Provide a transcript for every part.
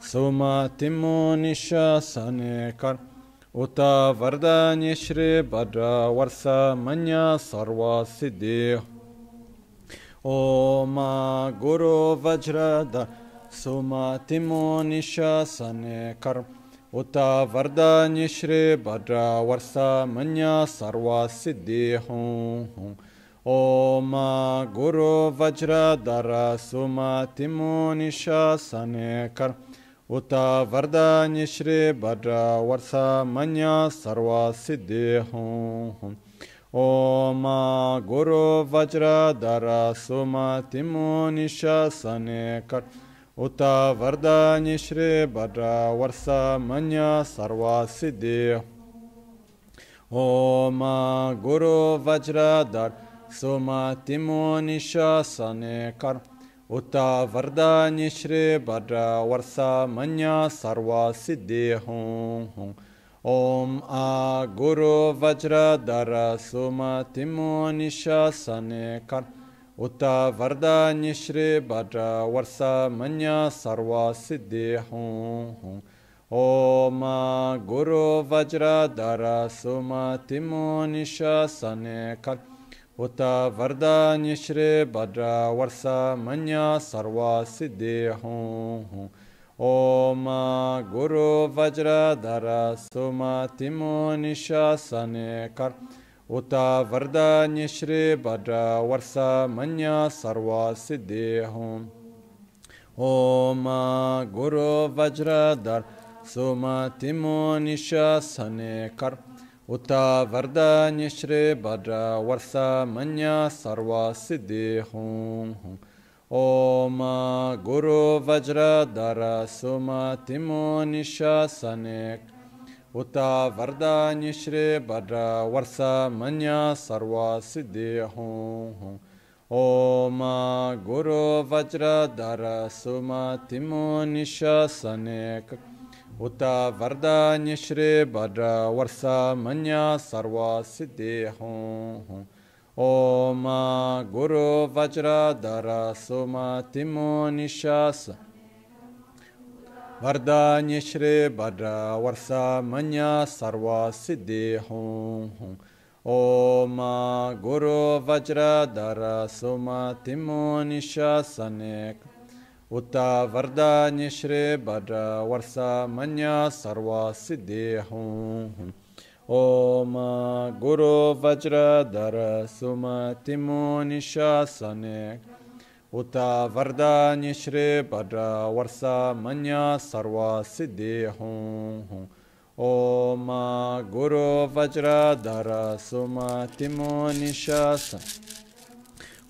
Sumatimu nishasane kar Uta varda nishri badra varsa manya sarva siddhi Oma guru vajradar Sumatimu nishasane kar Uta varda nishri badra varsa manya sarva siddhi hum ओम गुरु वज्र धर सुमति मुनिशासन कर Uta Varda Nishri Bhadra Varsa Manya Sarva Siddhi Hum Om Guru Vajra Dara Soma Timo Nishasane Kar Uta Varda Nishri Bhadra Varsa Manya Sarva Siddhi Om Guru Vajra Dara Soma Timo Nishasane Kar Uta Varda Nishri Badra Varsa Manya Sarva Siddhi Hong Hong Om A Guru Vajra Dara Suma Timo Nisha Sane Kan Uta Varda Nishri Badra Varsa Manya Sarva Siddhi Hong Hong Om A Guru Vajra Dara Suma Timo Nisha Sane Kan उत वरदान्य श्री भद्र वर्ष मन्य सर्व सिद्धि हूँ ओम गुरु वज्र धर सुमतिमो निशासन कर उत वरदान्य श्री भद्र वर्ष मन्य सर्व सिद्धि हूँ ओम गुरु वज्र धर सुमतिमो निशासन कर Uta Varda Nishre Bhadra Varsa Manya Sarva Siddhi Hum Hum Om Guru Vajra Dara Suma Timo Nisha Sanek Uta Varda Nishre Bhadra Varsa Manya Sarva Siddhi Hum Hum Om Guru Vajra Dara Suma Timo Nisha Sanek उत वरदान्यश्रे भद्र वर्ष मन्य सर्व सिद्धि हूँ ओम गुरु वज्र धर सुम तिमो निशास वरदान्यश्रे भद्र वर्ष मन्य सर्व सिद्धि हूँ ओम गुरु वज्र धर सुम तिमो निशासनेक Uta Varda nishre badra warsa Manya Sarva Siddhi Hum Om Guru Vajra Dara Suma Sumatimo Nishasane Uta Varda Nishri Badra Varsa Manya Sarva Siddhi Hum Om Guru Vajra Dara Suma Sumatimo Nishasane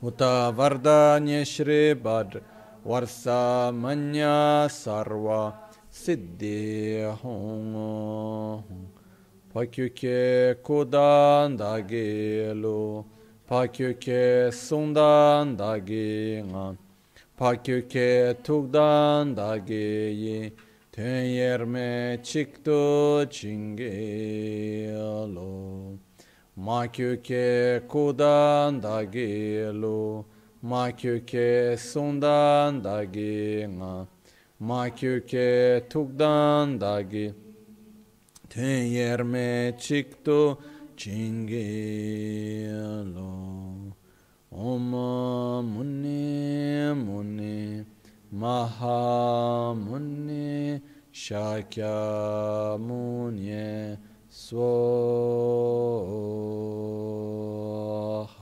Uta Varda Nishri Badra वर्षमन्या सर्व सिद्धि हों Pakyuke kudan dagi lu, pakyuke sundan dagi nga, pakyuke tukdan dagi yi, ten yerme çıktı çingi lu. Makyuke kudan dagi lu, ma kyu ke sundan da gi nga ma kyu ke tukdan da gi ten yerme çıktı çingi lo Om Munne Munne Maha Muni Şakya Munye Swaha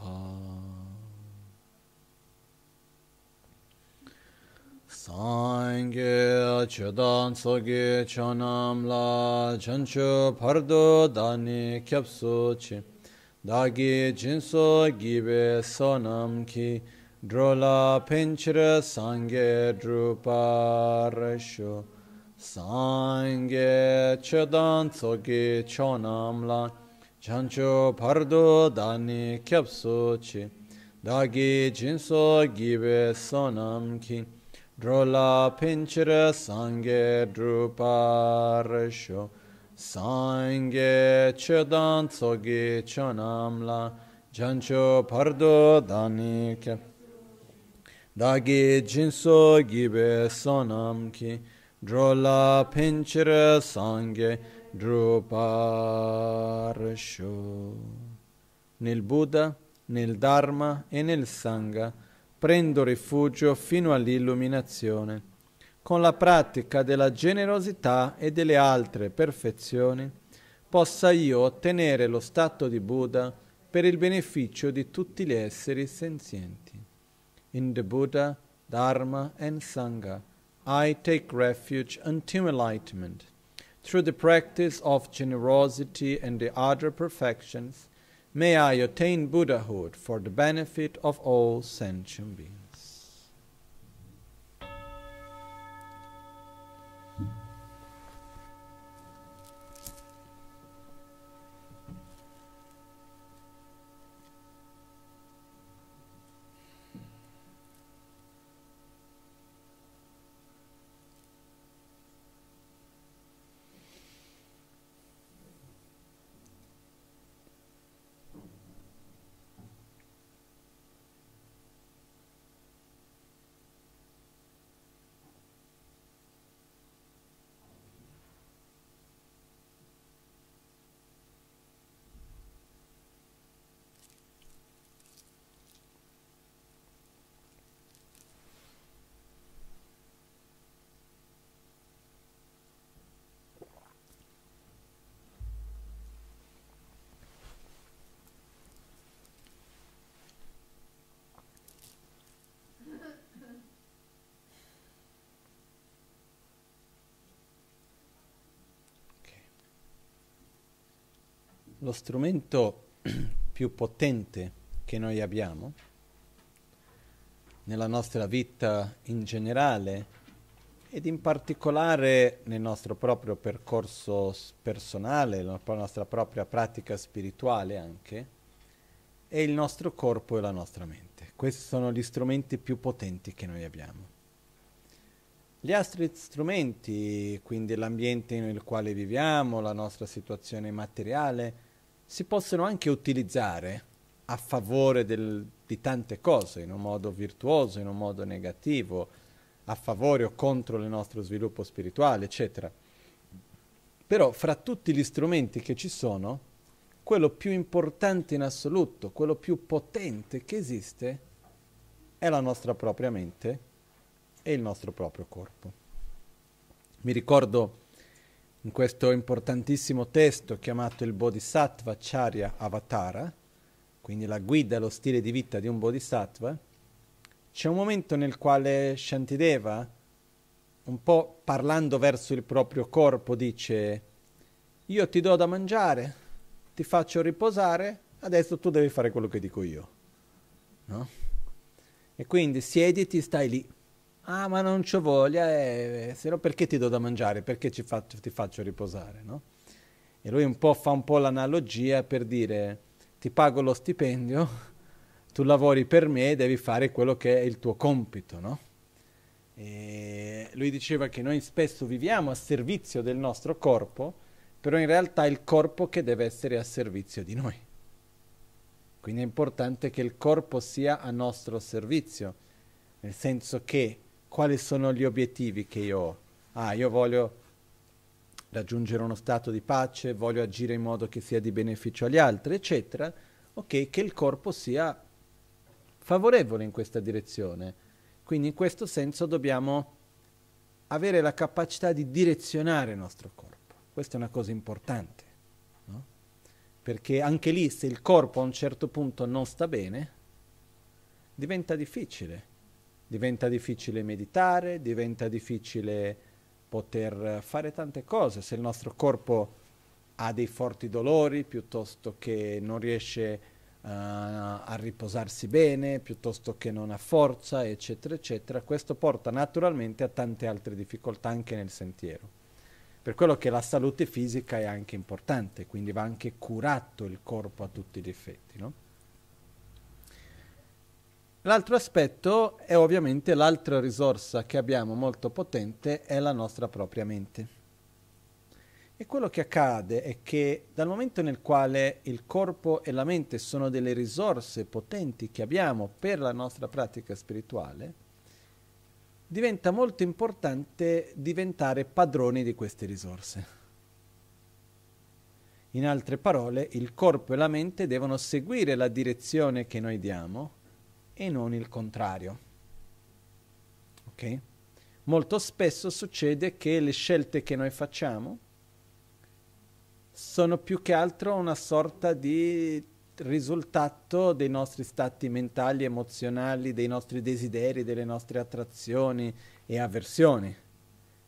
Ange chodan soge chonam la chancho pardo dani kyapso chi dagi jinso gibe sonam ki drola pinchra sange druparasho sange chodan soge chonam la chancho pardo dani kyapso chi dagi jinso gibe sonam ki Drola pinchira sangue resho sangue chedan sogi chanamla jancho pardo danike dagi jinso gibe sonamki drola pinchira sangue resho nel Buddha, nel Dharma e nel Sangha prendo rifugio fino all'illuminazione, con la pratica della generosità e delle altre perfezioni, possa io ottenere lo stato di Buddha per il beneficio di tutti gli esseri senzienti. In the Buddha, Dharma and Sangha, I take refuge until enlightenment. Through the practice of generosity and the other perfections, May I attain Buddhahood for the benefit of all sentient beings. lo strumento più potente che noi abbiamo nella nostra vita in generale ed in particolare nel nostro proprio percorso personale, la nostra propria pratica spirituale anche, è il nostro corpo e la nostra mente. Questi sono gli strumenti più potenti che noi abbiamo. Gli altri strumenti, quindi l'ambiente nel quale viviamo, la nostra situazione materiale, si possono anche utilizzare a favore del, di tante cose, in un modo virtuoso, in un modo negativo, a favore o contro il nostro sviluppo spirituale, eccetera. Però fra tutti gli strumenti che ci sono, quello più importante in assoluto, quello più potente che esiste, è la nostra propria mente e il nostro proprio corpo. Mi ricordo in questo importantissimo testo chiamato il Bodhisattva Charya Avatara, quindi la guida, lo stile di vita di un Bodhisattva, c'è un momento nel quale Shantideva, un po' parlando verso il proprio corpo, dice io ti do da mangiare, ti faccio riposare, adesso tu devi fare quello che dico io. No? E quindi siediti, stai lì ah ma non c'ho voglia, eh, se no perché ti do da mangiare, perché faccio, ti faccio riposare, no? E lui un po' fa un po' l'analogia per dire ti pago lo stipendio, tu lavori per me e devi fare quello che è il tuo compito, no? E lui diceva che noi spesso viviamo a servizio del nostro corpo, però in realtà è il corpo che deve essere a servizio di noi. Quindi è importante che il corpo sia a nostro servizio, nel senso che quali sono gli obiettivi che io ho? Ah, io voglio raggiungere uno stato di pace, voglio agire in modo che sia di beneficio agli altri, eccetera. Ok, che il corpo sia favorevole in questa direzione. Quindi in questo senso dobbiamo avere la capacità di direzionare il nostro corpo. Questa è una cosa importante, no? perché anche lì se il corpo a un certo punto non sta bene, diventa difficile diventa difficile meditare, diventa difficile poter fare tante cose se il nostro corpo ha dei forti dolori piuttosto che non riesce uh, a riposarsi bene, piuttosto che non ha forza, eccetera, eccetera. Questo porta naturalmente a tante altre difficoltà anche nel sentiero. Per quello che la salute fisica è anche importante, quindi va anche curato il corpo a tutti gli effetti, no? L'altro aspetto è ovviamente l'altra risorsa che abbiamo molto potente è la nostra propria mente. E quello che accade è che dal momento nel quale il corpo e la mente sono delle risorse potenti che abbiamo per la nostra pratica spirituale, diventa molto importante diventare padroni di queste risorse. In altre parole, il corpo e la mente devono seguire la direzione che noi diamo e non il contrario. Ok? Molto spesso succede che le scelte che noi facciamo sono più che altro una sorta di risultato dei nostri stati mentali, emozionali, dei nostri desideri, delle nostre attrazioni e avversioni.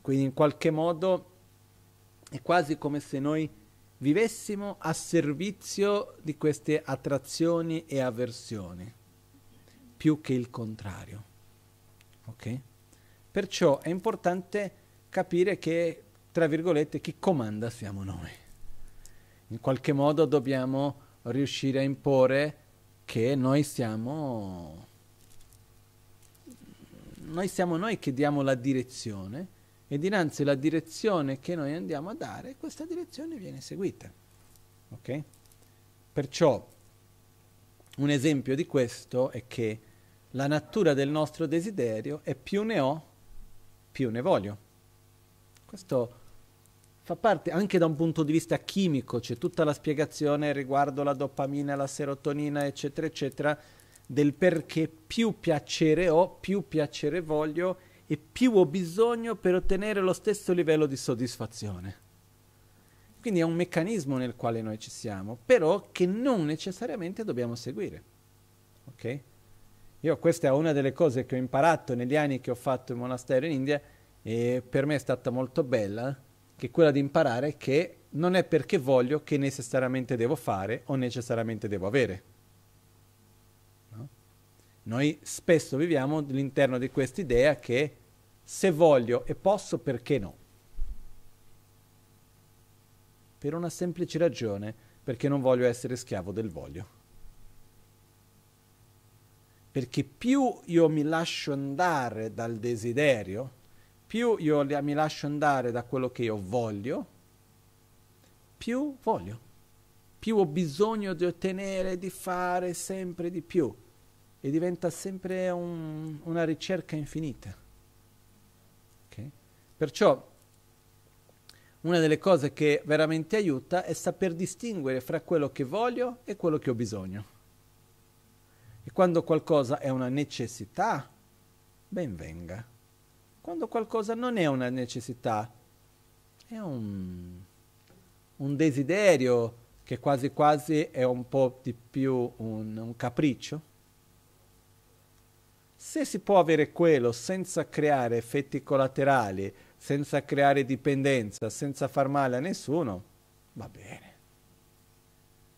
Quindi in qualche modo è quasi come se noi vivessimo a servizio di queste attrazioni e avversioni più che il contrario. Okay? Perciò è importante capire che, tra virgolette, chi comanda siamo noi. In qualche modo dobbiamo riuscire a imporre che noi siamo... Noi siamo noi che diamo la direzione e dinanzi alla direzione che noi andiamo a dare, questa direzione viene seguita. Okay? Perciò un esempio di questo è che la natura del nostro desiderio è più ne ho, più ne voglio. Questo fa parte anche da un punto di vista chimico, c'è tutta la spiegazione riguardo la dopamina, la serotonina, eccetera, eccetera, del perché più piacere ho, più piacere voglio e più ho bisogno per ottenere lo stesso livello di soddisfazione. Quindi è un meccanismo nel quale noi ci siamo, però che non necessariamente dobbiamo seguire. Okay? Io questa è una delle cose che ho imparato negli anni che ho fatto il monastero in India e per me è stata molto bella, che è quella di imparare che non è perché voglio che necessariamente devo fare o necessariamente devo avere. No? Noi spesso viviamo all'interno di quest'idea che se voglio e posso, perché no? Per una semplice ragione, perché non voglio essere schiavo del voglio perché più io mi lascio andare dal desiderio, più io mi lascio andare da quello che io voglio, più voglio, più ho bisogno di ottenere, di fare sempre di più e diventa sempre un, una ricerca infinita. Okay? Perciò una delle cose che veramente aiuta è saper distinguere fra quello che voglio e quello che ho bisogno. E quando qualcosa è una necessità, ben venga. Quando qualcosa non è una necessità, è un, un desiderio che quasi quasi è un po' di più un, un capriccio. Se si può avere quello senza creare effetti collaterali, senza creare dipendenza, senza far male a nessuno, va bene.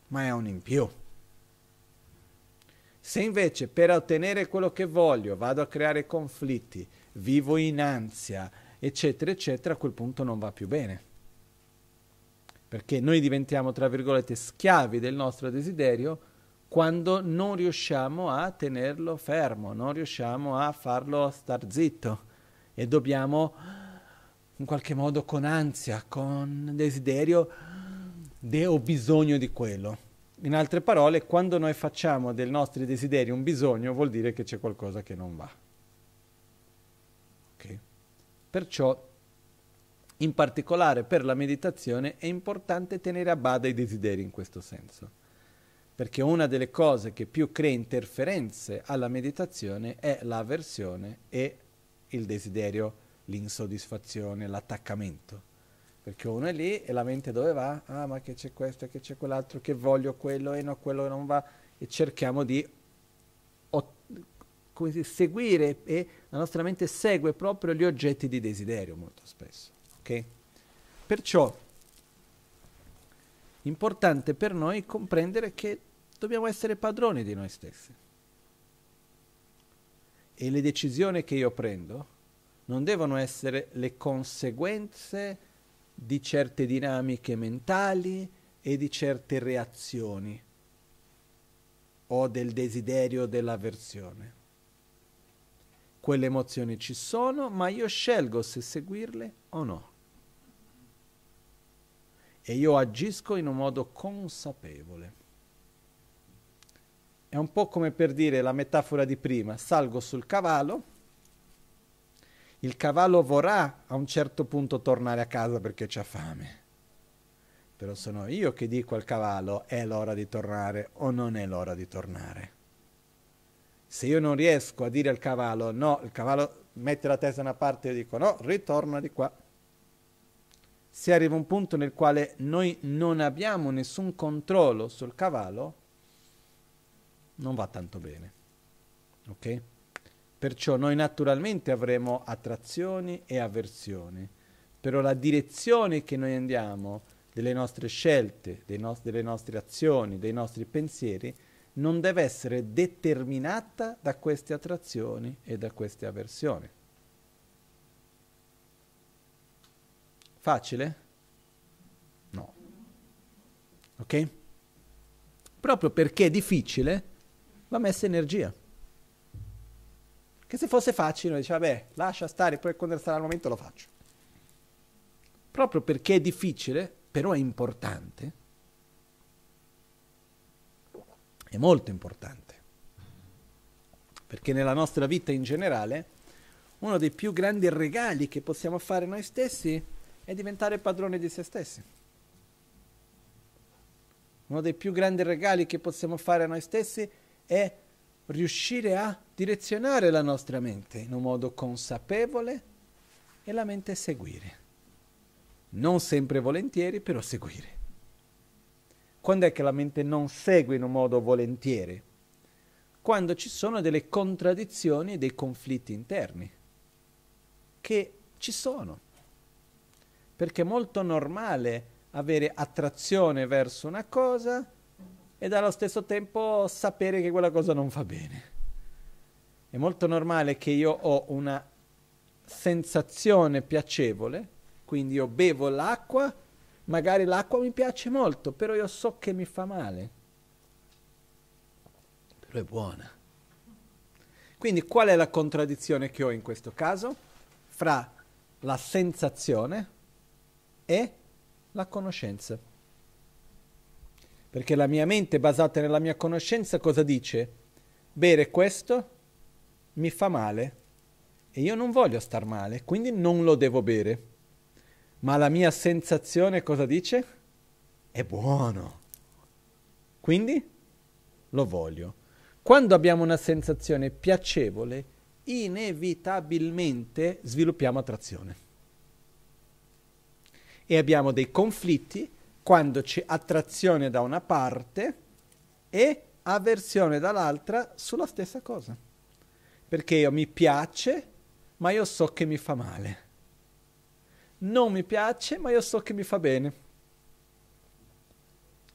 Ma è un in più. Se invece per ottenere quello che voglio vado a creare conflitti, vivo in ansia, eccetera, eccetera, a quel punto non va più bene. Perché noi diventiamo, tra virgolette, schiavi del nostro desiderio quando non riusciamo a tenerlo fermo, non riusciamo a farlo star zitto e dobbiamo in qualche modo con ansia, con desiderio, de- ho bisogno di quello in altre parole, quando noi facciamo dei nostri desideri un bisogno, vuol dire che c'è qualcosa che non va. Okay? Perciò, in particolare per la meditazione, è importante tenere a bada i desideri in questo senso. Perché una delle cose che più crea interferenze alla meditazione è l'avversione e il desiderio, l'insoddisfazione, l'attaccamento. Perché uno è lì e la mente dove va? Ah, ma che c'è questo, che c'è quell'altro, che voglio quello e no, quello non va. E cerchiamo di ot- seguire e la nostra mente segue proprio gli oggetti di desiderio molto spesso. Okay? Perciò importante per noi comprendere che dobbiamo essere padroni di noi stessi. E le decisioni che io prendo non devono essere le conseguenze di certe dinamiche mentali e di certe reazioni o del desiderio dell'avversione. Quelle emozioni ci sono, ma io scelgo se seguirle o no. E io agisco in un modo consapevole. È un po' come per dire la metafora di prima, salgo sul cavallo, il cavallo vorrà a un certo punto tornare a casa perché c'ha fame. Però sono io che dico al cavallo è l'ora di tornare o non è l'ora di tornare. Se io non riesco a dire al cavallo no, il cavallo mette la testa da una parte e io dico no, ritorna di qua. Se arriva un punto nel quale noi non abbiamo nessun controllo sul cavallo, non va tanto bene. Ok? Perciò noi naturalmente avremo attrazioni e avversioni, però la direzione che noi andiamo delle nostre scelte, no- delle nostre azioni, dei nostri pensieri, non deve essere determinata da queste attrazioni e da queste avversioni. Facile? No. Ok? Proprio perché è difficile, va messa energia. Che se fosse facile, diceva, beh, lascia stare, poi quando sarà il momento lo faccio. Proprio perché è difficile, però è importante. È molto importante. Perché nella nostra vita in generale, uno dei più grandi regali che possiamo fare noi stessi è diventare padrone di se stessi. Uno dei più grandi regali che possiamo fare a noi stessi è riuscire a direzionare la nostra mente in un modo consapevole e la mente seguire. Non sempre volentieri, però seguire. Quando è che la mente non segue in un modo volentieri? Quando ci sono delle contraddizioni e dei conflitti interni, che ci sono. Perché è molto normale avere attrazione verso una cosa e allo stesso tempo sapere che quella cosa non fa bene. È molto normale che io ho una sensazione piacevole, quindi io bevo l'acqua, magari l'acqua mi piace molto, però io so che mi fa male. Però è buona. Quindi qual è la contraddizione che ho in questo caso? Fra la sensazione e la conoscenza. Perché la mia mente basata nella mia conoscenza cosa dice? Bere questo mi fa male e io non voglio star male, quindi non lo devo bere. Ma la mia sensazione cosa dice? È buono. Quindi lo voglio. Quando abbiamo una sensazione piacevole, inevitabilmente sviluppiamo attrazione. E abbiamo dei conflitti quando c'è attrazione da una parte e avversione dall'altra sulla stessa cosa. Perché io mi piace, ma io so che mi fa male. Non mi piace, ma io so che mi fa bene.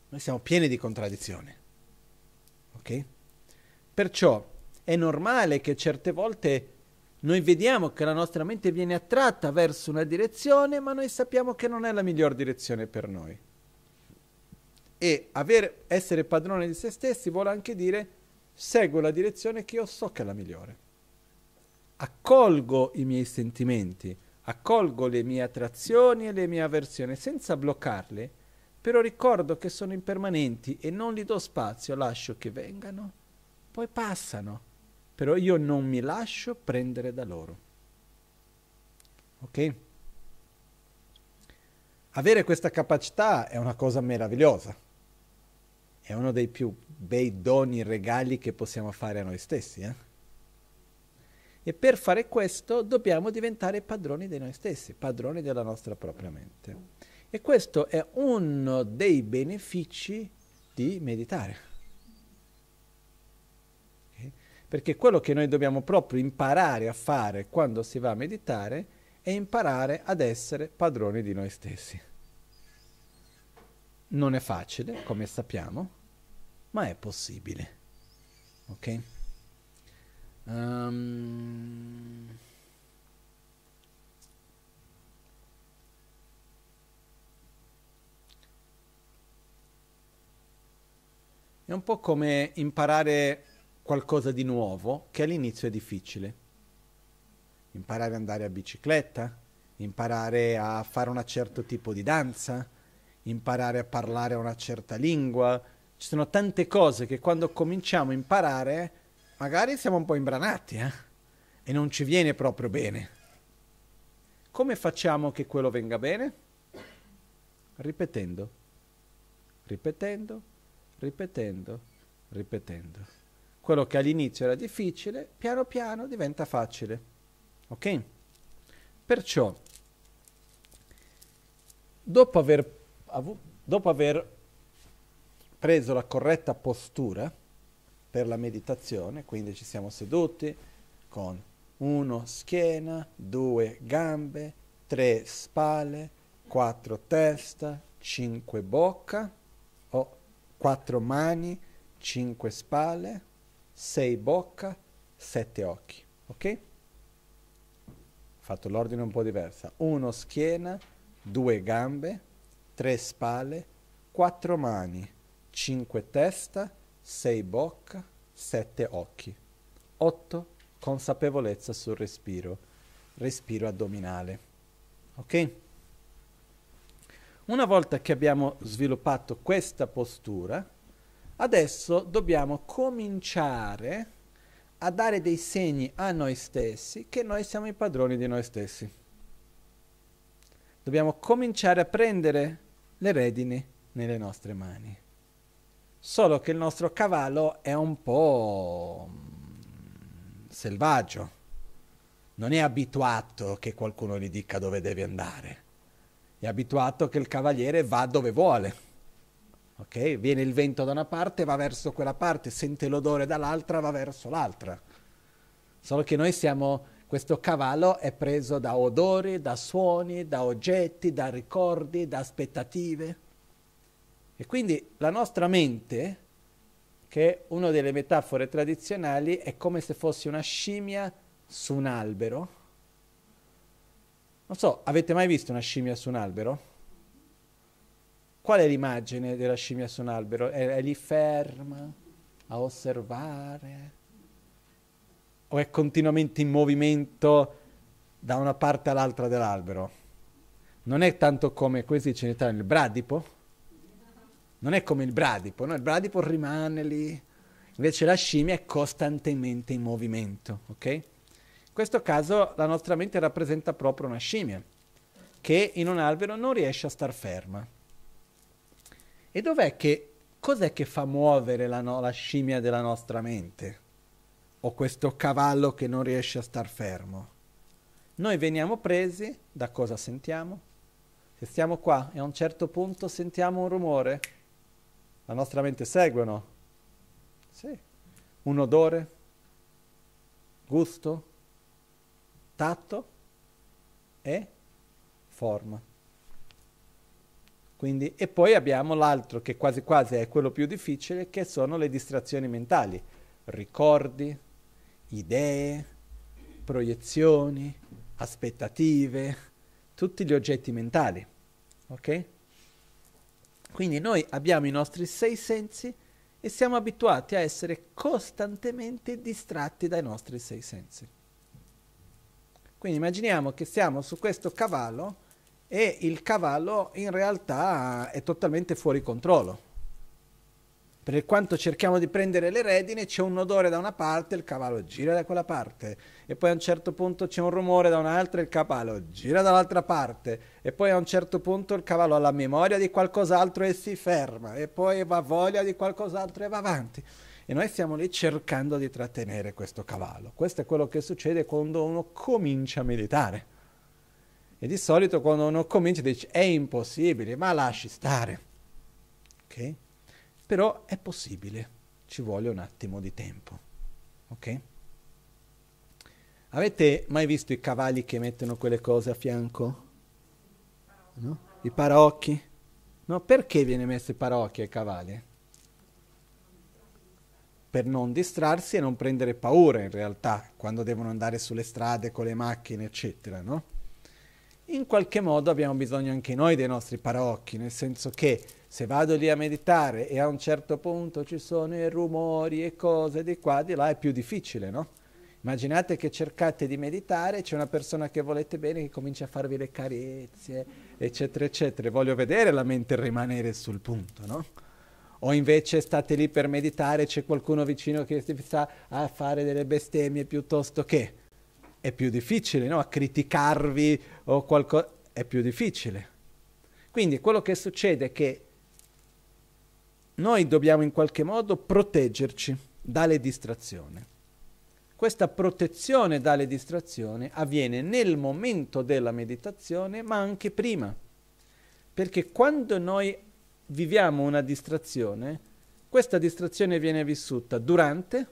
Noi siamo pieni di contraddizioni. Ok? Perciò è normale che certe volte noi vediamo che la nostra mente viene attratta verso una direzione, ma noi sappiamo che non è la miglior direzione per noi. E avere, essere padrone di se stessi vuole anche dire seguo la direzione che io so che è la migliore. Accolgo i miei sentimenti, accolgo le mie attrazioni e le mie avversioni senza bloccarle, però ricordo che sono impermanenti e non gli do spazio, lascio che vengano, poi passano, però io non mi lascio prendere da loro. Ok? Avere questa capacità è una cosa meravigliosa è uno dei più bei doni, regali che possiamo fare a noi stessi. Eh? E per fare questo dobbiamo diventare padroni di noi stessi, padroni della nostra propria mente. E questo è uno dei benefici di meditare. Perché quello che noi dobbiamo proprio imparare a fare quando si va a meditare è imparare ad essere padroni di noi stessi. Non è facile, come sappiamo, ma è possibile. Ok? Um... È un po' come imparare qualcosa di nuovo che all'inizio è difficile. Imparare ad andare a bicicletta, imparare a fare un certo tipo di danza, imparare a parlare una certa lingua, ci sono tante cose che quando cominciamo a imparare, magari siamo un po' imbranati, eh? E non ci viene proprio bene. Come facciamo che quello venga bene? Ripetendo, ripetendo, ripetendo, ripetendo. Quello che all'inizio era difficile, piano piano diventa facile. Ok? Perciò, dopo aver, dopo aver preso la corretta postura per la meditazione, quindi ci siamo seduti con uno schiena, due gambe, tre spalle, quattro testa, cinque bocca, o quattro mani, cinque spalle, sei bocca, sette occhi, ok? Fatto l'ordine un po' diversa. Uno schiena, due gambe, tre spalle, quattro mani, 5 testa, 6 bocca, 7 occhi. 8 consapevolezza sul respiro, respiro addominale. Ok? Una volta che abbiamo sviluppato questa postura, adesso dobbiamo cominciare a dare dei segni a noi stessi che noi siamo i padroni di noi stessi. Dobbiamo cominciare a prendere le redini nelle nostre mani. Solo che il nostro cavallo è un po' selvaggio. Non è abituato che qualcuno gli dica dove deve andare. È abituato che il cavaliere va dove vuole. Ok? Viene il vento da una parte, va verso quella parte, sente l'odore dall'altra, va verso l'altra. Solo che noi siamo, questo cavallo è preso da odori, da suoni, da oggetti, da ricordi, da aspettative. E quindi la nostra mente, che è una delle metafore tradizionali, è come se fosse una scimmia su un albero. Non so, avete mai visto una scimmia su un albero? Qual è l'immagine della scimmia su un albero? È, è lì ferma a osservare? O è continuamente in movimento da una parte all'altra dell'albero? Non è tanto come, così ce ne sta nel bradipo, non è come il bradipo, no? il bradipo rimane lì, invece la scimmia è costantemente in movimento, ok? In questo caso la nostra mente rappresenta proprio una scimmia, che in un albero non riesce a star ferma. E dov'è che, cos'è che fa muovere la, no, la scimmia della nostra mente? O questo cavallo che non riesce a star fermo? Noi veniamo presi da cosa sentiamo? Se stiamo qua e a un certo punto sentiamo un rumore, la nostra mente seguono? Sì. Un odore, gusto, tatto e forma. Quindi, e poi abbiamo l'altro che quasi quasi è quello più difficile, che sono le distrazioni mentali, ricordi, idee, proiezioni, aspettative, tutti gli oggetti mentali. Okay? Quindi noi abbiamo i nostri sei sensi e siamo abituati a essere costantemente distratti dai nostri sei sensi. Quindi immaginiamo che siamo su questo cavallo e il cavallo in realtà è totalmente fuori controllo per quanto cerchiamo di prendere le redine, c'è un odore da una parte, il cavallo gira da quella parte, e poi a un certo punto c'è un rumore da un'altra, il cavallo gira dall'altra parte, e poi a un certo punto il cavallo ha la memoria di qualcos'altro e si ferma, e poi va voglia di qualcos'altro e va avanti. E noi stiamo lì cercando di trattenere questo cavallo. Questo è quello che succede quando uno comincia a meditare. E di solito quando uno comincia dice è impossibile, ma lasci stare. Okay? Però è possibile, ci vuole un attimo di tempo. Ok? Avete mai visto i cavalli che mettono quelle cose a fianco? No? I paraocchi? No, perché viene messo i paraocchi ai cavalli? Per non distrarsi e non prendere paura in realtà quando devono andare sulle strade con le macchine, eccetera, no? in qualche modo abbiamo bisogno anche noi dei nostri paraocchi, nel senso che se vado lì a meditare e a un certo punto ci sono i rumori e cose di qua, di là, è più difficile, no? Immaginate che cercate di meditare, c'è una persona che volete bene che comincia a farvi le carezze, eccetera, eccetera. Voglio vedere la mente rimanere sul punto, no? O invece state lì per meditare, c'è qualcuno vicino che si sta a fare delle bestemmie piuttosto che è più difficile, no? A criticarvi o qualcosa è più difficile. Quindi quello che succede è che noi dobbiamo in qualche modo proteggerci dalle distrazioni. Questa protezione dalle distrazioni avviene nel momento della meditazione, ma anche prima. Perché quando noi viviamo una distrazione, questa distrazione viene vissuta durante,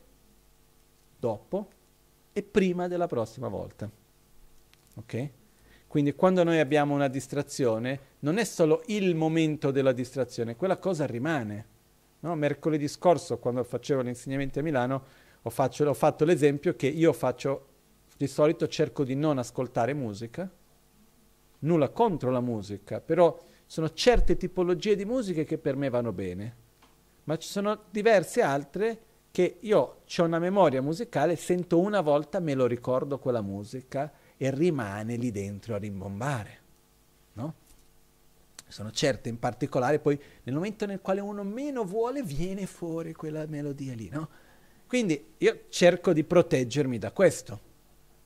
dopo e prima della prossima volta. Ok? Quindi quando noi abbiamo una distrazione, non è solo il momento della distrazione, quella cosa rimane. No? Mercoledì scorso, quando facevo l'insegnamento a Milano, ho, faccio, ho fatto l'esempio che io faccio, di solito cerco di non ascoltare musica, nulla contro la musica, però sono certe tipologie di musiche che per me vanno bene, ma ci sono diverse altre che io ho una memoria musicale, sento una volta, me lo ricordo quella musica e rimane lì dentro a rimbombare. No? Sono certe in particolare, poi nel momento nel quale uno meno vuole viene fuori quella melodia lì, no? Quindi io cerco di proteggermi da questo,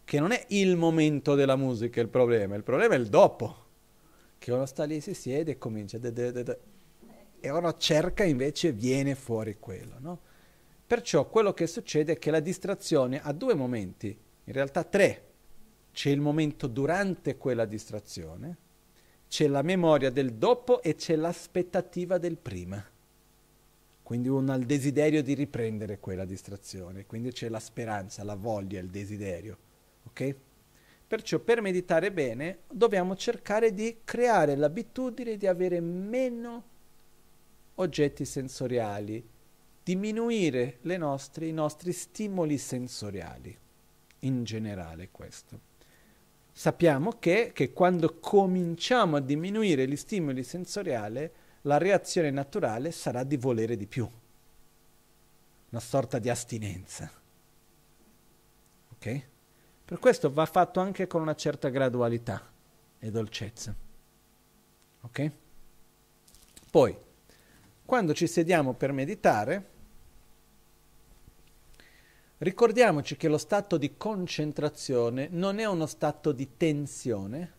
che non è il momento della musica il problema, il problema è il dopo, che uno sta lì, si siede e comincia... Da e uno cerca invece viene fuori quello, no? Perciò quello che succede è che la distrazione ha due momenti, in realtà tre. C'è il momento durante quella distrazione, c'è la memoria del dopo e c'è l'aspettativa del prima. Quindi uno ha il desiderio di riprendere quella distrazione, quindi c'è la speranza, la voglia, il desiderio. Ok? Perciò per meditare bene dobbiamo cercare di creare l'abitudine di avere meno oggetti sensoriali, diminuire nostre, i nostri stimoli sensoriali, in generale questo. Sappiamo che, che quando cominciamo a diminuire gli stimoli sensoriali, la reazione naturale sarà di volere di più, una sorta di astinenza. Ok? Per questo va fatto anche con una certa gradualità e dolcezza. Ok? Poi, quando ci sediamo per meditare, ricordiamoci che lo stato di concentrazione non è uno stato di tensione,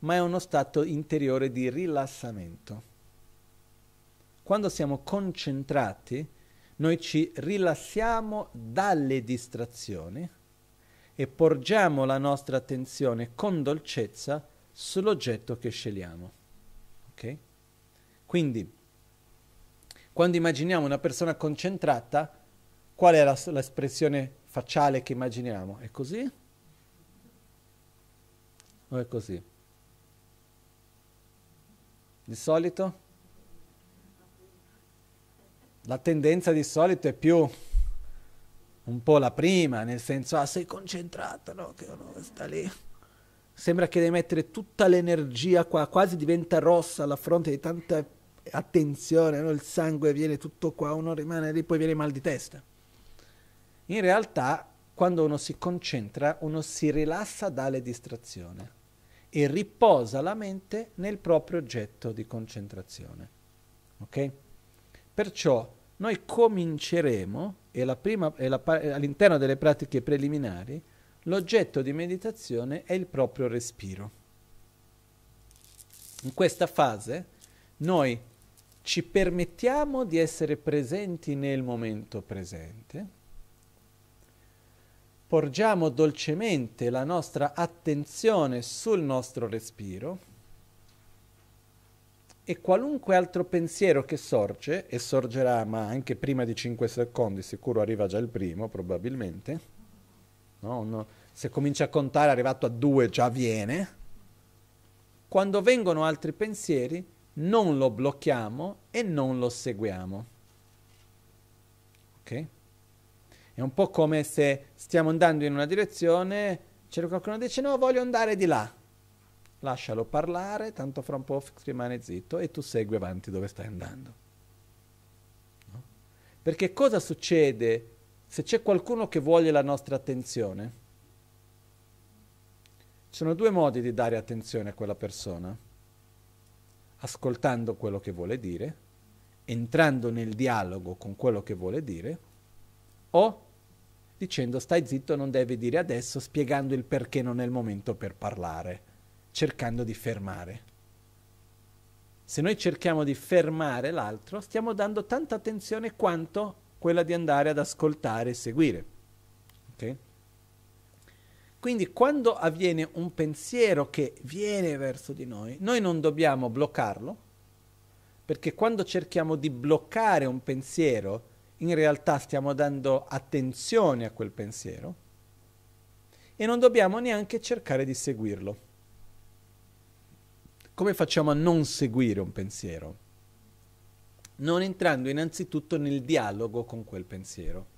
ma è uno stato interiore di rilassamento. Quando siamo concentrati, noi ci rilassiamo dalle distrazioni e porgiamo la nostra attenzione con dolcezza sull'oggetto che scegliamo. Okay? Quindi quando immaginiamo una persona concentrata, qual è la, l'espressione facciale che immaginiamo? È così? O è così? Di solito? La tendenza di solito è più un po' la prima, nel senso, ah, sei concentrato, no? Che uno sta lì. Sembra che devi mettere tutta l'energia qua, quasi diventa rossa alla fronte di tanta attenzione, no? il sangue viene tutto qua, uno rimane lì, poi viene mal di testa. In realtà, quando uno si concentra, uno si rilassa dalle distrazioni e riposa la mente nel proprio oggetto di concentrazione. Ok? Perciò noi cominceremo, e la prima, e la, all'interno delle pratiche preliminari, l'oggetto di meditazione è il proprio respiro. In questa fase noi ci permettiamo di essere presenti nel momento presente, porgiamo dolcemente la nostra attenzione sul nostro respiro e qualunque altro pensiero che sorge, e sorgerà ma anche prima di 5 secondi, sicuro arriva già il primo probabilmente, no? No. se comincia a contare arrivato a 2 già viene, quando vengono altri pensieri non lo blocchiamo e non lo seguiamo. Ok? È un po' come se stiamo andando in una direzione, c'è qualcuno che dice no, voglio andare di là. Lascialo parlare, tanto fra un po' rimane zitto e tu segui avanti dove stai andando. No? Perché cosa succede se c'è qualcuno che vuole la nostra attenzione? Ci sono due modi di dare attenzione a quella persona ascoltando quello che vuole dire, entrando nel dialogo con quello che vuole dire, o dicendo stai zitto, non devi dire adesso, spiegando il perché non è il momento per parlare, cercando di fermare. Se noi cerchiamo di fermare l'altro, stiamo dando tanta attenzione quanto quella di andare ad ascoltare e seguire. Okay? Quindi quando avviene un pensiero che viene verso di noi, noi non dobbiamo bloccarlo, perché quando cerchiamo di bloccare un pensiero, in realtà stiamo dando attenzione a quel pensiero e non dobbiamo neanche cercare di seguirlo. Come facciamo a non seguire un pensiero? Non entrando innanzitutto nel dialogo con quel pensiero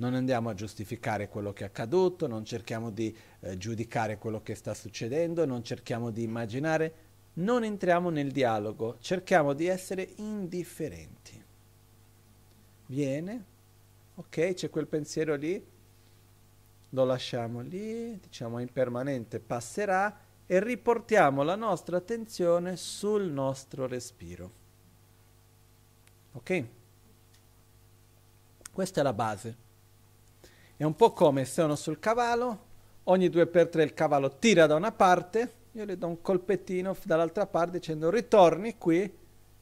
non andiamo a giustificare quello che è accaduto, non cerchiamo di eh, giudicare quello che sta succedendo, non cerchiamo di immaginare, non entriamo nel dialogo, cerchiamo di essere indifferenti. Viene, ok, c'è quel pensiero lì, lo lasciamo lì, diciamo in permanente, passerà e riportiamo la nostra attenzione sul nostro respiro. Ok? Questa è la base. È un po' come se sono sul cavallo, ogni due per tre il cavallo tira da una parte, io le do un colpettino dall'altra parte dicendo ritorni qui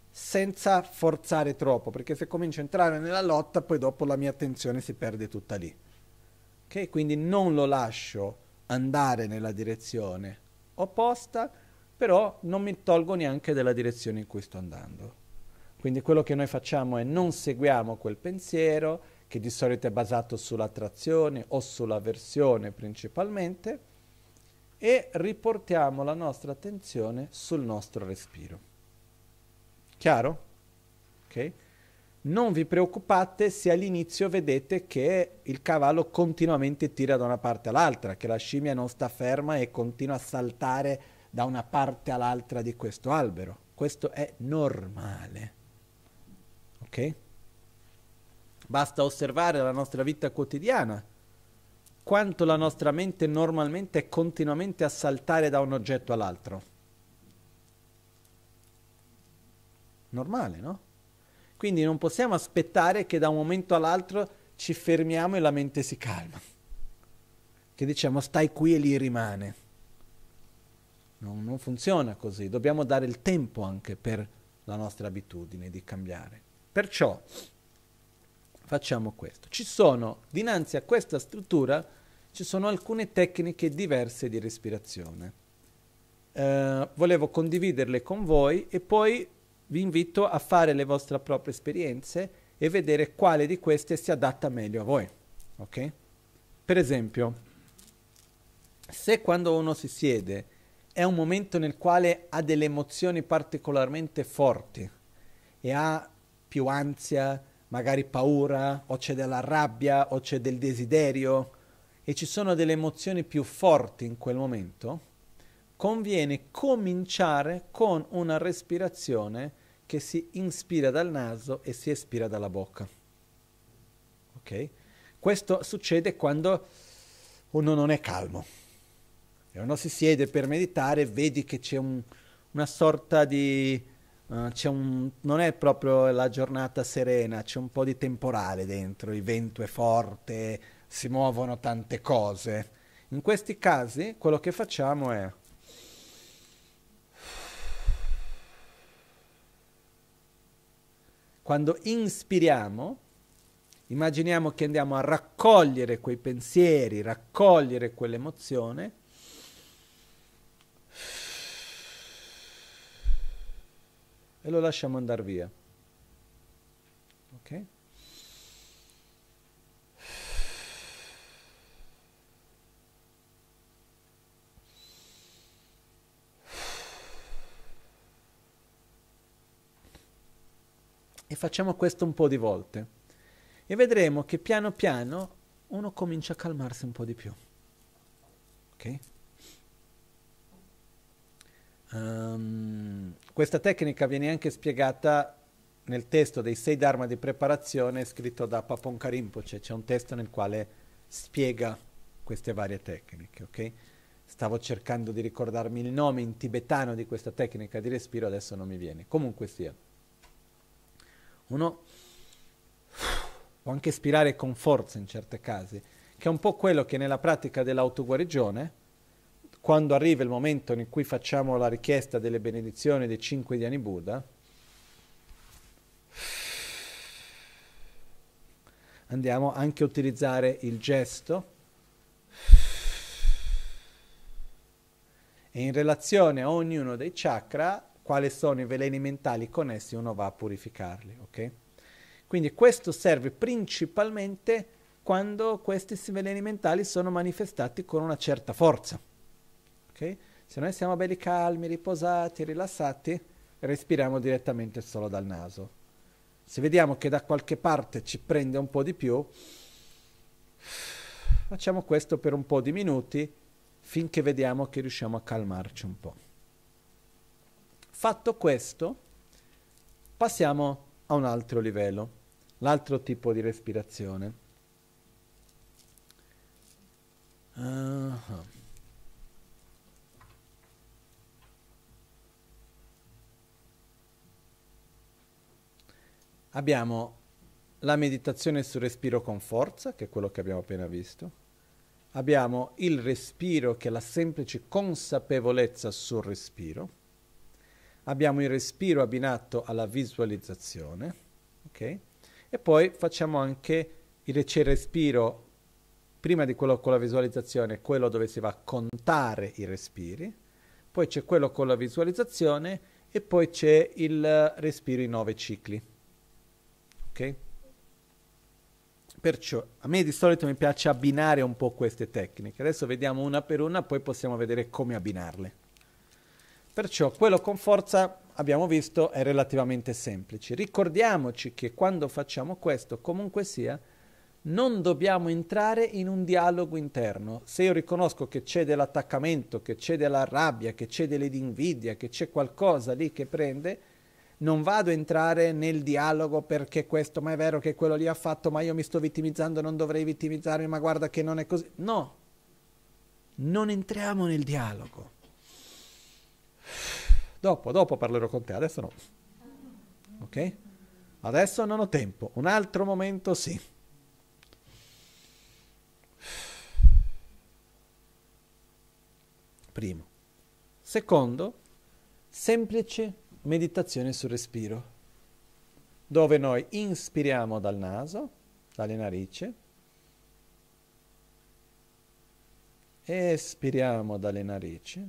senza forzare troppo, perché se comincio a entrare nella lotta poi dopo la mia attenzione si perde tutta lì. Ok? Quindi non lo lascio andare nella direzione opposta, però non mi tolgo neanche della direzione in cui sto andando. Quindi quello che noi facciamo è non seguiamo quel pensiero, che di solito è basato sull'attrazione o sull'avversione principalmente, e riportiamo la nostra attenzione sul nostro respiro. Chiaro? Ok? Non vi preoccupate se all'inizio vedete che il cavallo continuamente tira da una parte all'altra, che la scimmia non sta ferma e continua a saltare da una parte all'altra di questo albero. Questo è normale. Ok? Basta osservare la nostra vita quotidiana, quanto la nostra mente normalmente è continuamente a saltare da un oggetto all'altro. Normale, no? Quindi non possiamo aspettare che da un momento all'altro ci fermiamo e la mente si calma. Che diciamo stai qui e lì rimane. Non, non funziona così, dobbiamo dare il tempo anche per la nostra abitudine di cambiare. Perciò facciamo questo. Ci sono, dinanzi a questa struttura, ci sono alcune tecniche diverse di respirazione. Eh, volevo condividerle con voi e poi vi invito a fare le vostre proprie esperienze e vedere quale di queste si adatta meglio a voi. Ok? Per esempio, se quando uno si siede è un momento nel quale ha delle emozioni particolarmente forti e ha più ansia, magari paura o c'è della rabbia o c'è del desiderio e ci sono delle emozioni più forti in quel momento, conviene cominciare con una respirazione che si inspira dal naso e si espira dalla bocca. Okay? Questo succede quando uno non è calmo. E uno si siede per meditare, vedi che c'è un, una sorta di Uh, un, non è proprio la giornata serena, c'è un po' di temporale dentro, il vento è forte, si muovono tante cose. In questi casi quello che facciamo è quando inspiriamo, immaginiamo che andiamo a raccogliere quei pensieri, raccogliere quell'emozione e lo lasciamo andare via. Ok? E facciamo questo un po' di volte. E vedremo che piano piano uno comincia a calmarsi un po' di più. Ok? Um, questa tecnica viene anche spiegata nel testo dei sei Dharma di preparazione scritto da Paponka Rinpoche, cioè c'è un testo nel quale spiega queste varie tecniche, okay? Stavo cercando di ricordarmi il nome in tibetano di questa tecnica di respiro, adesso non mi viene. Comunque sia. Uno può anche ispirare con forza in certi casi, che è un po' quello che nella pratica dell'autoguarigione, quando arriva il momento in cui facciamo la richiesta delle benedizioni dei cinque Dhyani Buddha, andiamo anche a utilizzare il gesto e in relazione a ognuno dei chakra quali sono i veleni mentali connessi uno va a purificarli, ok? Quindi questo serve principalmente quando questi veleni mentali sono manifestati con una certa forza. Okay? Se noi siamo belli calmi, riposati, rilassati, respiriamo direttamente solo dal naso. Se vediamo che da qualche parte ci prende un po' di più, facciamo questo per un po' di minuti finché vediamo che riusciamo a calmarci un po'. Fatto questo, passiamo a un altro livello, l'altro tipo di respirazione. Uh-huh. abbiamo la meditazione sul respiro con forza, che è quello che abbiamo appena visto. Abbiamo il respiro, che è la semplice consapevolezza sul respiro. Abbiamo il respiro abbinato alla visualizzazione, ok? E poi facciamo anche il, c'è il respiro prima di quello con la visualizzazione, quello dove si va a contare i respiri, poi c'è quello con la visualizzazione e poi c'è il respiro in nove cicli ok? Perciò a me di solito mi piace abbinare un po' queste tecniche. Adesso vediamo una per una, poi possiamo vedere come abbinarle. Perciò quello con forza abbiamo visto è relativamente semplice. Ricordiamoci che quando facciamo questo, comunque sia, non dobbiamo entrare in un dialogo interno. Se io riconosco che c'è dell'attaccamento, che c'è della rabbia, che c'è dell'invidia, che c'è qualcosa lì che prende, non vado a entrare nel dialogo perché questo, ma è vero che quello lì ha fatto, ma io mi sto vittimizzando, non dovrei vittimizzarmi, ma guarda che non è così. No, non entriamo nel dialogo. Dopo, dopo parlerò con te, adesso no. Ok? Adesso non ho tempo, un altro momento sì. Primo. Secondo, semplice meditazione sul respiro, dove noi inspiriamo dal naso, dalle narici, espiriamo dalle narici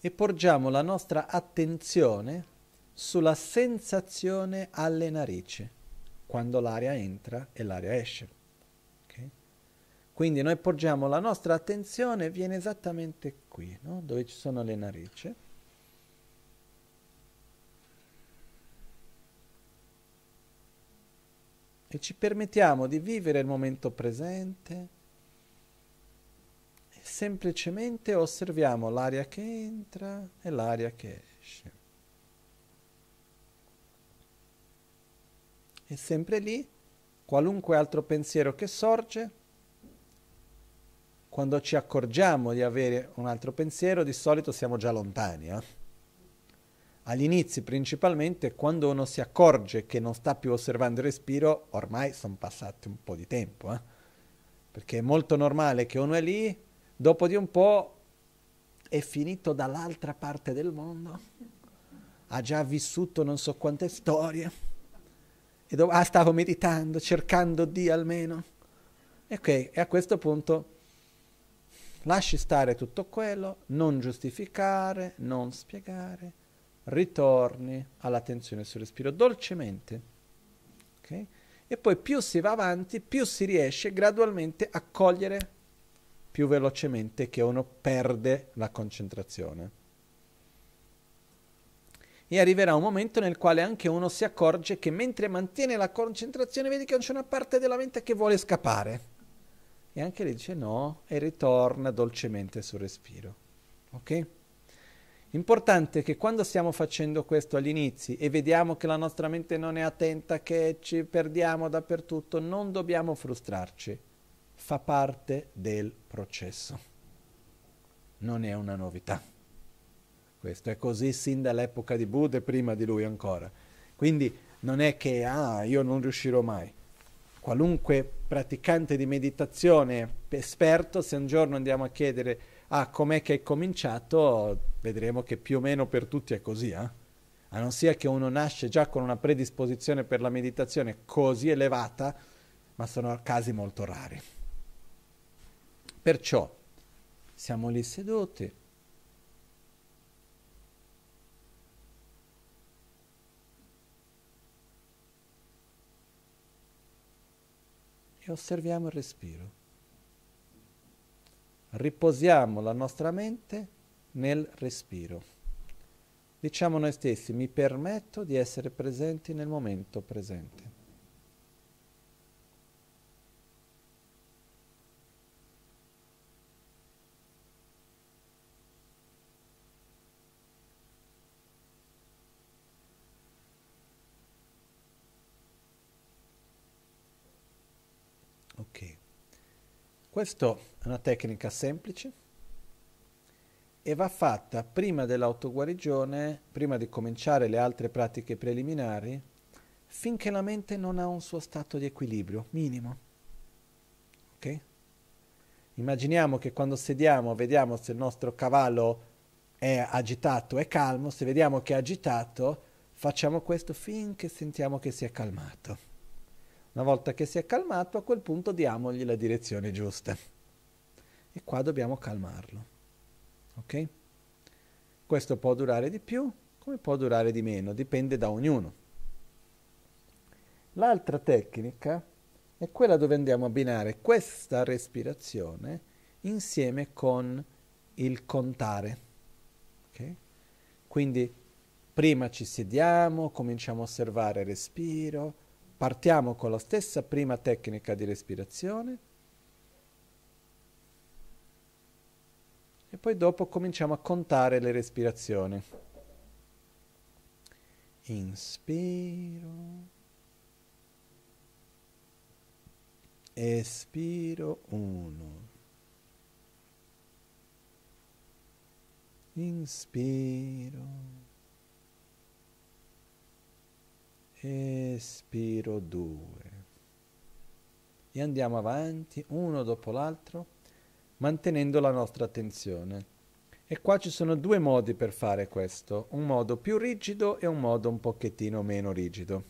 e porgiamo la nostra attenzione sulla sensazione alle narici quando l'aria entra e l'aria esce. Quindi noi porgiamo la nostra attenzione, viene esattamente qui, no? dove ci sono le narici. E ci permettiamo di vivere il momento presente. E semplicemente osserviamo l'aria che entra e l'aria che esce. E sempre lì, qualunque altro pensiero che sorge, quando ci accorgiamo di avere un altro pensiero, di solito siamo già lontani. Eh? Agli principalmente, quando uno si accorge che non sta più osservando il respiro, ormai sono passati un po' di tempo. Eh? Perché è molto normale che uno è lì, dopo di un po' è finito dall'altra parte del mondo, ha già vissuto non so quante storie, e do- ah, stavo meditando, cercando di almeno. Ok, e a questo punto Lasci stare tutto quello, non giustificare, non spiegare, ritorni all'attenzione sul respiro dolcemente. Okay? E poi più si va avanti, più si riesce gradualmente a cogliere più velocemente che uno perde la concentrazione. E arriverà un momento nel quale anche uno si accorge che mentre mantiene la concentrazione vedi che c'è una parte della mente che vuole scappare e anche lei dice no e ritorna dolcemente sul respiro. Ok? Importante che quando stiamo facendo questo agli inizi e vediamo che la nostra mente non è attenta, che ci perdiamo dappertutto, non dobbiamo frustrarci. Fa parte del processo. Non è una novità. Questo è così sin dall'epoca di Buddha e prima di lui ancora. Quindi non è che ah, io non riuscirò mai qualunque praticante di meditazione esperto, se un giorno andiamo a chiedere ah, com'è che hai cominciato, vedremo che più o meno per tutti è così. Eh? A non sia che uno nasce già con una predisposizione per la meditazione così elevata, ma sono casi molto rari. Perciò siamo lì seduti, osserviamo il respiro. Riposiamo la nostra mente nel respiro. Diciamo noi stessi, mi permetto di essere presenti nel momento presente. Ok. Questa è una tecnica semplice e va fatta prima dell'autoguarigione, prima di cominciare le altre pratiche preliminari, finché la mente non ha un suo stato di equilibrio minimo. Ok? Immaginiamo che quando sediamo vediamo se il nostro cavallo è agitato, è calmo, se vediamo che è agitato, facciamo questo finché sentiamo che si è calmato. Una volta che si è calmato, a quel punto diamogli la direzione giusta. E qua dobbiamo calmarlo. Ok? Questo può durare di più, come può durare di meno, dipende da ognuno. L'altra tecnica è quella dove andiamo a abbinare questa respirazione insieme con il contare. Okay? Quindi prima ci sediamo, cominciamo a osservare il respiro, Partiamo con la stessa prima tecnica di respirazione e poi dopo cominciamo a contare le respirazioni. Inspiro. Espiro 1. Inspiro. espiro 2 e andiamo avanti uno dopo l'altro mantenendo la nostra attenzione e qua ci sono due modi per fare questo un modo più rigido e un modo un pochettino meno rigido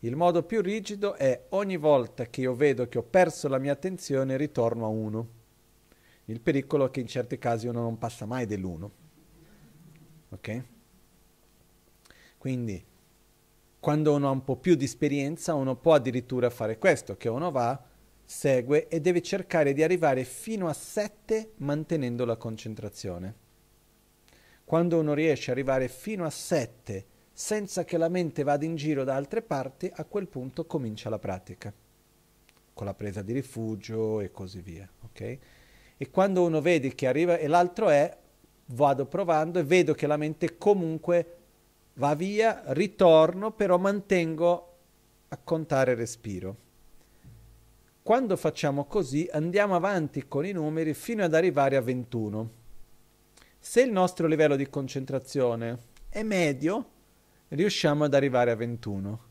il modo più rigido è ogni volta che io vedo che ho perso la mia attenzione ritorno a 1 il pericolo è che in certi casi uno non passa mai dell'1 ok quindi quando uno ha un po' più di esperienza, uno può addirittura fare questo, che uno va, segue e deve cercare di arrivare fino a 7 mantenendo la concentrazione. Quando uno riesce ad arrivare fino a 7 senza che la mente vada in giro da altre parti, a quel punto comincia la pratica, con la presa di rifugio e così via. Okay? E quando uno vede che arriva e l'altro è, vado provando e vedo che la mente comunque va via, ritorno, però mantengo a contare respiro. Quando facciamo così andiamo avanti con i numeri fino ad arrivare a 21. Se il nostro livello di concentrazione è medio, riusciamo ad arrivare a 21.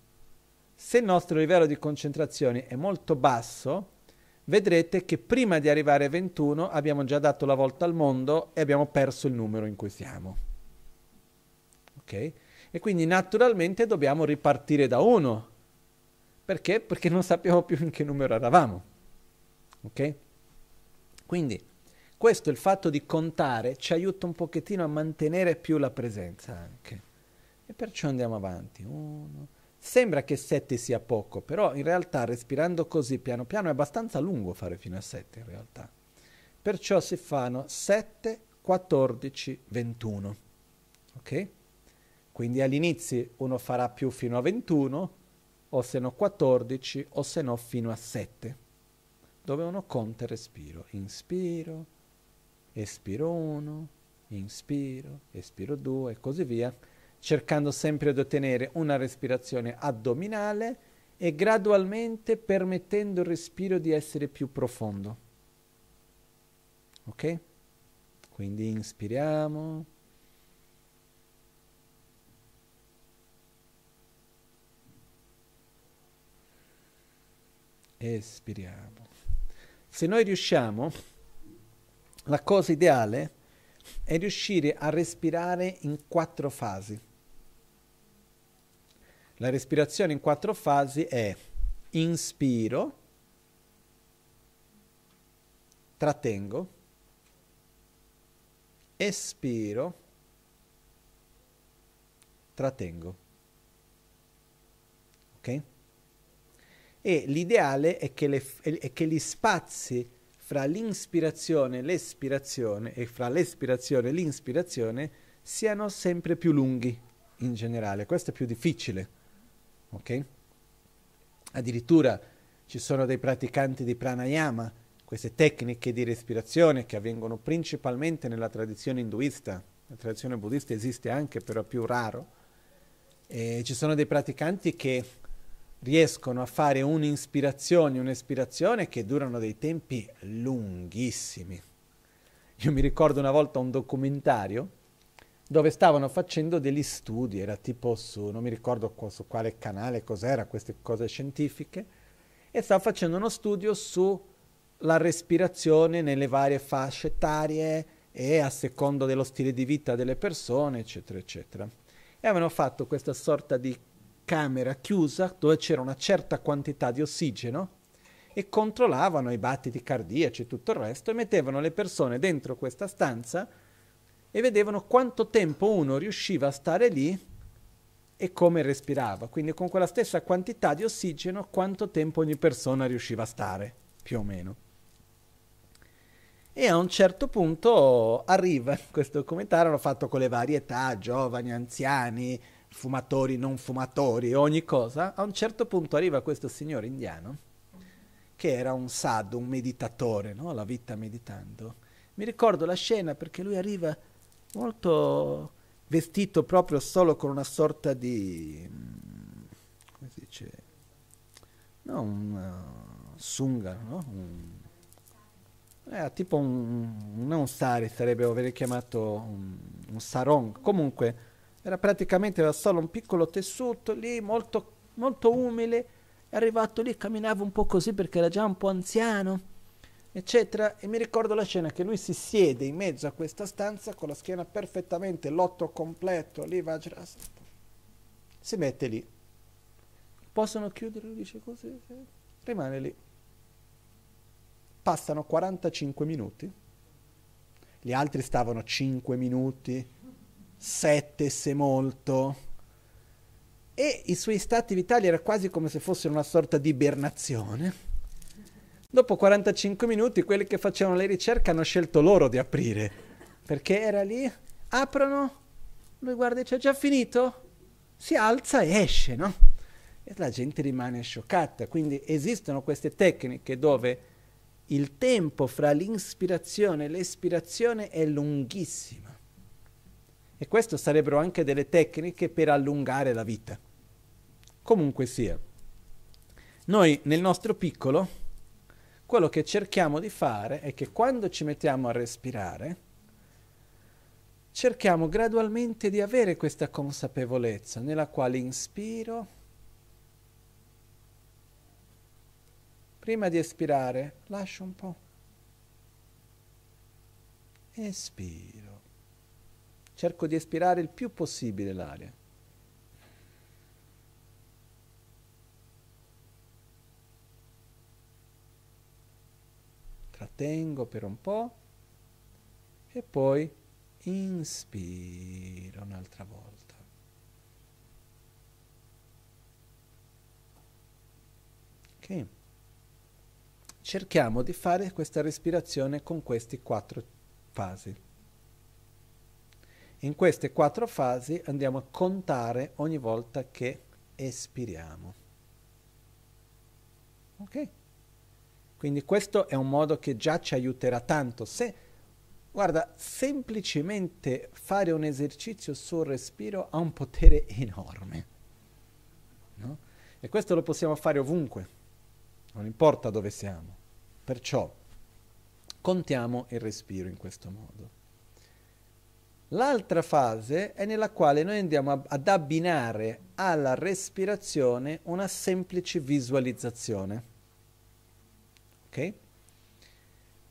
Se il nostro livello di concentrazione è molto basso, vedrete che prima di arrivare a 21 abbiamo già dato la volta al mondo e abbiamo perso il numero in cui siamo. Ok? E quindi naturalmente dobbiamo ripartire da 1. Perché? Perché non sappiamo più in che numero eravamo. Ok? Quindi questo, il fatto di contare, ci aiuta un pochettino a mantenere più la presenza anche. E perciò andiamo avanti. Uno. Sembra che 7 sia poco, però in realtà respirando così piano piano è abbastanza lungo fare fino a 7 in realtà. Perciò si fanno 7, 14, 21. Ok? Quindi all'inizio uno farà più fino a 21, o se no 14, o se no fino a 7, dove uno conta il respiro. Inspiro, espiro 1, inspiro, espiro 2 e così via, cercando sempre di ottenere una respirazione addominale e gradualmente permettendo il respiro di essere più profondo. Ok? Quindi inspiriamo espiriamo. Se noi riusciamo, la cosa ideale è riuscire a respirare in quattro fasi. La respirazione in quattro fasi è inspiro, trattengo, espiro, trattengo. Ok? e l'ideale è che, le, è che gli spazi fra l'inspirazione e l'espirazione e fra l'espirazione e l'inspirazione siano sempre più lunghi in generale. Questo è più difficile, ok? Addirittura ci sono dei praticanti di pranayama, queste tecniche di respirazione che avvengono principalmente nella tradizione induista, la tradizione buddista esiste anche però è più raro, e ci sono dei praticanti che riescono a fare un'inspirazione, un'espirazione che durano dei tempi lunghissimi. Io mi ricordo una volta un documentario dove stavano facendo degli studi, era tipo su, non mi ricordo su quale canale, cos'era, queste cose scientifiche, e stava facendo uno studio sulla respirazione nelle varie fasce etarie e a seconda dello stile di vita delle persone, eccetera, eccetera. E avevano fatto questa sorta di camera chiusa dove c'era una certa quantità di ossigeno e controllavano i battiti cardiaci e tutto il resto e mettevano le persone dentro questa stanza e vedevano quanto tempo uno riusciva a stare lì e come respirava, quindi con quella stessa quantità di ossigeno quanto tempo ogni persona riusciva a stare, più o meno. E a un certo punto arriva questo documentario, l'ho fatto con le varie età, giovani, anziani, fumatori, non fumatori, ogni cosa, a un certo punto arriva questo signore indiano, che era un sadhu, un meditatore, no? la vita meditando. Mi ricordo la scena perché lui arriva molto vestito proprio solo con una sorta di... Mm, come si dice? No, un uh, sunga, no? Un, eh, tipo un... non un sari, sarebbe aver chiamato un, un sarong, comunque era praticamente era solo un piccolo tessuto lì, molto, molto umile, è arrivato lì, camminava un po' così perché era già un po' anziano, eccetera, e mi ricordo la scena che lui si siede in mezzo a questa stanza con la schiena perfettamente, l'otto completo, lì va si mette lì. Possono chiudere, dice così, rimane lì. Passano 45 minuti, gli altri stavano 5 minuti, 7 se molto. E i suoi stati vitali era quasi come se fossero una sorta di ibernazione. Dopo 45 minuti quelli che facevano le ricerche hanno scelto loro di aprire, perché era lì, aprono, lui guarda e c'è già finito, si alza e esce, no? E la gente rimane scioccata, quindi esistono queste tecniche dove il tempo fra l'inspirazione e l'espirazione è lunghissimo. E queste sarebbero anche delle tecniche per allungare la vita. Comunque sia, noi nel nostro piccolo, quello che cerchiamo di fare è che quando ci mettiamo a respirare, cerchiamo gradualmente di avere questa consapevolezza nella quale inspiro, prima di espirare lascio un po', espiro cerco di espirare il più possibile l'aria. Trattengo per un po' e poi inspiro un'altra volta. Ok? Cerchiamo di fare questa respirazione con queste quattro fasi. In queste quattro fasi andiamo a contare ogni volta che espiriamo. Ok? Quindi questo è un modo che già ci aiuterà tanto. Se, guarda, semplicemente fare un esercizio sul respiro ha un potere enorme. No? E questo lo possiamo fare ovunque, non importa dove siamo. Perciò contiamo il respiro in questo modo. L'altra fase è nella quale noi andiamo ad abbinare alla respirazione una semplice visualizzazione. Ok?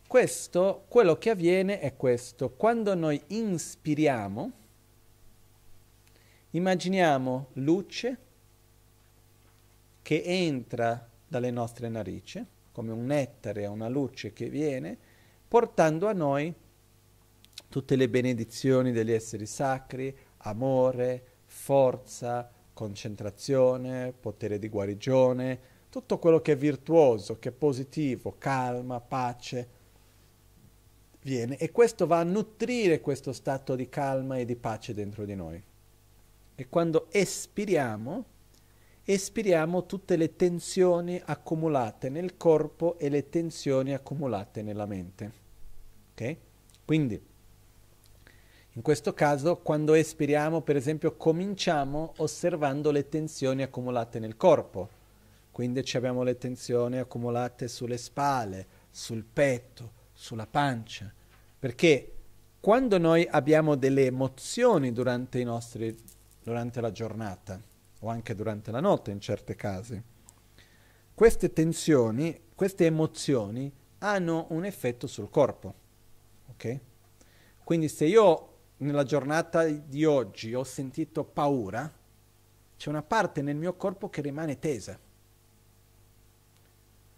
Questo, quello che avviene è questo. Quando noi inspiriamo, immaginiamo luce che entra dalle nostre narici, come un nettare, una luce che viene, portando a noi tutte le benedizioni degli esseri sacri, amore, forza, concentrazione, potere di guarigione, tutto quello che è virtuoso, che è positivo, calma, pace, viene e questo va a nutrire questo stato di calma e di pace dentro di noi. E quando espiriamo, espiriamo tutte le tensioni accumulate nel corpo e le tensioni accumulate nella mente. Ok? Quindi in questo caso, quando espiriamo, per esempio, cominciamo osservando le tensioni accumulate nel corpo. Quindi abbiamo le tensioni accumulate sulle spalle, sul petto, sulla pancia. Perché quando noi abbiamo delle emozioni durante, i nostri, durante la giornata o anche durante la notte in certi casi, queste tensioni, queste emozioni hanno un effetto sul corpo. Okay? Quindi se io nella giornata di oggi ho sentito paura, c'è una parte nel mio corpo che rimane tesa.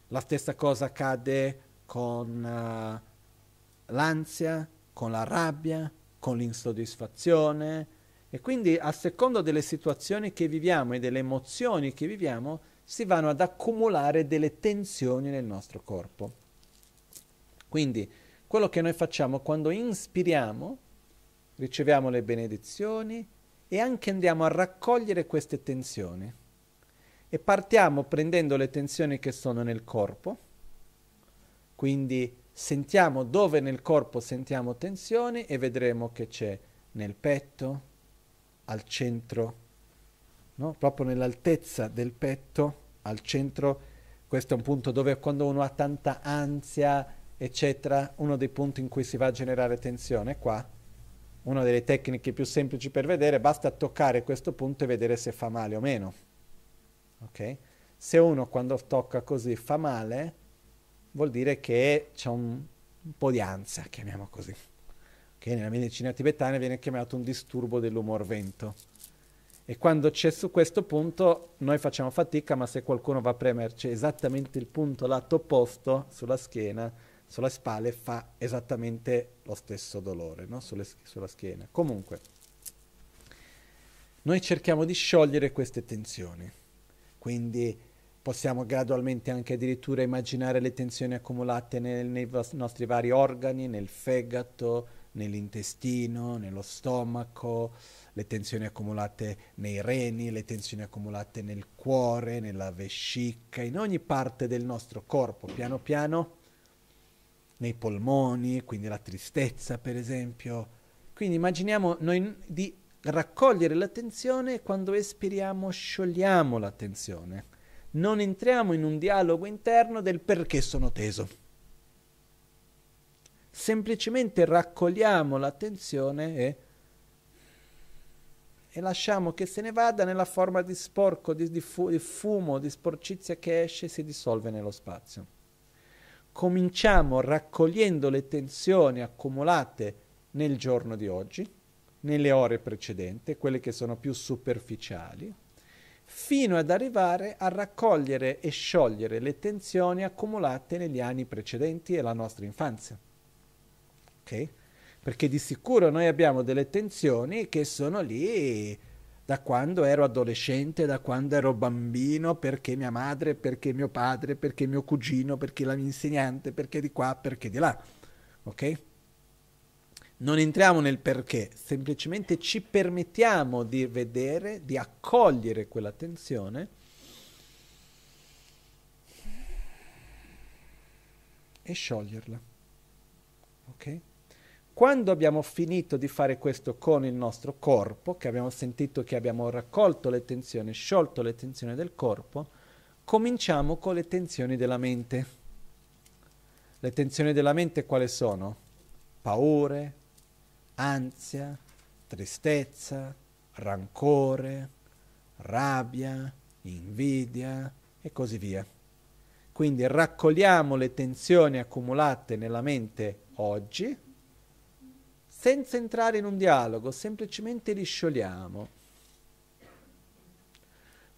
La stessa cosa accade con uh, l'ansia, con la rabbia, con l'insoddisfazione e quindi a seconda delle situazioni che viviamo e delle emozioni che viviamo si vanno ad accumulare delle tensioni nel nostro corpo. Quindi quello che noi facciamo quando inspiriamo riceviamo le benedizioni e anche andiamo a raccogliere queste tensioni. E partiamo prendendo le tensioni che sono nel corpo, quindi sentiamo dove nel corpo sentiamo tensioni e vedremo che c'è nel petto, al centro, no? proprio nell'altezza del petto, al centro, questo è un punto dove quando uno ha tanta ansia, eccetera, uno dei punti in cui si va a generare tensione, qua una delle tecniche più semplici per vedere, basta toccare questo punto e vedere se fa male o meno. Okay? Se uno quando tocca così fa male, vuol dire che c'è un, un, po' di ansia, chiamiamo così. Che okay? nella medicina tibetana viene chiamato un disturbo dell'umor vento. E quando c'è su questo punto noi facciamo fatica, ma se qualcuno va a premerci esattamente il punto lato opposto sulla schiena, sulle spalle fa esattamente lo stesso dolore, no? Sulle, sulla schiena. Comunque, noi cerchiamo di sciogliere queste tensioni, quindi possiamo gradualmente anche addirittura immaginare le tensioni accumulate nel, nei vos- nostri vari organi, nel fegato, nell'intestino, nello stomaco, le tensioni accumulate nei reni, le tensioni accumulate nel cuore, nella vescica, in ogni parte del nostro corpo, piano piano nei polmoni, quindi la tristezza per esempio. Quindi immaginiamo noi di raccogliere l'attenzione e quando espiriamo sciogliamo l'attenzione. Non entriamo in un dialogo interno del perché sono teso. Semplicemente raccogliamo l'attenzione e, e lasciamo che se ne vada nella forma di sporco, di, di, fu, di fumo, di sporcizia che esce e si dissolve nello spazio cominciamo raccogliendo le tensioni accumulate nel giorno di oggi, nelle ore precedenti, quelle che sono più superficiali, fino ad arrivare a raccogliere e sciogliere le tensioni accumulate negli anni precedenti e la nostra infanzia. Ok? Perché di sicuro noi abbiamo delle tensioni che sono lì da quando ero adolescente, da quando ero bambino, perché mia madre, perché mio padre, perché mio cugino, perché la mia insegnante, perché di qua, perché di là. Ok? Non entriamo nel perché, semplicemente ci permettiamo di vedere, di accogliere quell'attenzione. e scioglierla. Ok? Quando abbiamo finito di fare questo con il nostro corpo, che abbiamo sentito che abbiamo raccolto le tensioni, sciolto le tensioni del corpo, cominciamo con le tensioni della mente. Le tensioni della mente quali sono? Paure, ansia, tristezza, rancore, rabbia, invidia e così via. Quindi raccogliamo le tensioni accumulate nella mente oggi senza entrare in un dialogo, semplicemente li sciogliamo.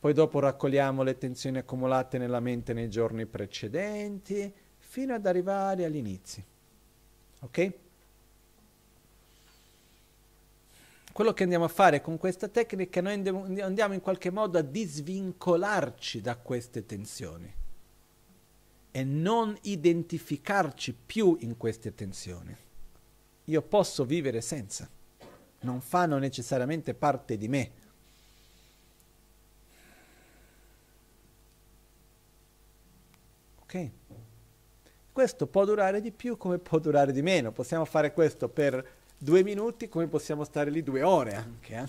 Poi dopo raccogliamo le tensioni accumulate nella mente nei giorni precedenti, fino ad arrivare all'inizio. Ok? Quello che andiamo a fare con questa tecnica, è noi andiamo in qualche modo a disvincolarci da queste tensioni e non identificarci più in queste tensioni io posso vivere senza, non fanno necessariamente parte di me. Ok? Questo può durare di più come può durare di meno, possiamo fare questo per due minuti come possiamo stare lì due ore anche. Eh?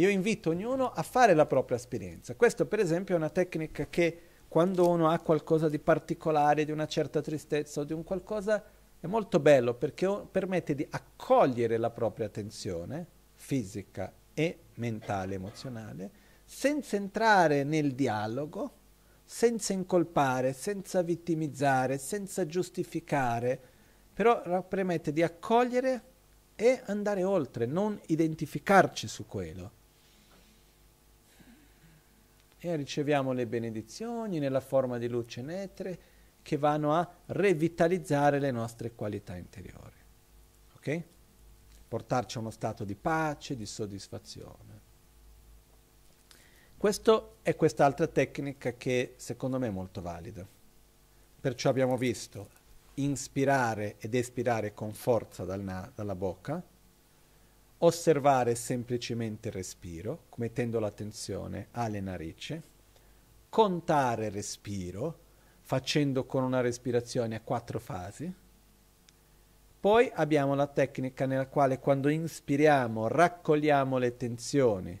Io invito ognuno a fare la propria esperienza. Questo per esempio è una tecnica che quando uno ha qualcosa di particolare, di una certa tristezza o di un qualcosa, è molto bello perché permette di accogliere la propria attenzione fisica e mentale, emozionale, senza entrare nel dialogo, senza incolpare, senza vittimizzare, senza giustificare, però permette di accogliere e andare oltre, non identificarci su quello. E riceviamo le benedizioni nella forma di luce netre che vanno a revitalizzare le nostre qualità interiori. Ok? Portarci a uno stato di pace, di soddisfazione. Questa è quest'altra tecnica che secondo me è molto valida. Perciò abbiamo visto inspirare ed espirare con forza dal na- dalla bocca, osservare semplicemente il respiro, mettendo l'attenzione alle narici, contare il respiro, facendo con una respirazione a quattro fasi. Poi abbiamo la tecnica nella quale quando inspiriamo raccogliamo le tensioni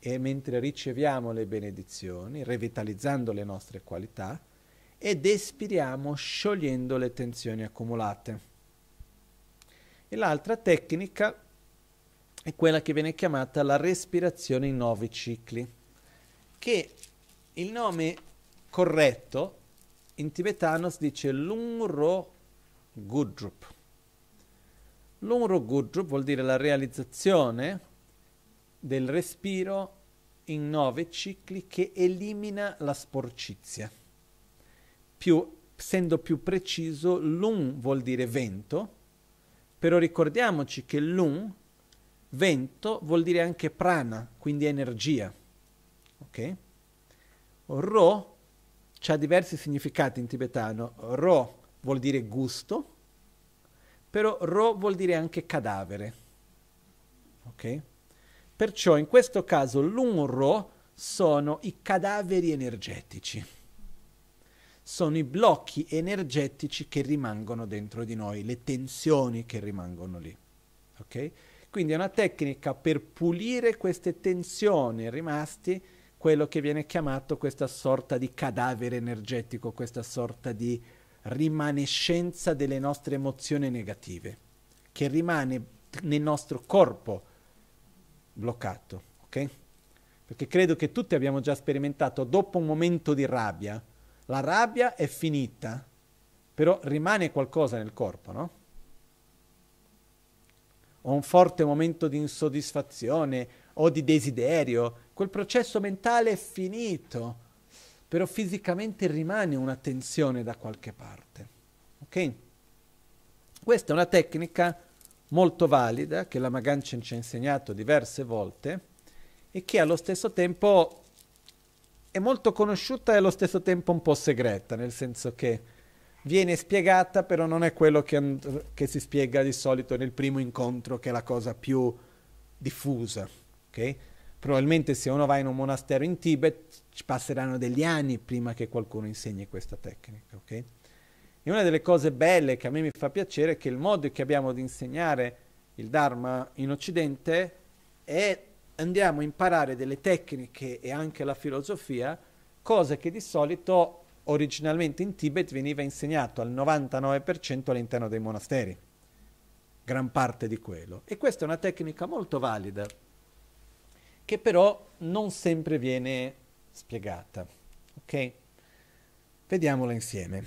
e mentre riceviamo le benedizioni, revitalizzando le nostre qualità, ed espiriamo sciogliendo le tensioni accumulate. E l'altra tecnica è quella che viene chiamata la respirazione in nove cicli, che il nome corretto in tibetano si dice Lungro Gudrup. Lungro Gudrup vuol dire la realizzazione del respiro in nove cicli che elimina la sporcizia. Più, essendo più preciso, lung vuol dire vento, però ricordiamoci che lung, vento, vuol dire anche prana, quindi energia. Ok? Ro ha diversi significati in tibetano. Ro vuol dire gusto, però ro vuol dire anche cadavere. Ok? Perciò in questo caso l'un ro sono i cadaveri energetici. Sono i blocchi energetici che rimangono dentro di noi, le tensioni che rimangono lì. Ok? Quindi è una tecnica per pulire queste tensioni rimaste quello che viene chiamato questa sorta di cadavere energetico, questa sorta di rimanescenza delle nostre emozioni negative, che rimane nel nostro corpo bloccato, ok? Perché credo che tutti abbiamo già sperimentato dopo un momento di rabbia, la rabbia è finita, però rimane qualcosa nel corpo, no? Ho un forte momento di insoddisfazione, o di desiderio, quel processo mentale è finito, però fisicamente rimane un'attenzione da qualche parte. Ok? Questa è una tecnica molto valida che la Maganchen ci ha insegnato diverse volte e che allo stesso tempo è molto conosciuta e allo stesso tempo un po' segreta, nel senso che viene spiegata, però non è quello che, and- che si spiega di solito nel primo incontro, che è la cosa più diffusa. Okay? Probabilmente se uno va in un monastero in Tibet ci passeranno degli anni prima che qualcuno insegni questa tecnica. Okay? E una delle cose belle che a me mi fa piacere è che il modo che abbiamo di insegnare il Dharma in Occidente è andiamo a imparare delle tecniche e anche la filosofia, cose che di solito originalmente in Tibet veniva insegnato al 99% all'interno dei monasteri, gran parte di quello. E questa è una tecnica molto valida che però non sempre viene spiegata. Ok? Vediamola insieme.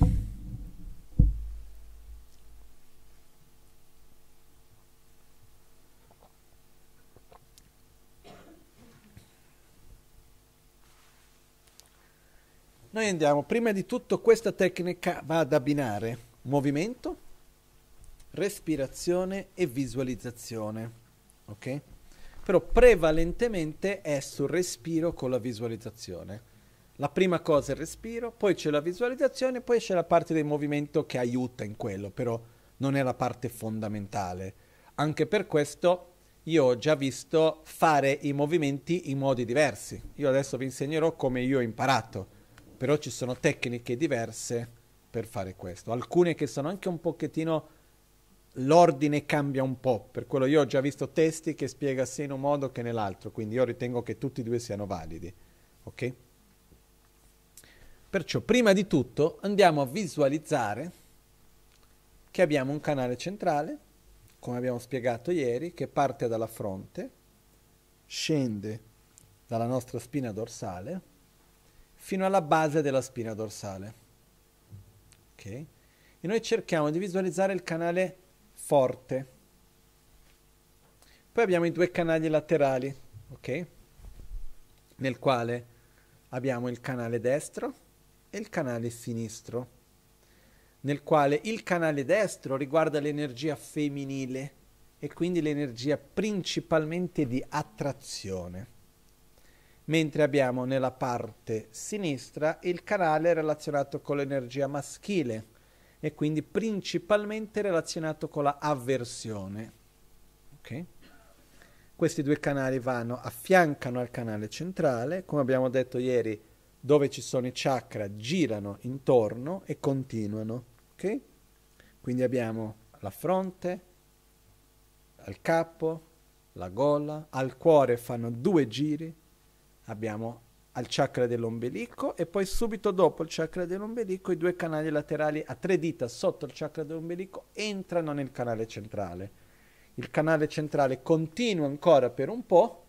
Noi andiamo, prima di tutto questa tecnica va ad abbinare movimento, respirazione e visualizzazione. Ok? però prevalentemente è sul respiro con la visualizzazione. La prima cosa è il respiro, poi c'è la visualizzazione, poi c'è la parte del movimento che aiuta in quello, però non è la parte fondamentale. Anche per questo io ho già visto fare i movimenti in modi diversi. Io adesso vi insegnerò come io ho imparato, però ci sono tecniche diverse per fare questo. Alcune che sono anche un pochettino l'ordine cambia un po', per quello io ho già visto testi che spiega sia in un modo che nell'altro, quindi io ritengo che tutti e due siano validi, ok? Perciò prima di tutto andiamo a visualizzare che abbiamo un canale centrale, come abbiamo spiegato ieri, che parte dalla fronte, scende dalla nostra spina dorsale fino alla base della spina dorsale. Okay? E noi cerchiamo di visualizzare il canale forte. Poi abbiamo i due canali laterali, ok? Nel quale abbiamo il canale destro e il canale sinistro, nel quale il canale destro riguarda l'energia femminile e quindi l'energia principalmente di attrazione, mentre abbiamo nella parte sinistra il canale relazionato con l'energia maschile e quindi principalmente relazionato con la avversione. Okay? Questi due canali vanno, affiancano al canale centrale, come abbiamo detto ieri, dove ci sono i chakra girano intorno e continuano. Okay? Quindi abbiamo la fronte, al capo, la gola, al cuore fanno due giri, abbiamo al chakra dell'ombelico e poi subito dopo il chakra dell'ombelico i due canali laterali a tre dita sotto il chakra dell'ombelico entrano nel canale centrale. Il canale centrale continua ancora per un po'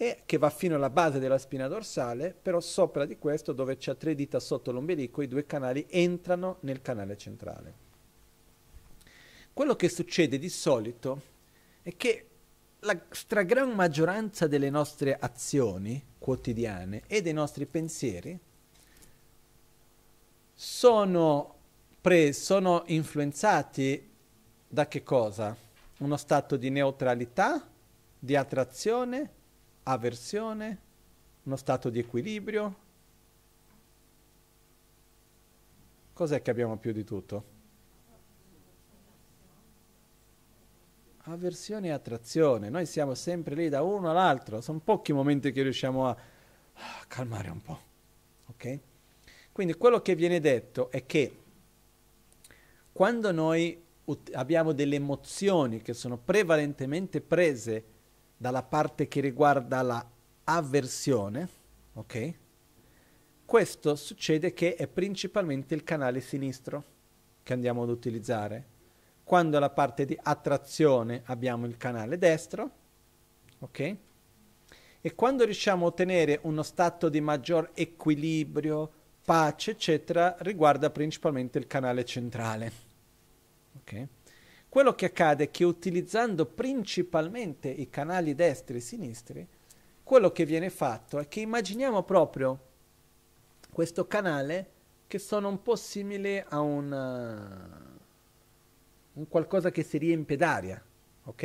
e che va fino alla base della spina dorsale, però sopra di questo dove c'è tre dita sotto l'ombelico i due canali entrano nel canale centrale. Quello che succede di solito è che la stragrande maggioranza delle nostre azioni quotidiane e dei nostri pensieri sono, pre- sono influenzati da che cosa? Uno stato di neutralità, di attrazione, avversione, uno stato di equilibrio. Cos'è che abbiamo più di tutto? Avversione e attrazione, noi siamo sempre lì da uno all'altro, sono pochi momenti che riusciamo a, a calmare un po'. Ok? Quindi quello che viene detto è che quando noi ut- abbiamo delle emozioni che sono prevalentemente prese dalla parte che riguarda la avversione, ok? Questo succede che è principalmente il canale sinistro che andiamo ad utilizzare quando la parte di attrazione abbiamo il canale destro, ok? E quando riusciamo a ottenere uno stato di maggior equilibrio, pace, eccetera, riguarda principalmente il canale centrale. Okay. Quello che accade è che utilizzando principalmente i canali destri e sinistri, quello che viene fatto è che immaginiamo proprio questo canale che sono un po' simile a un un qualcosa che si riempie d'aria, ok?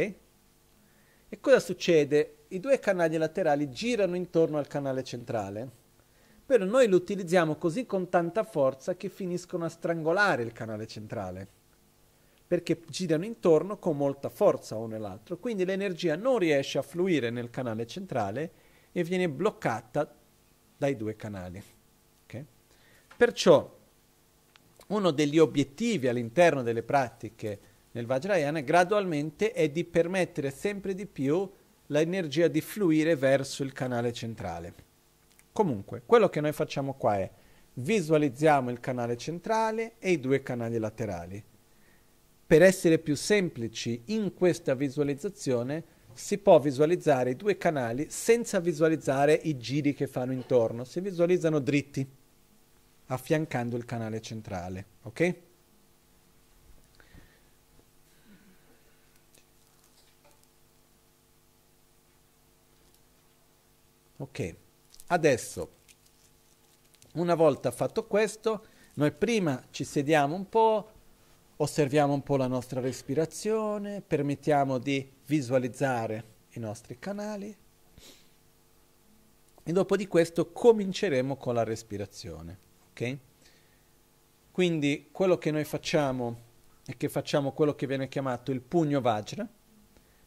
E cosa succede? I due canali laterali girano intorno al canale centrale, però noi li utilizziamo così con tanta forza che finiscono a strangolare il canale centrale, perché girano intorno con molta forza uno e l'altro, quindi l'energia non riesce a fluire nel canale centrale e viene bloccata dai due canali. Okay? Perciò uno degli obiettivi all'interno delle pratiche nel Vajrayana gradualmente è di permettere sempre di più l'energia di fluire verso il canale centrale. Comunque, quello che noi facciamo qua è visualizziamo il canale centrale e i due canali laterali. Per essere più semplici in questa visualizzazione si può visualizzare i due canali senza visualizzare i giri che fanno intorno, si visualizzano dritti affiancando il canale centrale, ok? Ok, adesso una volta fatto questo, noi prima ci sediamo un po', osserviamo un po' la nostra respirazione, permettiamo di visualizzare i nostri canali e dopo di questo cominceremo con la respirazione. Okay? Quindi quello che noi facciamo è che facciamo quello che viene chiamato il pugno Vajra,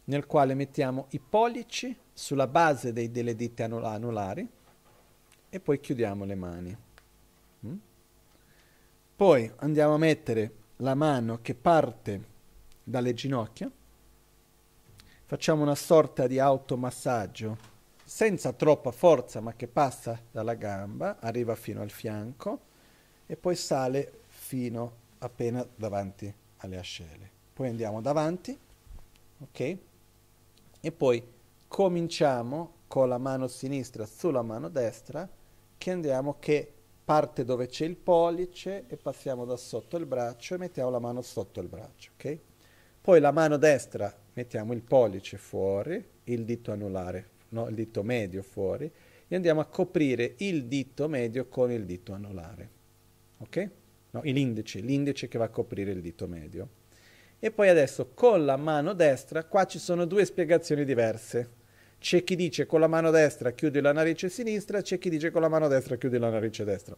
nel quale mettiamo i pollici sulla base dei, delle dita anulari e poi chiudiamo le mani. Mm? Poi andiamo a mettere la mano che parte dalle ginocchia, facciamo una sorta di automassaggio senza troppa forza ma che passa dalla gamba, arriva fino al fianco e poi sale fino appena davanti alle ascelle. Poi andiamo davanti, ok? E poi cominciamo con la mano sinistra sulla mano destra che andiamo che parte dove c'è il pollice e passiamo da sotto il braccio e mettiamo la mano sotto il braccio, ok? Poi la mano destra mettiamo il pollice fuori, il dito anulare no? il dito medio fuori, e andiamo a coprire il dito medio con il dito anulare, ok? No, l'indice, l'indice che va a coprire il dito medio. E poi adesso con la mano destra, qua ci sono due spiegazioni diverse. C'è chi dice con la mano destra chiudi la narice sinistra, c'è chi dice con la mano destra chiudi la narice destra.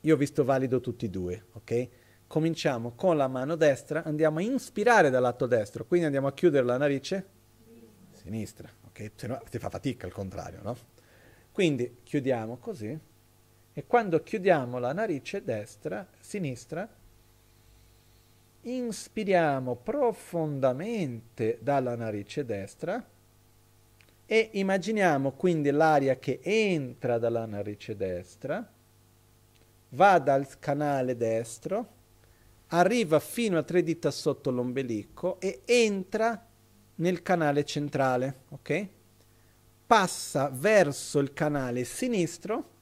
Io ho visto valido tutti e due, ok? Cominciamo con la mano destra, andiamo a inspirare dal lato destro, quindi andiamo a chiudere la narice sinistra che se no si fa fatica al contrario, no? Quindi chiudiamo così e quando chiudiamo la narice destra, sinistra, inspiriamo profondamente dalla narice destra e immaginiamo quindi l'aria che entra dalla narice destra, va dal canale destro, arriva fino a tre dita sotto l'ombelico e entra nel canale centrale, ok? Passa verso il canale sinistro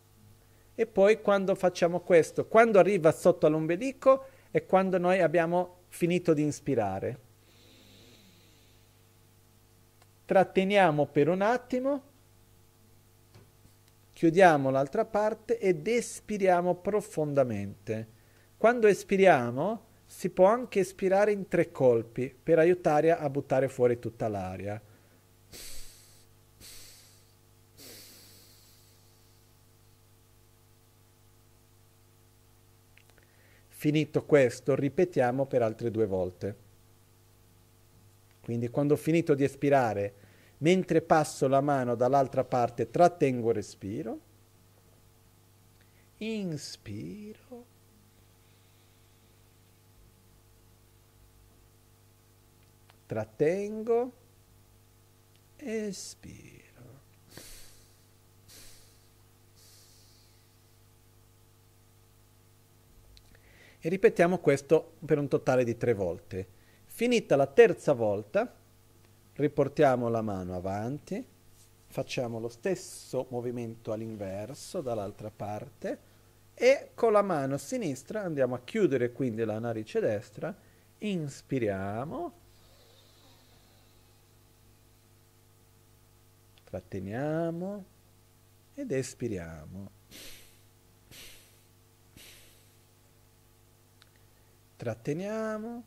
e poi quando facciamo questo, quando arriva sotto all'ombelico è quando noi abbiamo finito di inspirare. Tratteniamo per un attimo, chiudiamo l'altra parte ed espiriamo profondamente. Quando espiriamo si può anche espirare in tre colpi per aiutare a buttare fuori tutta l'aria. Finito questo, ripetiamo per altre due volte. Quindi quando ho finito di espirare, mentre passo la mano dall'altra parte, trattengo il respiro, inspiro trattengo, espiro. E ripetiamo questo per un totale di tre volte. Finita la terza volta, riportiamo la mano avanti, facciamo lo stesso movimento all'inverso dall'altra parte e con la mano sinistra andiamo a chiudere quindi la narice destra, inspiriamo tratteniamo ed espiriamo. Tratteniamo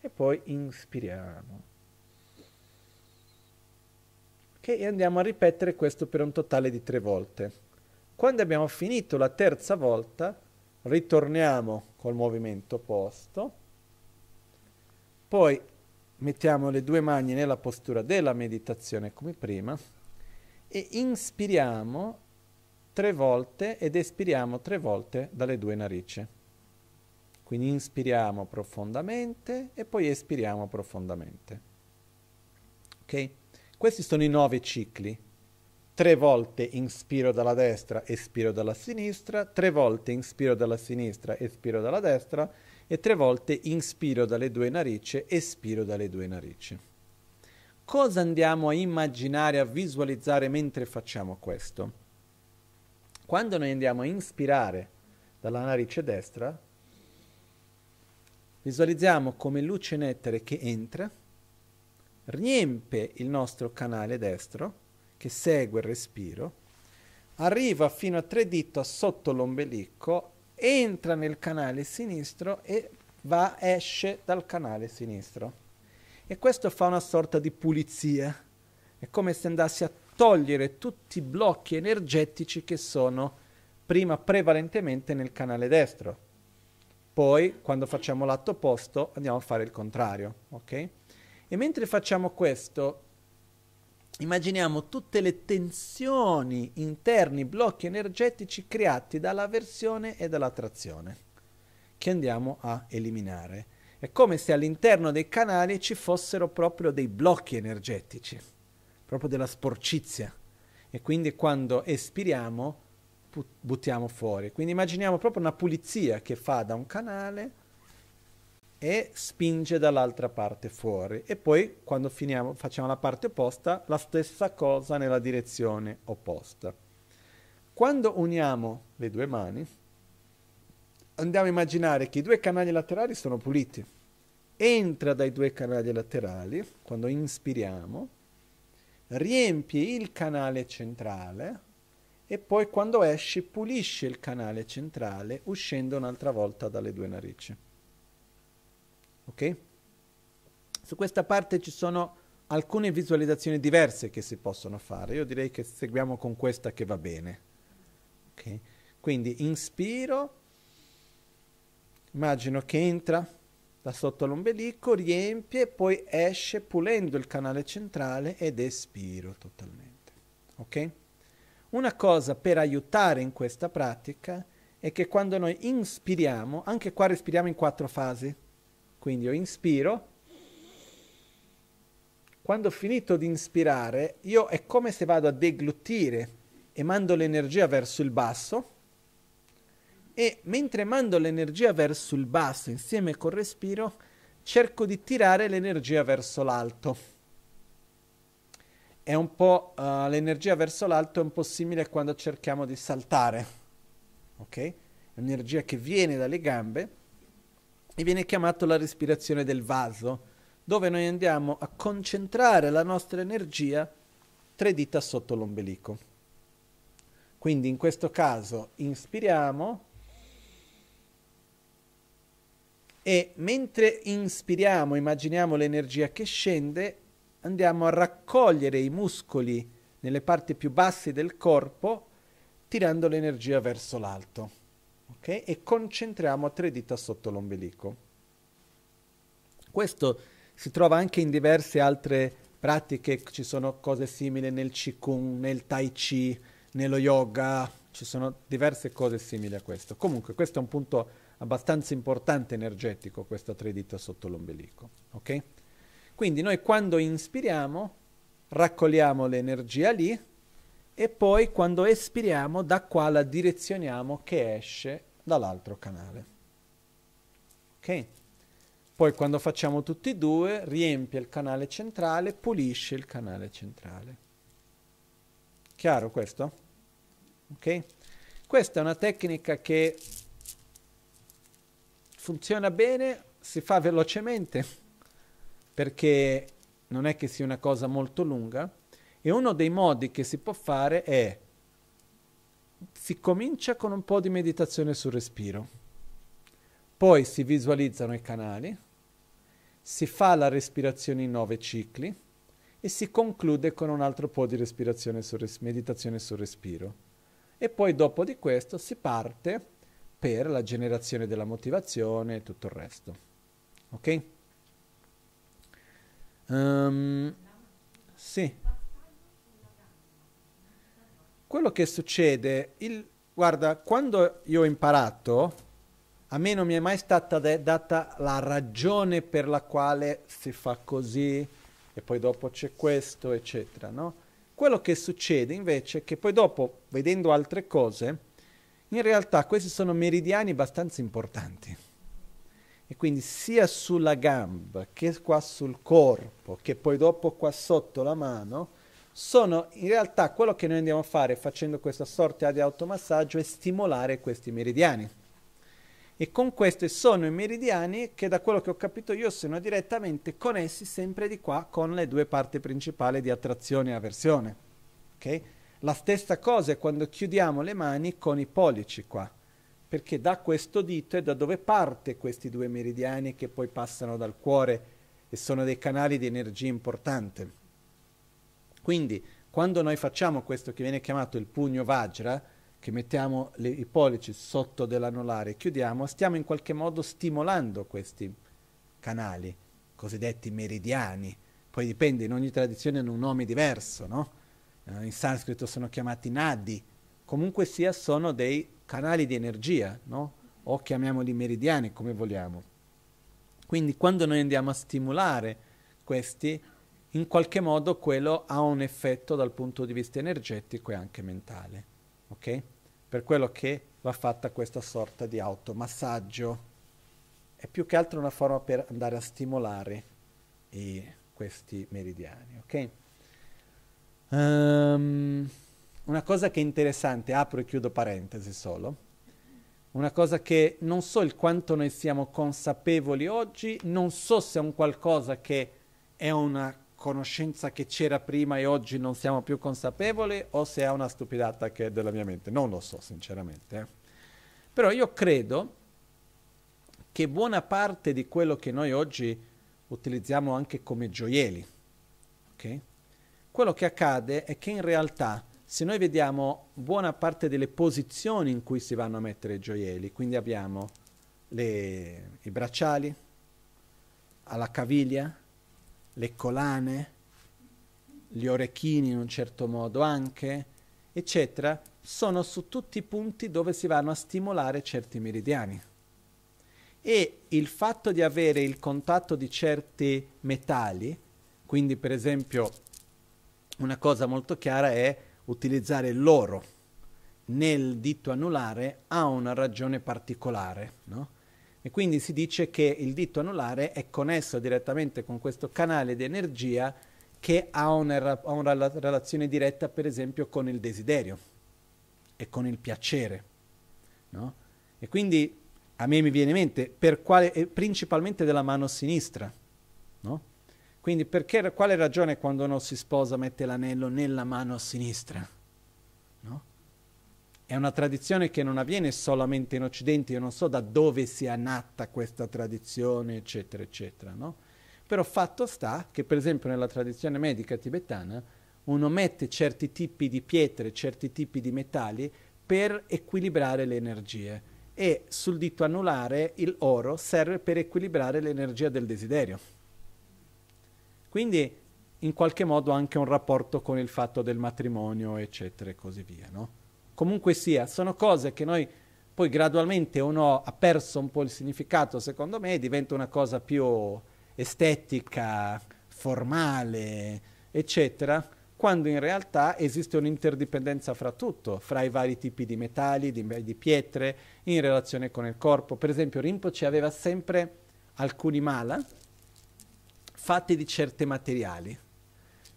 e poi inspiriamo. Ok, e andiamo a ripetere questo per un totale di tre volte. Quando abbiamo finito la terza volta, ritorniamo col movimento opposto, poi Mettiamo le due mani nella postura della meditazione come prima e inspiriamo tre volte ed espiriamo tre volte dalle due narici. Quindi inspiriamo profondamente e poi espiriamo profondamente. Ok? Questi sono i nove cicli. Tre volte inspiro dalla destra, espiro dalla sinistra, tre volte inspiro dalla sinistra, espiro dalla destra e tre volte inspiro dalle due narici, espiro dalle due narici. Cosa andiamo a immaginare, a visualizzare mentre facciamo questo? Quando noi andiamo a inspirare dalla narice destra, visualizziamo come luce nettere che entra, riempie il nostro canale destro, che segue il respiro, arriva fino a tre dita sotto l'ombelico entra nel canale sinistro e va, esce dal canale sinistro. E questo fa una sorta di pulizia. È come se andassi a togliere tutti i blocchi energetici che sono prima prevalentemente nel canale destro. Poi, quando facciamo l'atto opposto, andiamo a fare il contrario, ok? E mentre facciamo questo, Immaginiamo tutte le tensioni interni, blocchi energetici creati dall'avversione e dall'attrazione che andiamo a eliminare. È come se all'interno dei canali ci fossero proprio dei blocchi energetici, proprio della sporcizia. E quindi quando espiriamo buttiamo fuori. Quindi immaginiamo proprio una pulizia che fa da un canale e spinge dall'altra parte fuori e poi quando finiamo facciamo la parte opposta la stessa cosa nella direzione opposta quando uniamo le due mani andiamo a immaginare che i due canali laterali sono puliti entra dai due canali laterali quando inspiriamo riempie il canale centrale e poi quando esce pulisce il canale centrale uscendo un'altra volta dalle due narici ok? Su questa parte ci sono alcune visualizzazioni diverse che si possono fare. Io direi che seguiamo con questa che va bene. Okay? Quindi inspiro, immagino che entra da sotto l'ombelico, riempie, poi esce pulendo il canale centrale ed espiro totalmente. Ok? Una cosa per aiutare in questa pratica è che quando noi inspiriamo, anche qua respiriamo in quattro fasi, quindi io inspiro. Quando ho finito di inspirare, io è come se vado a deglutire e mando l'energia verso il basso. E mentre mando l'energia verso il basso insieme col respiro, cerco di tirare l'energia verso l'alto è un po' uh, l'energia verso l'alto è un po' simile a quando cerchiamo di saltare, ok? L'energia che viene dalle gambe e viene chiamato la respirazione del vaso, dove noi andiamo a concentrare la nostra energia tre dita sotto l'ombelico. Quindi in questo caso inspiriamo e mentre inspiriamo, immaginiamo l'energia che scende, andiamo a raccogliere i muscoli nelle parti più basse del corpo tirando l'energia verso l'alto okay? e concentriamo tre dita sotto l'ombelico. Questo si trova anche in diverse altre pratiche, ci sono cose simili nel Qigong, nel Tai Chi, nello yoga, ci sono diverse cose simili a questo. Comunque questo è un punto abbastanza importante energetico, questa tre dita sotto l'ombelico, okay? Quindi noi quando inspiriamo raccogliamo l'energia lì e poi quando espiriamo da qua la direzioniamo che esce dall'altro canale. Ok? Poi quando facciamo tutti e due riempie il canale centrale, pulisce il canale centrale. Chiaro questo? Ok? Questa è una tecnica che funziona bene, si fa velocemente perché non è che sia una cosa molto lunga e uno dei modi che si può fare è, si comincia con un po' di meditazione sul respiro, poi si visualizzano i canali, si fa la respirazione in nove cicli e si conclude con un altro po' di respirazione sul res- meditazione sul respiro. E poi dopo di questo si parte per la generazione della motivazione e tutto il resto. Ok? Um, sì quello che succede, il, guarda, quando io ho imparato, a me non mi è mai stata de- data la ragione per la quale si fa così e poi dopo c'è questo, eccetera, no? Quello che succede invece è che poi dopo, vedendo altre cose, in realtà questi sono meridiani abbastanza importanti. E quindi sia sulla gamba che qua sul corpo, che poi dopo qua sotto la mano, sono in realtà quello che noi andiamo a fare facendo questa sorta di automassaggio è stimolare questi meridiani. E con questi sono i meridiani che da quello che ho capito io sono direttamente connessi sempre di qua con le due parti principali di attrazione e avversione. Okay? La stessa cosa è quando chiudiamo le mani con i pollici qua, perché da questo dito è da dove parte questi due meridiani che poi passano dal cuore e sono dei canali di energia importante. Quindi quando noi facciamo questo che viene chiamato il pugno Vajra, che mettiamo le, i pollici sotto dell'anulare e chiudiamo, stiamo in qualche modo stimolando questi canali, cosiddetti meridiani. Poi dipende, in ogni tradizione hanno un nome diverso, no? Eh, in sanscrito sono chiamati nadi, comunque sia sono dei canali di energia, no? O chiamiamoli meridiani come vogliamo. Quindi quando noi andiamo a stimolare questi in qualche modo quello ha un effetto dal punto di vista energetico e anche mentale. Ok? Per quello che va fatta questa sorta di automassaggio. È più che altro una forma per andare a stimolare i, eh, questi meridiani. Ok? Um, una cosa che è interessante, apro e chiudo parentesi solo. Una cosa che non so il quanto noi siamo consapevoli oggi, non so se è un qualcosa che è una conoscenza che c'era prima e oggi non siamo più consapevoli o se è una stupidata che è della mia mente. Non lo so, sinceramente. Eh. Però io credo che buona parte di quello che noi oggi utilizziamo anche come gioielli, okay? quello che accade è che in realtà se noi vediamo buona parte delle posizioni in cui si vanno a mettere i gioielli, quindi abbiamo le, i bracciali, alla caviglia, le colane, gli orecchini in un certo modo anche, eccetera, sono su tutti i punti dove si vanno a stimolare certi meridiani. E il fatto di avere il contatto di certi metalli, quindi per esempio una cosa molto chiara è utilizzare l'oro nel dito anulare ha una ragione particolare, no? E quindi si dice che il dito anulare è connesso direttamente con questo canale di energia che ha una, ha una relazione diretta, per esempio, con il desiderio e con il piacere. No? E quindi a me mi viene in mente per quale, eh, principalmente della mano sinistra. No? Quindi perché, quale ragione quando uno si sposa mette l'anello nella mano sinistra? È una tradizione che non avviene solamente in Occidente, io non so da dove sia nata questa tradizione, eccetera, eccetera, no? Però fatto sta che, per esempio, nella tradizione medica tibetana uno mette certi tipi di pietre, certi tipi di metalli per equilibrare le energie e sul dito anulare il oro serve per equilibrare l'energia del desiderio. Quindi in qualche modo anche un rapporto con il fatto del matrimonio, eccetera, e così via, no? comunque sia, sono cose che noi poi gradualmente uno ha perso un po' il significato, secondo me, diventa una cosa più estetica, formale, eccetera, quando in realtà esiste un'interdipendenza fra tutto, fra i vari tipi di metalli, di, di pietre, in relazione con il corpo. Per esempio Rinpoche aveva sempre alcuni mala fatti di certi materiali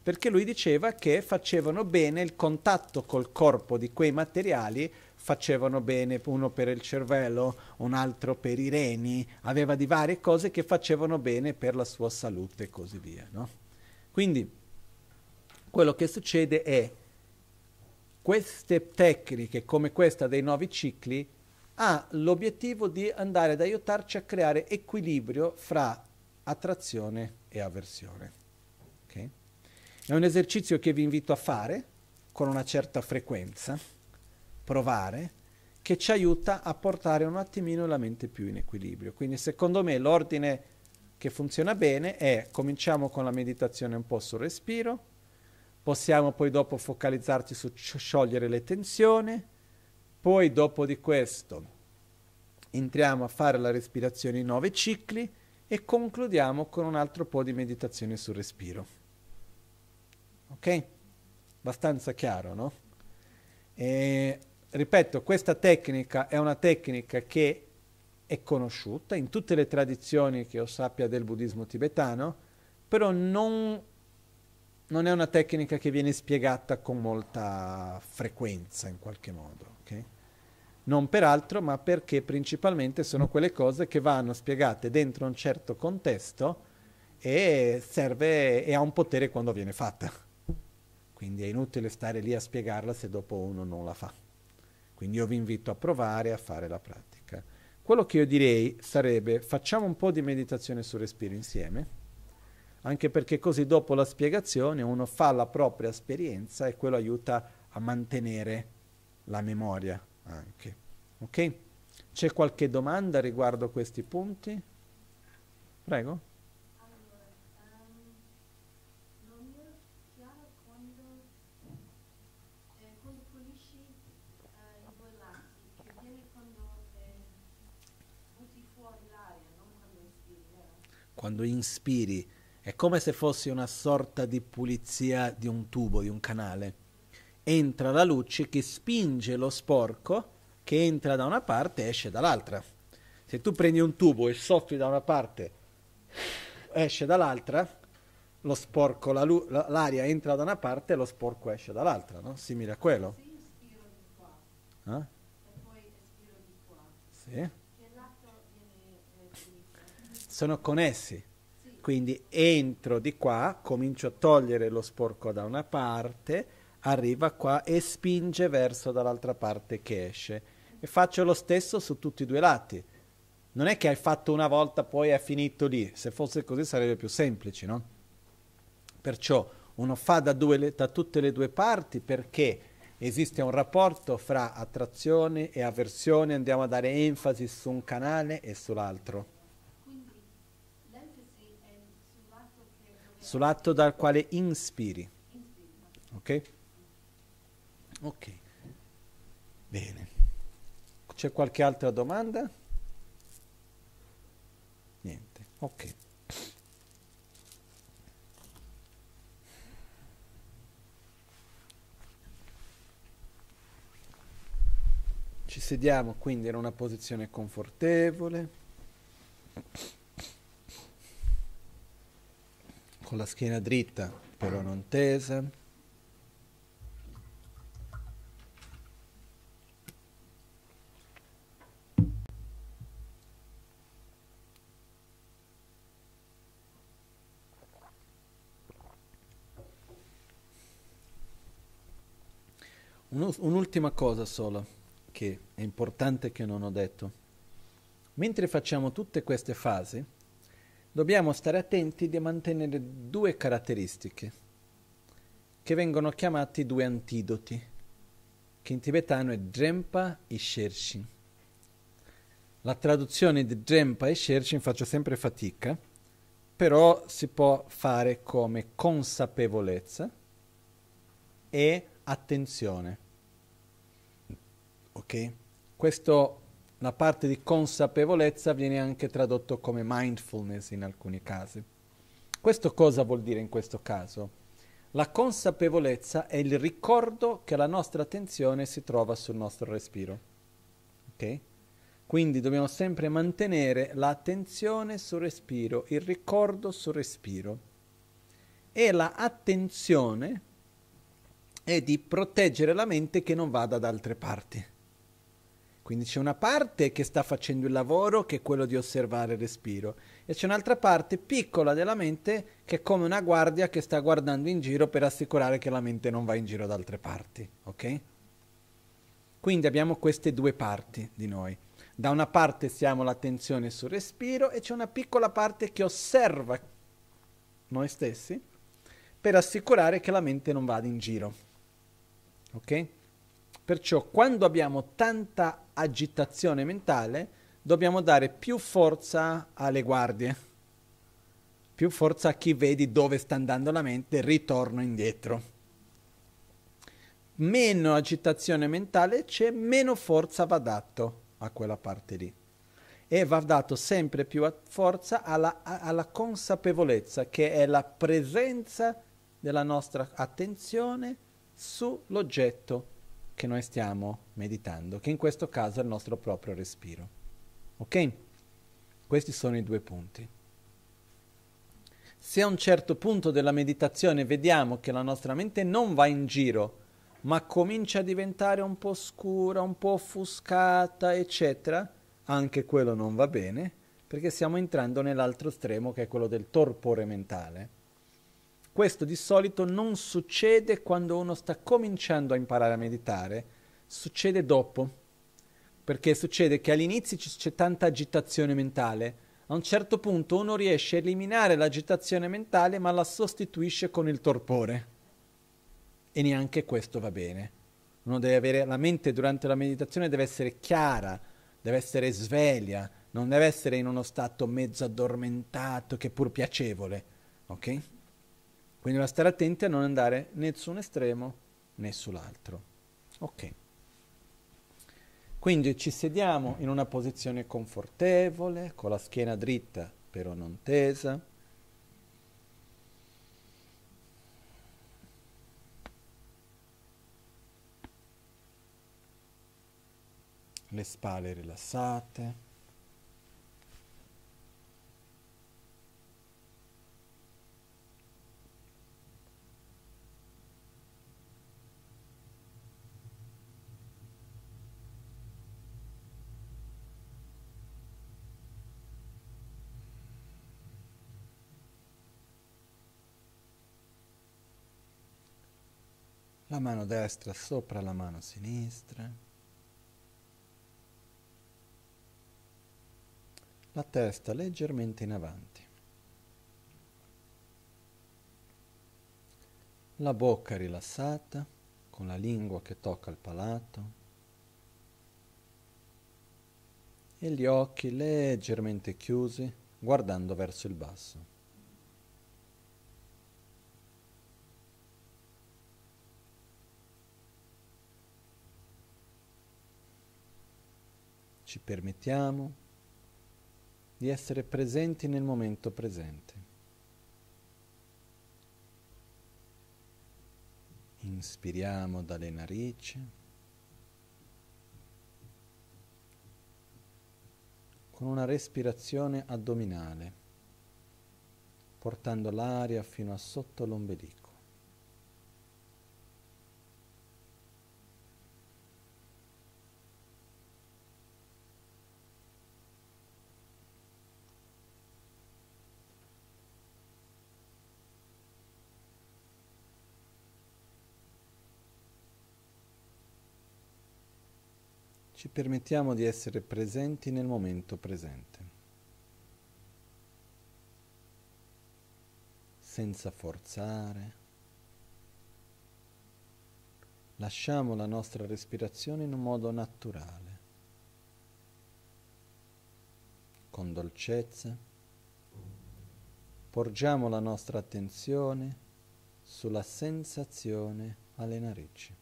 perché lui diceva che facevano bene il contatto col corpo di quei materiali, facevano bene uno per il cervello, un altro per i reni, aveva di varie cose che facevano bene per la sua salute e così via. No? Quindi quello che succede è queste tecniche come questa dei nuovi cicli ha l'obiettivo di andare ad aiutarci a creare equilibrio fra attrazione e avversione. È un esercizio che vi invito a fare con una certa frequenza, provare, che ci aiuta a portare un attimino la mente più in equilibrio. Quindi secondo me l'ordine che funziona bene è cominciamo con la meditazione un po' sul respiro, possiamo poi dopo focalizzarci su sciogliere le tensioni, poi dopo di questo entriamo a fare la respirazione in nove cicli e concludiamo con un altro po' di meditazione sul respiro. Ok? Abbastanza chiaro, no? E, ripeto, questa tecnica è una tecnica che è conosciuta in tutte le tradizioni che io sappia del buddismo tibetano, però non, non è una tecnica che viene spiegata con molta frequenza in qualche modo. Okay? Non per altro, ma perché principalmente sono quelle cose che vanno spiegate dentro un certo contesto e serve e ha un potere quando viene fatta. Quindi è inutile stare lì a spiegarla se dopo uno non la fa. Quindi io vi invito a provare a fare la pratica. Quello che io direi sarebbe facciamo un po' di meditazione sul respiro insieme, anche perché così dopo la spiegazione uno fa la propria esperienza e quello aiuta a mantenere la memoria anche. Ok? C'è qualche domanda riguardo a questi punti? Prego. quando inspiri, è come se fossi una sorta di pulizia di un tubo, di un canale. Entra la luce che spinge lo sporco che entra da una parte e esce dall'altra. Se tu prendi un tubo e soffi da una parte, esce dall'altra, lo sporco, la lu- l'aria entra da una parte e lo sporco esce dall'altra, no? Simile a quello. Se inspiro di qua. Eh? E poi espiro di qua. Sì sono connessi. Quindi entro di qua, comincio a togliere lo sporco da una parte, arriva qua e spinge verso dall'altra parte che esce. E faccio lo stesso su tutti i due lati. Non è che hai fatto una volta, poi è finito lì. Se fosse così sarebbe più semplice, no? Perciò uno fa da, due, da tutte le due parti perché esiste un rapporto fra attrazione e avversione, andiamo a dare enfasi su un canale e sull'altro. sull'atto dal quale inspiri. Ok? Ok. Bene. C'è qualche altra domanda? Niente. Ok. Ci sediamo quindi in una posizione confortevole. con la schiena dritta, però non tesa. Un'ultima cosa sola che è importante che non ho detto. Mentre facciamo tutte queste fasi, dobbiamo stare attenti di mantenere due caratteristiche che vengono chiamati due antidoti, che in tibetano è Drempa e Shershin. La traduzione di Drempa e Shershin faccio sempre fatica, però si può fare come consapevolezza e attenzione. Ok? Questo la parte di consapevolezza viene anche tradotto come mindfulness in alcuni casi. Questo cosa vuol dire in questo caso? La consapevolezza è il ricordo che la nostra attenzione si trova sul nostro respiro. Ok? Quindi dobbiamo sempre mantenere l'attenzione sul respiro, il ricordo sul respiro. E la è di proteggere la mente che non vada da altre parti. Quindi c'è una parte che sta facendo il lavoro, che è quello di osservare il respiro, e c'è un'altra parte piccola della mente che è come una guardia che sta guardando in giro per assicurare che la mente non va in giro da altre parti, ok? Quindi abbiamo queste due parti di noi. Da una parte siamo l'attenzione sul respiro e c'è una piccola parte che osserva noi stessi per assicurare che la mente non vada in giro. Ok? Perciò quando abbiamo tanta agitazione mentale, dobbiamo dare più forza alle guardie, più forza a chi vedi dove sta andando la mente, ritorno indietro. Meno agitazione mentale c'è, meno forza va dato a quella parte lì. E va dato sempre più forza alla, alla consapevolezza, che è la presenza della nostra attenzione sull'oggetto che noi stiamo meditando, che in questo caso è il nostro proprio respiro. Ok? Questi sono i due punti. Se a un certo punto della meditazione vediamo che la nostra mente non va in giro, ma comincia a diventare un po' scura, un po' offuscata, eccetera, anche quello non va bene, perché stiamo entrando nell'altro estremo che è quello del torpore mentale questo di solito non succede quando uno sta cominciando a imparare a meditare, succede dopo, perché succede che all'inizio c'è tanta agitazione mentale, a un certo punto uno riesce a eliminare l'agitazione mentale ma la sostituisce con il torpore. E neanche questo va bene. Uno deve avere la mente durante la meditazione deve essere chiara, deve essere sveglia, non deve essere in uno stato mezzo addormentato che è pur piacevole, ok? Quindi bisogna stare attenti a non andare né su un estremo né sull'altro. Ok. Quindi ci sediamo in una posizione confortevole, con la schiena dritta però non tesa. Le spalle rilassate. la mano destra sopra la mano sinistra, la testa leggermente in avanti, la bocca rilassata con la lingua che tocca il palato e gli occhi leggermente chiusi guardando verso il basso. ci permettiamo di essere presenti nel momento presente. Inspiriamo dalle narici. con una respirazione addominale, portando l'aria fino a sotto l'ombelico. permettiamo di essere presenti nel momento presente, senza forzare. Lasciamo la nostra respirazione in un modo naturale, con dolcezza. Porgiamo la nostra attenzione sulla sensazione alle narici.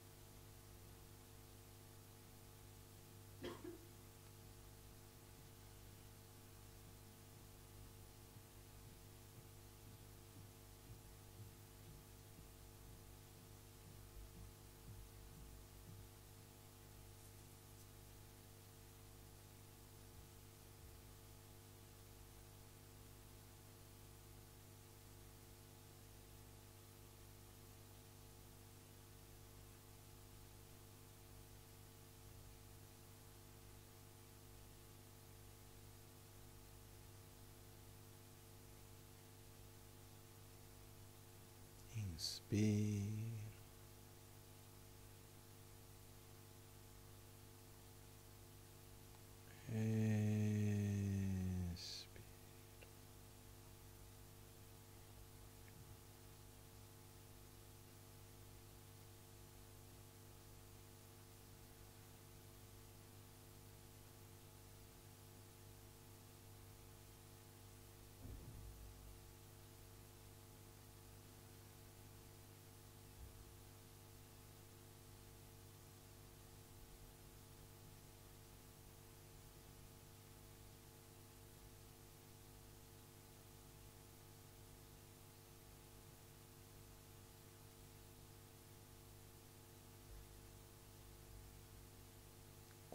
space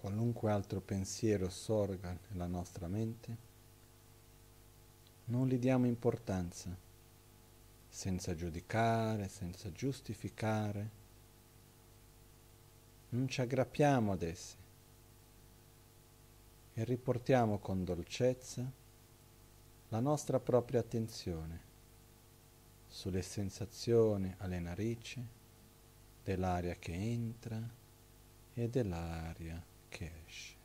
qualunque altro pensiero sorga nella nostra mente, non gli diamo importanza, senza giudicare, senza giustificare, non ci aggrappiamo ad essi e riportiamo con dolcezza la nostra propria attenzione sulle sensazioni alle narici dell'aria che entra e dell'aria cash.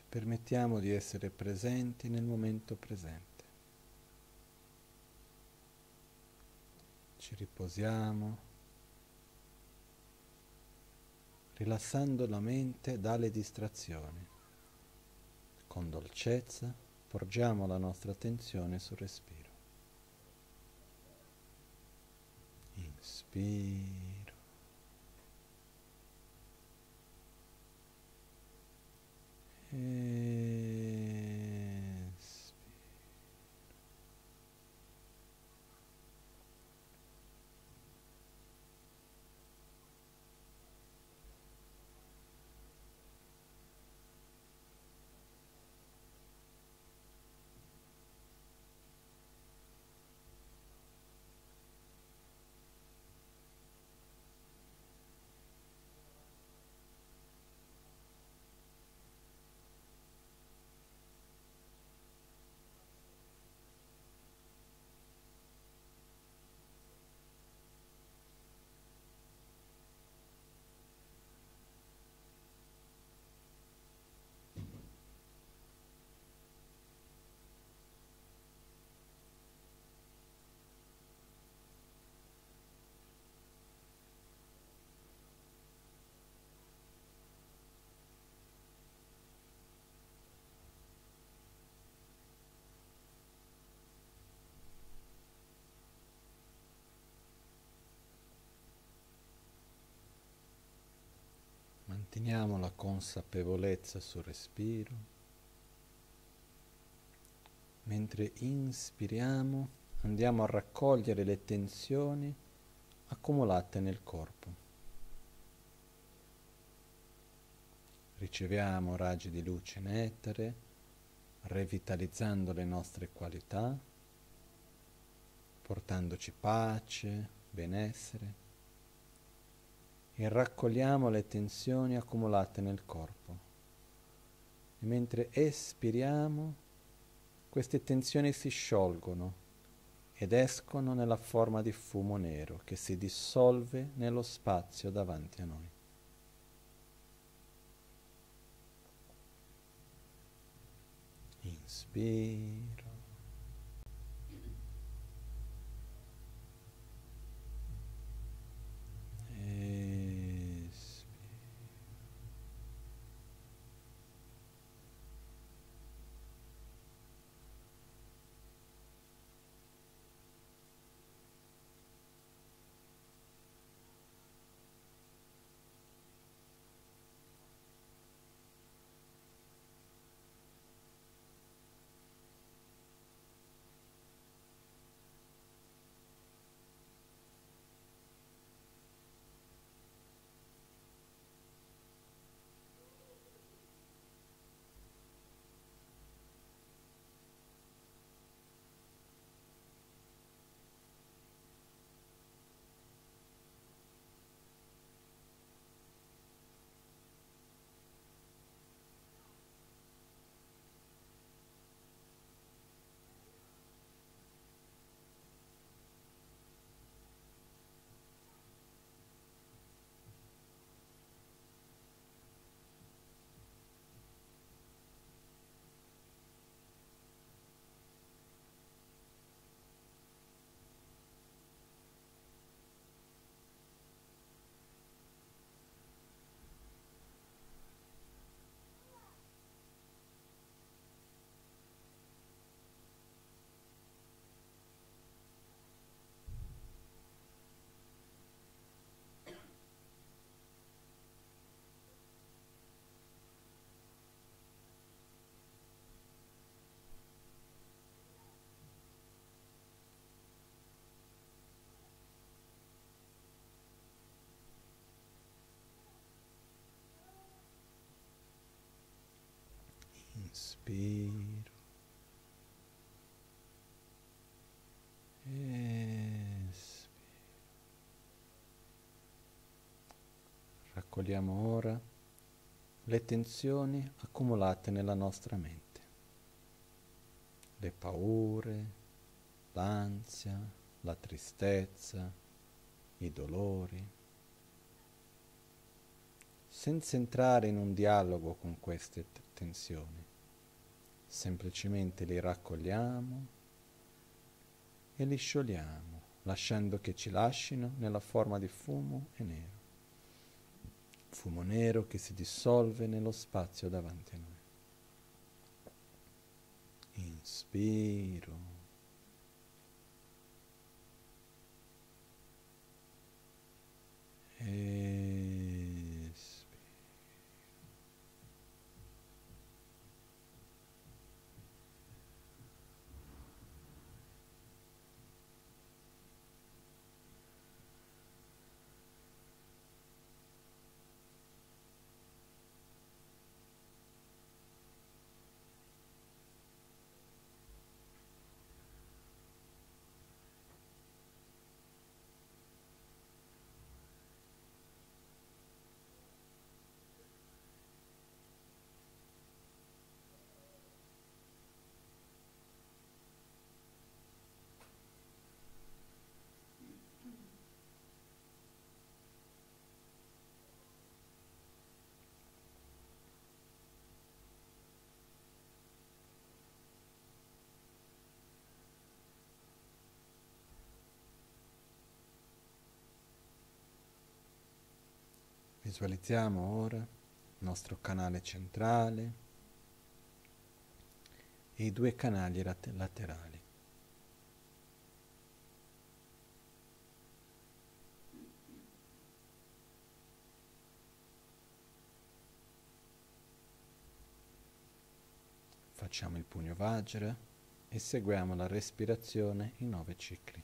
Ci cioè, permettiamo di essere presenti nel momento presente. Ci riposiamo, rilassando la mente dalle distrazioni. Con dolcezza porgiamo la nostra attenzione sul respiro. Inspira. えー Manteniamo la consapevolezza sul respiro. Mentre inspiriamo andiamo a raccogliere le tensioni accumulate nel corpo. riceviamo raggi di luce in etere, revitalizzando le nostre qualità, portandoci pace, benessere e raccogliamo le tensioni accumulate nel corpo. E mentre espiriamo, queste tensioni si sciolgono ed escono nella forma di fumo nero che si dissolve nello spazio davanti a noi. Inspira. inspiro espiro raccogliamo ora le tensioni accumulate nella nostra mente le paure l'ansia la tristezza i dolori senza entrare in un dialogo con queste tensioni semplicemente li raccogliamo e li sciogliamo, lasciando che ci lascino nella forma di fumo e nero. Fumo nero che si dissolve nello spazio davanti a noi. Inspiro. E... Visualizziamo ora il nostro canale centrale e i due canali later laterali. Facciamo il pugno Vajra e seguiamo la respirazione in nove cicli.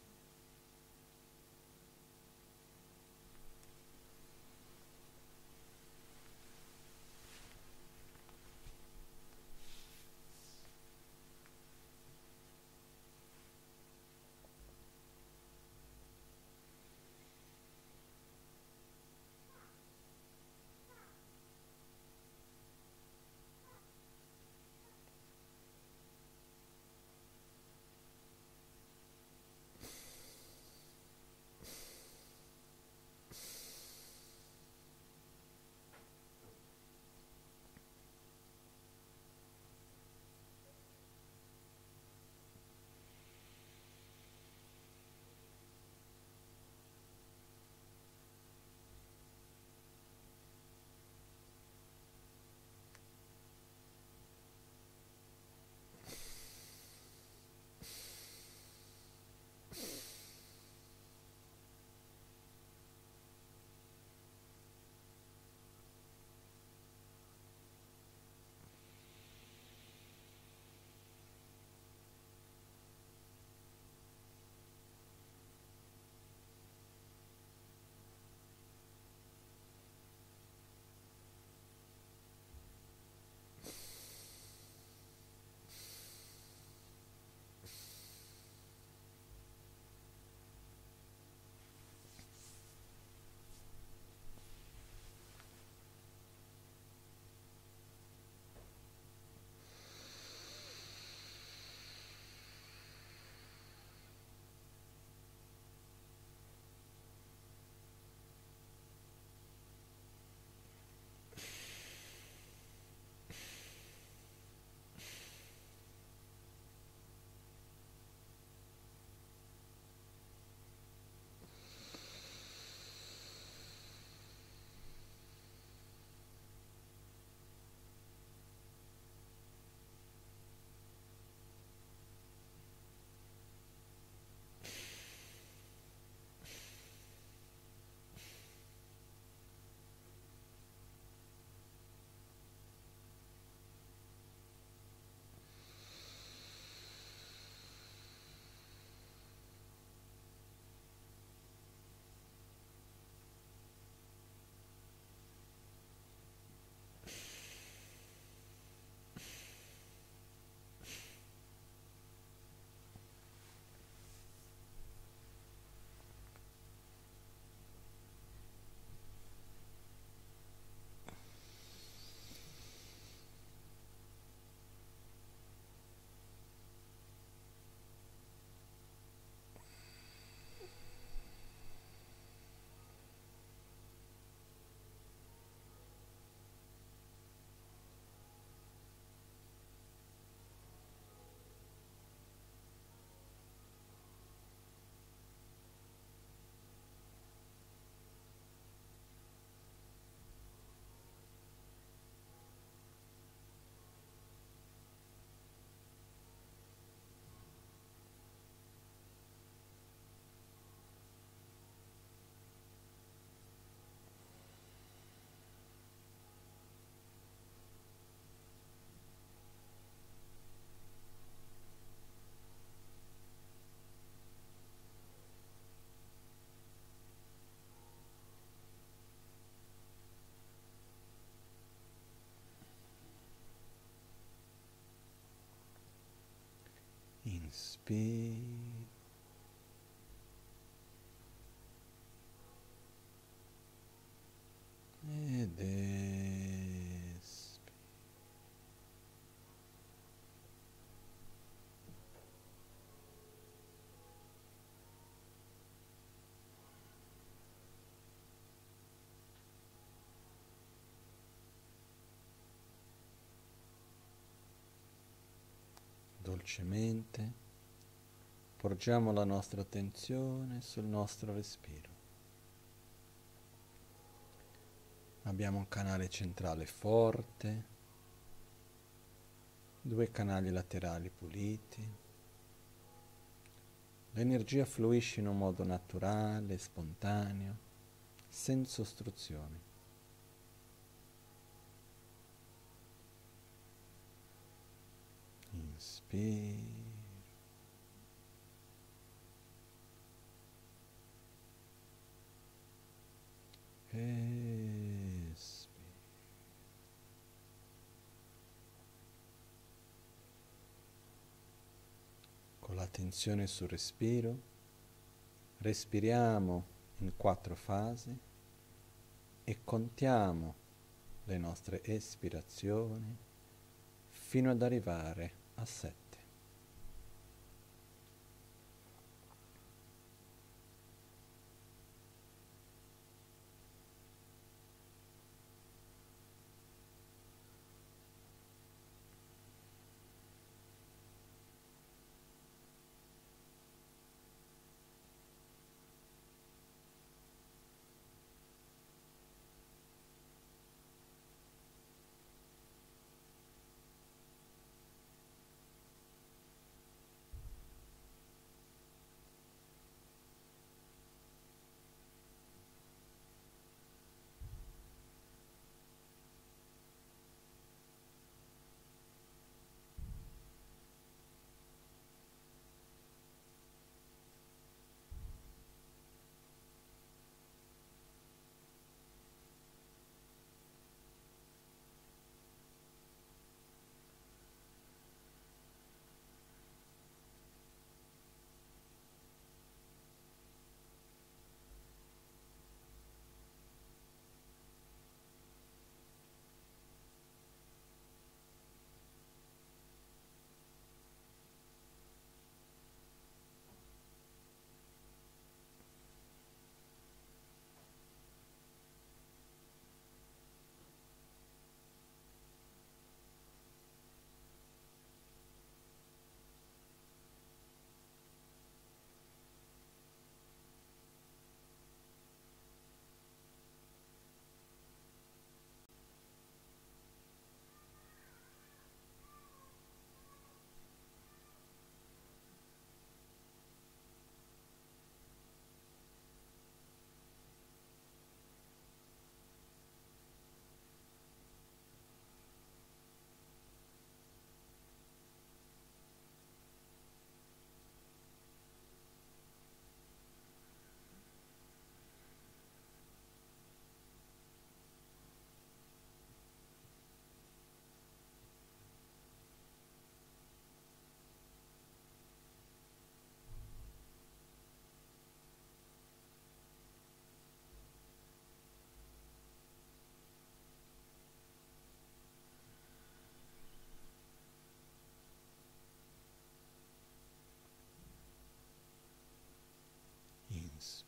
be. Ed espi. Dolcemente. Porgiamo la nostra attenzione sul nostro respiro. Abbiamo un canale centrale forte, due canali laterali puliti. L'energia fluisce in un modo naturale, spontaneo, senza ostruzioni. Inspiro. Con l'attenzione sul respiro, respiriamo in quattro fasi e contiamo le nostre espirazioni fino ad arrivare a sette.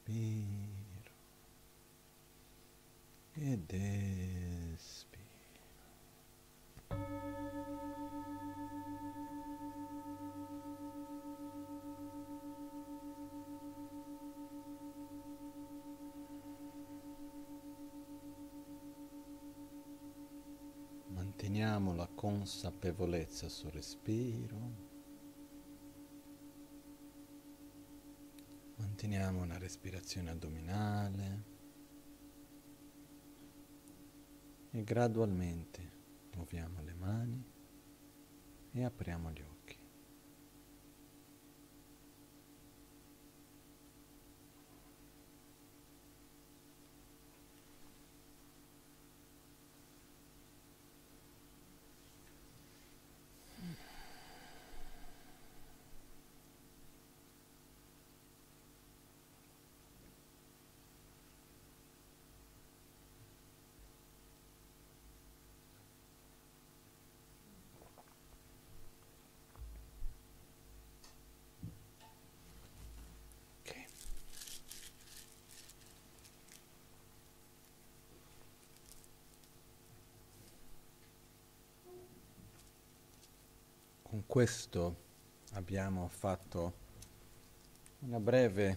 inspiro ed espiro. Manteniamo la consapevolezza sul respiro. Continuiamo una respirazione addominale e gradualmente muoviamo le mani e apriamo gli occhi. questo abbiamo fatto una breve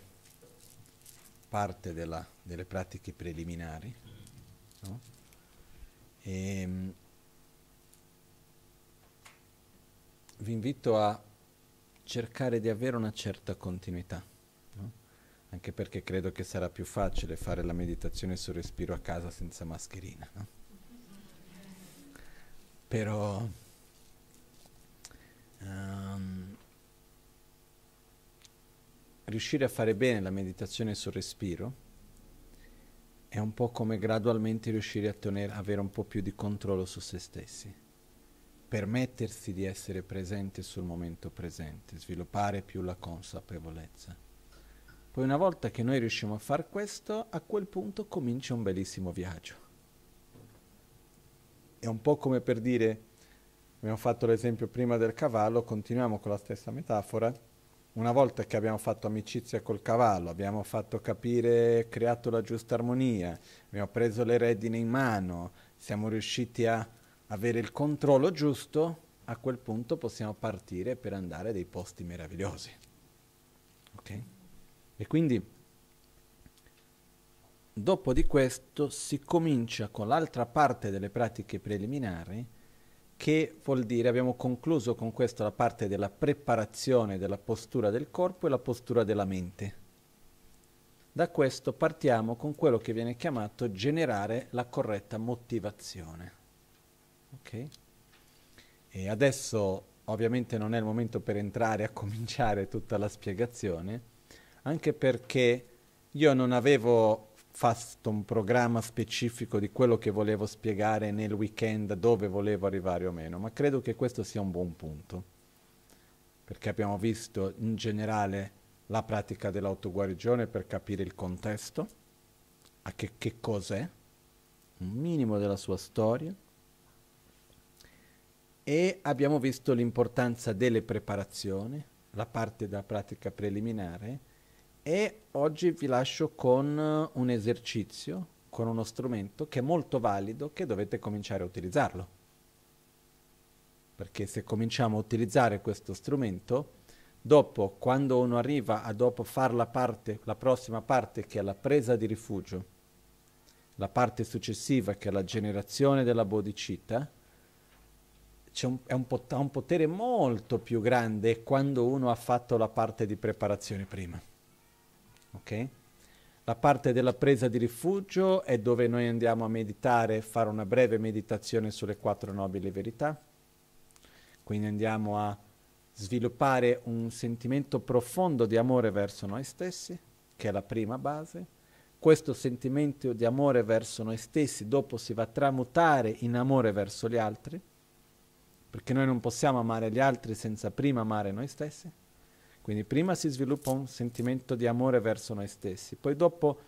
parte della, delle pratiche preliminari. No? E, ehm, vi invito a cercare di avere una certa continuità, no? anche perché credo che sarà più facile fare la meditazione sul respiro a casa senza mascherina. No? Però um, riuscire a fare bene la meditazione sul respiro è un po' come gradualmente riuscire a tenere, avere un po' più di controllo su se stessi, permettersi di essere presente sul momento presente, sviluppare più la consapevolezza. Poi una volta che noi riusciamo a far questo, a quel punto comincia un bellissimo viaggio. È un po' come per dire Abbiamo fatto l'esempio prima del cavallo, continuiamo con la stessa metafora. Una volta che abbiamo fatto amicizia col cavallo, abbiamo fatto capire, creato la giusta armonia, abbiamo preso le redine in mano, siamo riusciti a avere il controllo giusto, a quel punto possiamo partire per andare a dei posti meravigliosi. Okay? E quindi, dopo di questo, si comincia con l'altra parte delle pratiche preliminari, che vuol dire abbiamo concluso con questa la parte della preparazione della postura del corpo e la postura della mente. Da questo partiamo con quello che viene chiamato generare la corretta motivazione. Ok? E adesso ovviamente non è il momento per entrare a cominciare tutta la spiegazione, anche perché io non avevo fatto un programma specifico di quello che volevo spiegare nel weekend, dove volevo arrivare o meno, ma credo che questo sia un buon punto, perché abbiamo visto in generale la pratica dell'autoguarigione per capire il contesto, a che, che cos'è, un minimo della sua storia, e abbiamo visto l'importanza delle preparazioni, la parte della pratica preliminare, e oggi vi lascio con eh, un esercizio, con uno strumento che è molto valido, che dovete cominciare a utilizzarlo. Perché se cominciamo a utilizzare questo strumento, dopo, quando uno arriva a dopo fare la, parte, la prossima parte che è la presa di rifugio, la parte successiva che è la generazione della bodhicitta, un, un pot- ha un potere molto più grande quando uno ha fatto la parte di preparazione prima ok? La parte della presa di rifugio è dove noi andiamo a meditare, fare una breve meditazione sulle quattro nobili verità. Quindi andiamo a sviluppare un sentimento profondo di amore verso noi stessi, che è la prima base. Questo sentimento di amore verso noi stessi dopo si va a tramutare in amore verso gli altri, perché noi non possiamo amare gli altri senza prima amare noi stessi. Quindi prima si sviluppa un sentimento di amore verso noi stessi, poi dopo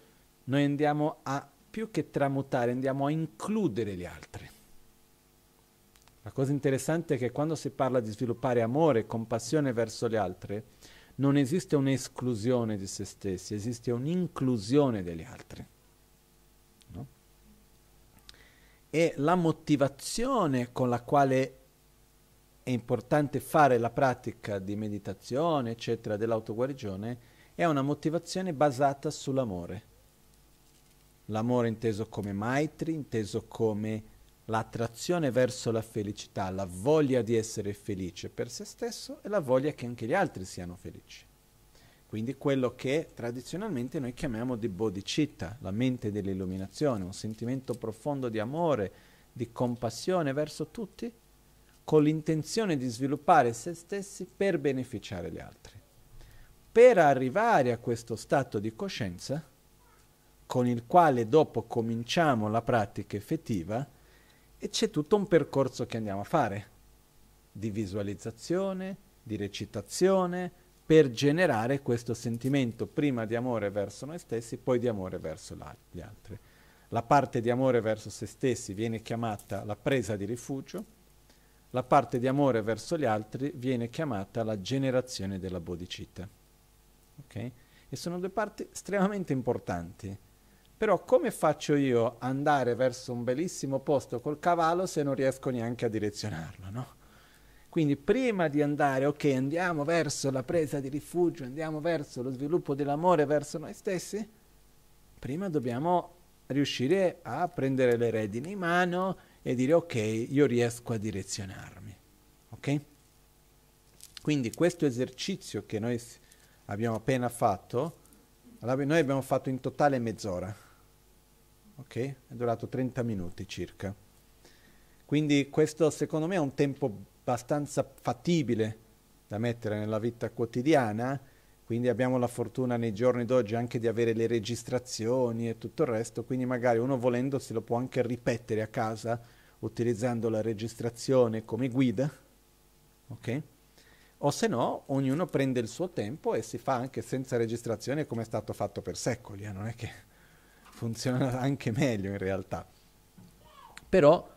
noi andiamo a più che tramutare, andiamo a includere gli altri. La cosa interessante è che quando si parla di sviluppare amore e compassione verso gli altri, non esiste un'esclusione di se stessi, esiste un'inclusione degli altri. No? E la motivazione con la quale è importante fare la pratica di meditazione, eccetera, dell'autoguarigione, è una motivazione basata sull'amore. L'amore inteso come maitri, inteso come l'attrazione verso la felicità, la voglia di essere felice per se stesso e la voglia che anche gli altri siano felici. Quindi quello che tradizionalmente noi chiamiamo di bodhicitta, la mente dell'illuminazione, un sentimento profondo di amore, di compassione verso tutti, con l'intenzione di sviluppare se stessi per beneficiare gli altri. Per arrivare a questo stato di coscienza, con il quale dopo cominciamo la pratica effettiva, c'è tutto un percorso che andiamo a fare, di visualizzazione, di recitazione, per generare questo sentimento prima di amore verso noi stessi, poi di amore verso gli altri. La parte di amore verso se stessi viene chiamata la presa di rifugio, la parte di amore verso gli altri viene chiamata la generazione della bodhicitta. Okay? E sono due parti estremamente importanti. Però come faccio io andare verso un bellissimo posto col cavallo se non riesco neanche a direzionarlo, no? Quindi prima di andare, ok, andiamo verso la presa di rifugio, andiamo verso lo sviluppo dell'amore verso noi stessi, prima dobbiamo riuscire a prendere le redini in mano e dire ok, io riesco a direzionarmi. Okay? Quindi questo esercizio che noi abbiamo appena fatto, noi abbiamo fatto in totale mezz'ora, ok? È durato 30 minuti circa. Quindi questo secondo me è un tempo abbastanza fattibile da mettere nella vita quotidiana quindi abbiamo la fortuna nei giorni d'oggi anche di avere le registrazioni e tutto il resto, quindi magari uno volendo se lo può anche ripetere a casa utilizzando la registrazione come guida, ok? O se no, ognuno prende il suo tempo e si fa anche senza registrazione come è stato fatto per secoli, eh? non è che funziona anche meglio in realtà. Però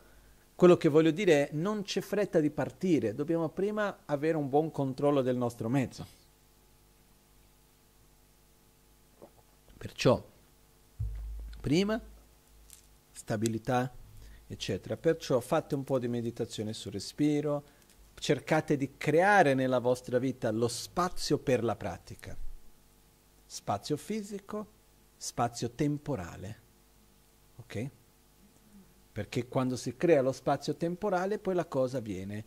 quello che voglio dire è non c'è fretta di partire, dobbiamo prima avere un buon controllo del nostro mezzo Perciò, prima, stabilità, eccetera. Perciò fate un po' di meditazione sul respiro, cercate di creare nella vostra vita lo spazio per la pratica. Spazio fisico, spazio temporale. Ok? Perché quando si crea lo spazio temporale poi la cosa viene.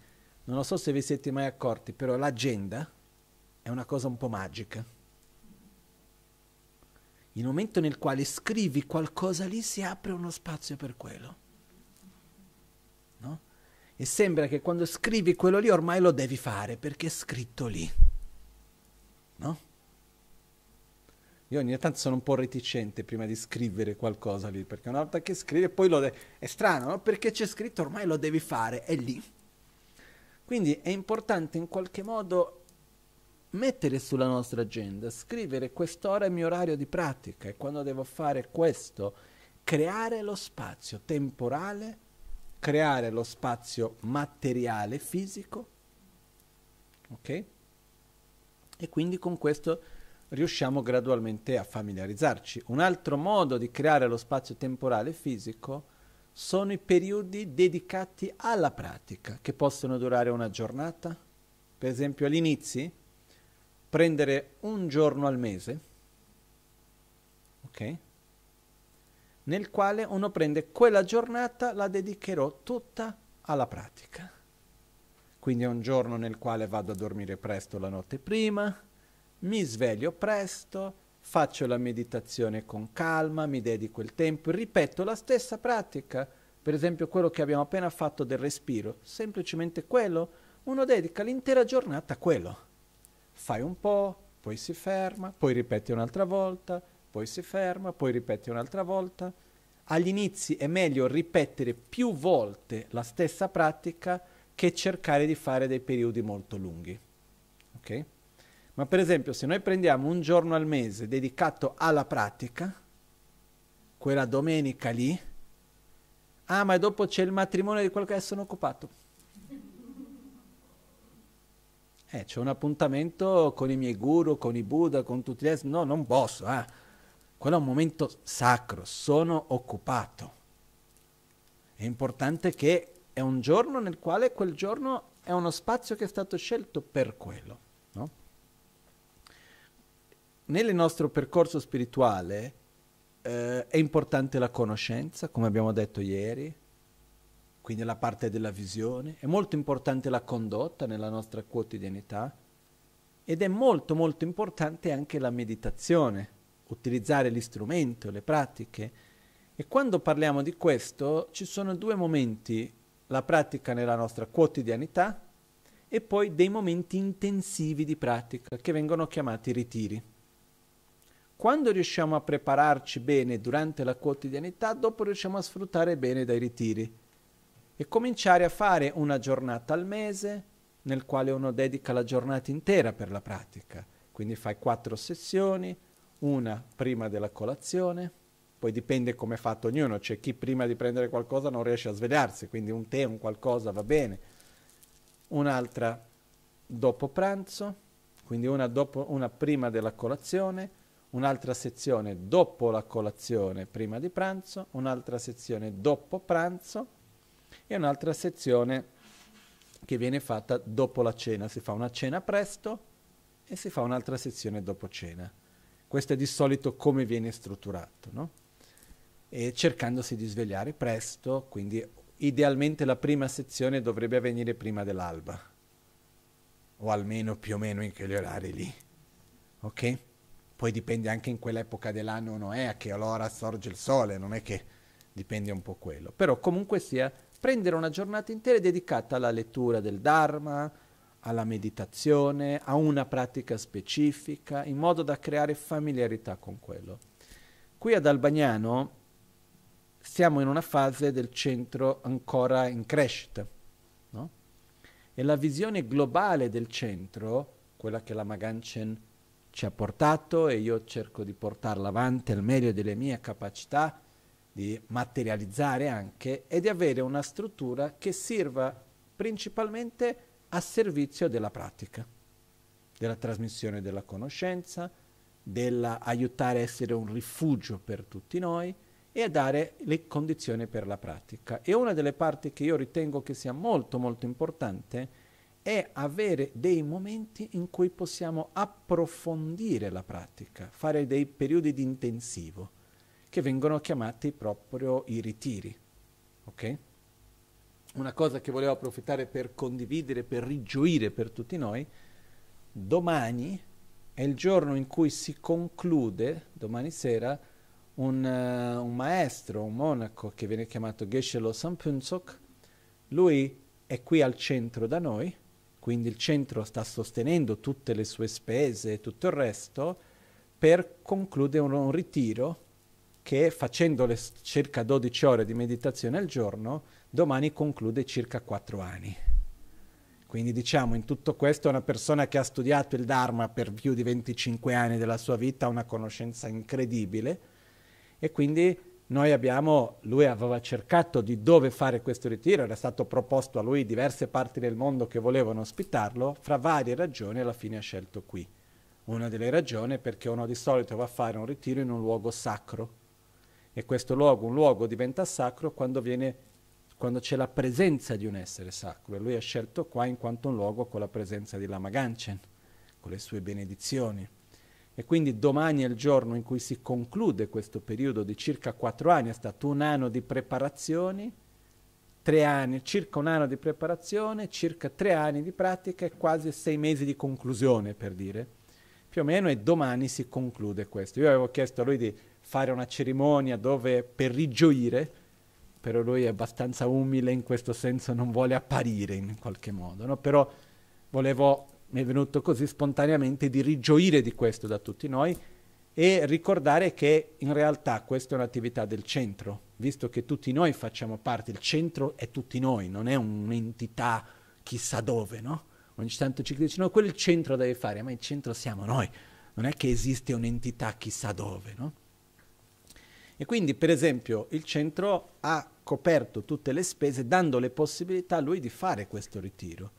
Non lo so se vi siete mai accorti, però l'agenda è una cosa un po' magica il momento nel quale scrivi qualcosa lì si apre uno spazio per quello. No? E sembra che quando scrivi quello lì ormai lo devi fare perché è scritto lì. No? Io ogni tanto sono un po' reticente prima di scrivere qualcosa lì, perché una volta che scrivi poi lo de- è strano, no? perché c'è scritto ormai lo devi fare, è lì. Quindi è importante in qualche modo mettere sulla nostra agenda, scrivere quest'ora è il mio orario di pratica e quando devo fare questo, creare lo spazio temporale, creare lo spazio materiale, fisico, ok? E quindi con questo riusciamo gradualmente a familiarizzarci. Un altro modo di creare lo spazio temporale fisico sono i periodi dedicati alla pratica, che possono durare una giornata. Per esempio all'inizio prendere un giorno al mese, ok? Nel quale uno prende quella giornata, la dedicherò tutta alla pratica. Quindi è un giorno nel quale vado a dormire presto la notte prima, mi sveglio presto, faccio la meditazione con calma, mi dedico il tempo, ripeto la stessa pratica. Per esempio quello che abbiamo appena fatto del respiro, semplicemente quello, uno dedica l'intera giornata a quello fai un po', poi si ferma, poi ripeti un'altra volta, poi si ferma, poi ripeti un'altra volta. Agli inizi è meglio ripetere più volte la stessa pratica che cercare di fare dei periodi molto lunghi. Ok? Ma per esempio se noi prendiamo un giorno al mese dedicato alla pratica, quella domenica lì, ah ma dopo c'è il matrimonio di quello che sono occupato eh, c'è un appuntamento con i miei guru, con i Buddha, con tutti gli altri. No, non posso. Eh. Quello è un momento sacro, sono occupato. È importante che è un giorno nel quale quel giorno è uno spazio che è stato scelto per quello. No? Nel nostro percorso spirituale eh, è importante la conoscenza, come abbiamo detto ieri, quindi la parte della visione, è molto importante la condotta nella nostra quotidianità ed è molto molto importante anche la meditazione, utilizzare gli strumenti, le pratiche. E quando parliamo di questo ci sono due momenti, la pratica nella nostra quotidianità e poi dei momenti intensivi di pratica che vengono chiamati ritiri. Quando riusciamo a prepararci bene durante la quotidianità, dopo riusciamo a sfruttare bene dai ritiri e cominciare a fare una giornata al mese nel quale uno dedica la giornata intera per la pratica. Quindi fai quattro sessioni, una prima della colazione, poi dipende come è fatto ognuno, c'è chi prima di prendere qualcosa non riesce a svegliarsi, quindi un tè, un qualcosa va bene, un'altra dopo pranzo, quindi una, dopo, una prima della colazione, un'altra sezione dopo la colazione prima di pranzo, un'altra sezione dopo pranzo, e un'altra sezione che viene fatta dopo la cena. Si fa una cena presto e si fa un'altra sezione dopo cena. Questo è di solito come viene strutturato, no? E cercandosi di svegliare presto, quindi idealmente la prima sezione dovrebbe avvenire prima dell'alba, o almeno più o meno in quegli orari lì, ok? Poi dipende anche in quell'epoca dell'anno uno è, a che allora sorge il sole, non è che dipende un po' quello, però comunque sia prendere una giornata intera dedicata alla lettura del Dharma, alla meditazione, a una pratica specifica, in modo da creare familiarità con quello. Qui ad Albagnano siamo in una fase del centro ancora in crescita, no? E la visione globale del centro, quella che la Maganchen ci ha portato e io cerco di portarla avanti al meglio delle mie capacità, di materializzare anche e di avere una struttura che sirva principalmente a servizio della pratica, della trasmissione della conoscenza, dell'aiutare a essere un rifugio per tutti noi e a dare le condizioni per la pratica. E una delle parti che io ritengo che sia molto molto importante è avere dei momenti in cui possiamo approfondire la pratica, fare dei periodi di intensivo che vengono chiamati proprio i ritiri. Ok? Una cosa che volevo approfittare per condividere, per rigioire per tutti noi, domani è il giorno in cui si conclude, domani sera, un, uh, un maestro, un monaco che viene chiamato Geshe Lo Sampunsok, lui è qui al centro da noi, quindi il centro sta sostenendo tutte le sue spese e tutto il resto, per concludere un, un ritiro che facendo le circa 12 ore di meditazione al giorno, domani conclude circa 4 anni. Quindi diciamo in tutto questo una persona che ha studiato il Dharma per più di 25 anni della sua vita ha una conoscenza incredibile e quindi noi abbiamo, lui aveva cercato di dove fare questo ritiro, era stato proposto a lui diverse parti del mondo che volevano ospitarlo, fra varie ragioni alla fine ha scelto qui. Una delle ragioni è perché uno di solito va a fare un ritiro in un luogo sacro, e questo luogo, un luogo diventa sacro quando, viene, quando c'è la presenza di un essere sacro. E lui ha scelto qua in quanto un luogo con la presenza di Lama Ganchen, con le sue benedizioni. E quindi domani è il giorno in cui si conclude questo periodo di circa quattro anni, è stato un anno di preparazioni, tre anni, circa un anno di preparazione, circa tre anni di pratica e quasi sei mesi di conclusione, per dire. Più o meno, e domani si conclude questo. Io avevo chiesto a lui di fare una cerimonia dove per rigioire, però lui è abbastanza umile in questo senso, non vuole apparire in qualche modo, no? però volevo, mi è venuto così spontaneamente di rigioire di questo da tutti noi e ricordare che in realtà questa è un'attività del centro, visto che tutti noi facciamo parte, il centro è tutti noi, non è un'entità chissà dove, no? Ogni tanto ci dicono, no, quel centro deve fare, ma il centro siamo noi, non è che esiste un'entità chissà dove, no? E quindi, per esempio, il centro ha coperto tutte le spese dando le possibilità a lui di fare questo ritiro.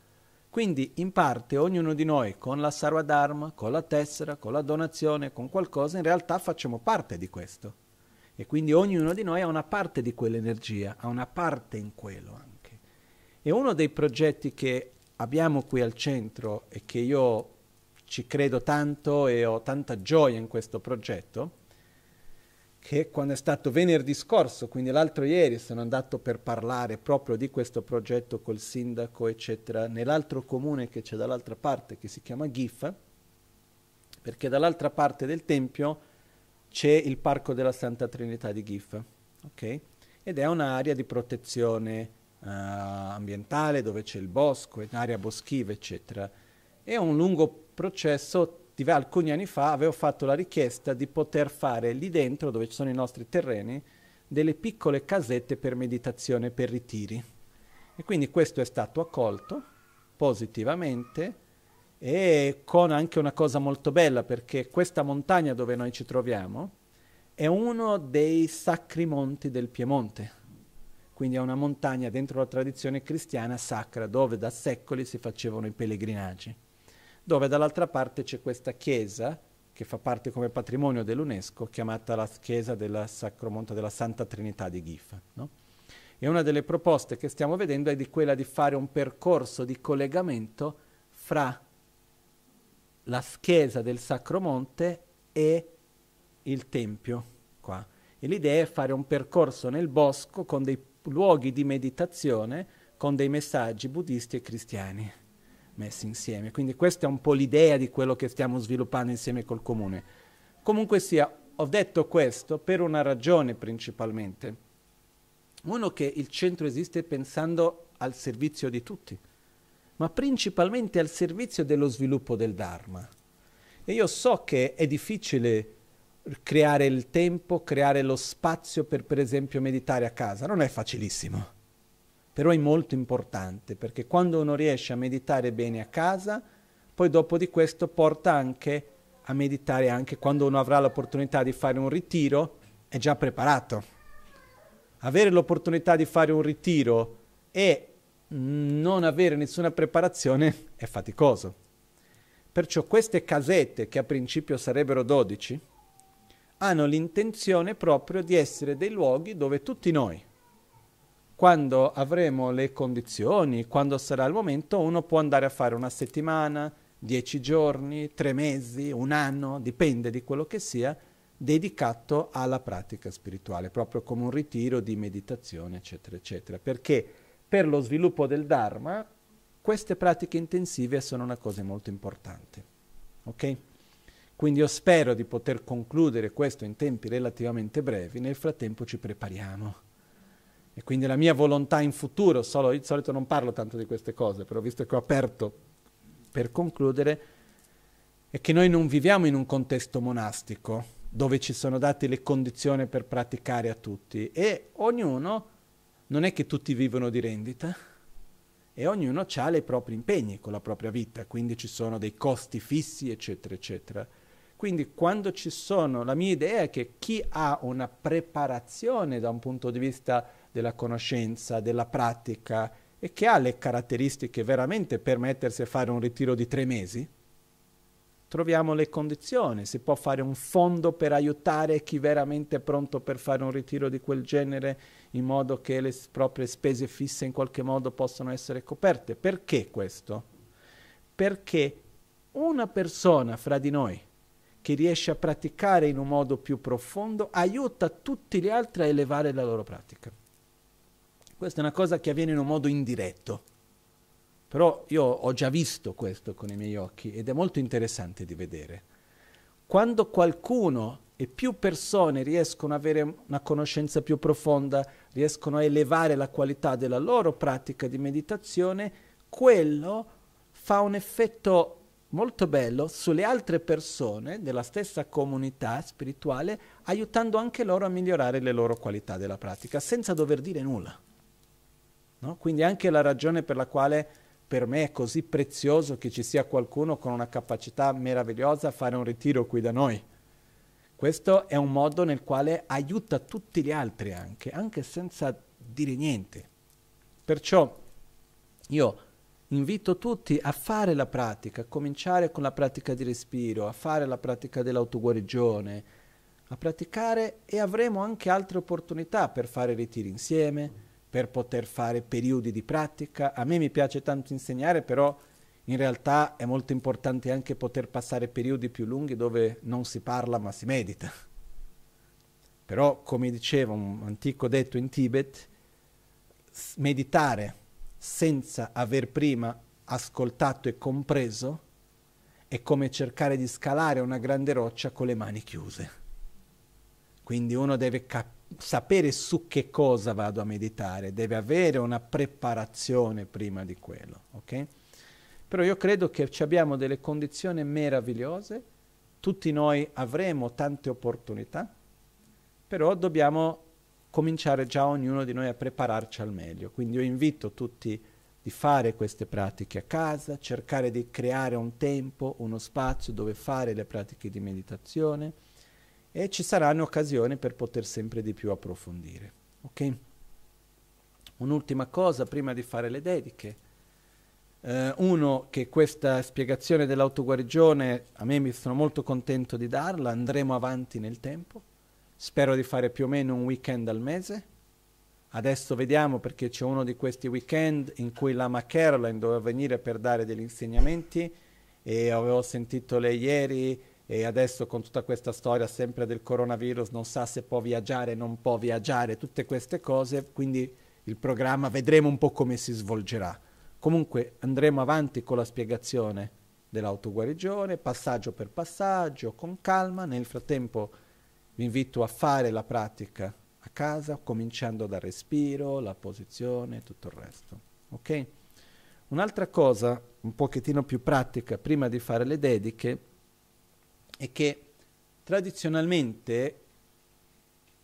Quindi, in parte, ognuno di noi, con la sarva con la tessera, con la donazione, con qualcosa, in realtà facciamo parte di questo. E quindi ognuno di noi ha una parte di quell'energia, ha una parte in quello anche. E uno dei progetti che abbiamo qui al centro e che io ci credo tanto e ho tanta gioia in questo progetto, che quando è stato venerdì scorso, quindi l'altro ieri, sono andato per parlare proprio di questo progetto col sindaco, eccetera, nell'altro comune che c'è dall'altra parte, che si chiama GIF, perché dall'altra parte del Tempio c'è il Parco della Santa Trinità di GIF, okay? ed è un'area di protezione uh, ambientale dove c'è il bosco, un'area boschiva, eccetera. È un lungo processo alcuni anni fa avevo fatto la richiesta di poter fare lì dentro, dove ci sono i nostri terreni, delle piccole casette per meditazione, per ritiri. E quindi questo è stato accolto positivamente e con anche una cosa molto bella perché questa montagna dove noi ci troviamo è uno dei sacri monti del Piemonte. Quindi è una montagna dentro la tradizione cristiana sacra dove da secoli si facevano i pellegrinaggi dove dall'altra parte c'è questa chiesa che fa parte come patrimonio dell'UNESCO, chiamata la chiesa del Sacro Monte della Santa Trinità di Gifa. No? E una delle proposte che stiamo vedendo è di quella di fare un percorso di collegamento fra la chiesa del Sacro Monte e il Tempio. Qua. E l'idea è fare un percorso nel bosco con dei luoghi di meditazione, con dei messaggi buddisti e cristiani messi insieme. Quindi questa è un po' l'idea di quello che stiamo sviluppando insieme col comune. Comunque sia, ho detto questo per una ragione principalmente. Uno che il centro esiste pensando al servizio di tutti, ma principalmente al servizio dello sviluppo del Dharma. E io so che è difficile creare il tempo, creare lo spazio per per esempio meditare a casa, non è facilissimo però è molto importante perché quando uno riesce a meditare bene a casa, poi dopo di questo porta anche a meditare anche quando uno avrà l'opportunità di fare un ritiro, è già preparato. Avere l'opportunità di fare un ritiro e non avere nessuna preparazione è faticoso. Perciò queste casette, che a principio sarebbero 12, hanno l'intenzione proprio di essere dei luoghi dove tutti noi, quando avremo le condizioni, quando sarà il momento, uno può andare a fare una settimana, dieci giorni, tre mesi, un anno, dipende di quello che sia, dedicato alla pratica spirituale, proprio come un ritiro di meditazione, eccetera, eccetera. Perché per lo sviluppo del Dharma queste pratiche intensive sono una cosa molto importante. Ok? Quindi io spero di poter concludere questo in tempi relativamente brevi, nel frattempo ci prepariamo e quindi la mia volontà in futuro, solo di solito non parlo tanto di queste cose, però visto che ho aperto per concludere, è che noi non viviamo in un contesto monastico dove ci sono date le condizioni per praticare a tutti e ognuno, non è che tutti vivono di rendita, e ognuno ha i propri impegni con la propria vita, quindi ci sono dei costi fissi, eccetera, eccetera. Quindi quando ci sono, la mia idea è che chi ha una preparazione da un punto di vista della conoscenza, della pratica e che ha le caratteristiche veramente per mettersi a fare un ritiro di tre mesi, troviamo le condizioni, si può fare un fondo per aiutare chi veramente è pronto per fare un ritiro di quel genere in modo che le proprie spese fisse in qualche modo possano essere coperte. Perché questo? Perché una persona fra di noi che riesce a praticare in un modo più profondo aiuta tutti gli altri a elevare la loro pratica. Questa è una cosa che avviene in un modo indiretto. Però io ho già visto questo con i miei occhi ed è molto interessante di vedere. Quando qualcuno e più persone riescono ad avere una conoscenza più profonda, riescono a elevare la qualità della loro pratica di meditazione, quello fa un effetto molto bello sulle altre persone della stessa comunità spirituale, aiutando anche loro a migliorare le loro qualità della pratica, senza dover dire nulla. No? Quindi anche la ragione per la quale per me è così prezioso che ci sia qualcuno con una capacità meravigliosa a fare un ritiro qui da noi. Questo è un modo nel quale aiuta tutti gli altri anche, anche senza dire niente. Perciò io invito tutti a fare la pratica, a cominciare con la pratica di respiro, a fare la pratica dell'autoguarigione, a praticare e avremo anche altre opportunità per fare ritiri insieme per poter fare periodi di pratica. A me mi piace tanto insegnare, però in realtà è molto importante anche poter passare periodi più lunghi dove non si parla ma si medita. Però, come diceva un antico detto in Tibet, meditare senza aver prima ascoltato e compreso è come cercare di scalare una grande roccia con le mani chiuse. Quindi uno deve capire sapere su che cosa vado a meditare, deve avere una preparazione prima di quello, ok? Però io credo che ci abbiamo delle condizioni meravigliose, tutti noi avremo tante opportunità, però dobbiamo cominciare già ognuno di noi a prepararci al meglio. Quindi io invito tutti di fare queste pratiche a casa, cercare di creare un tempo, uno spazio dove fare le pratiche di meditazione e ci saranno occasioni per poter sempre di più approfondire. Ok? Un'ultima cosa prima di fare le dediche. Eh, uno, che questa spiegazione dell'autoguarigione a me mi sono molto contento di darla, andremo avanti nel tempo. Spero di fare più o meno un weekend al mese. Adesso vediamo perché c'è uno di questi weekend in cui l'ama Caroline doveva venire per dare degli insegnamenti e avevo sentito lei ieri e adesso con tutta questa storia sempre del coronavirus non sa se può viaggiare, non può viaggiare, tutte queste cose, quindi il programma vedremo un po' come si svolgerà. Comunque andremo avanti con la spiegazione dell'autoguarigione, passaggio per passaggio, con calma, nel frattempo vi invito a fare la pratica a casa, cominciando dal respiro, la posizione, e tutto il resto. Ok? Un'altra cosa un pochettino più pratica prima di fare le dediche è che tradizionalmente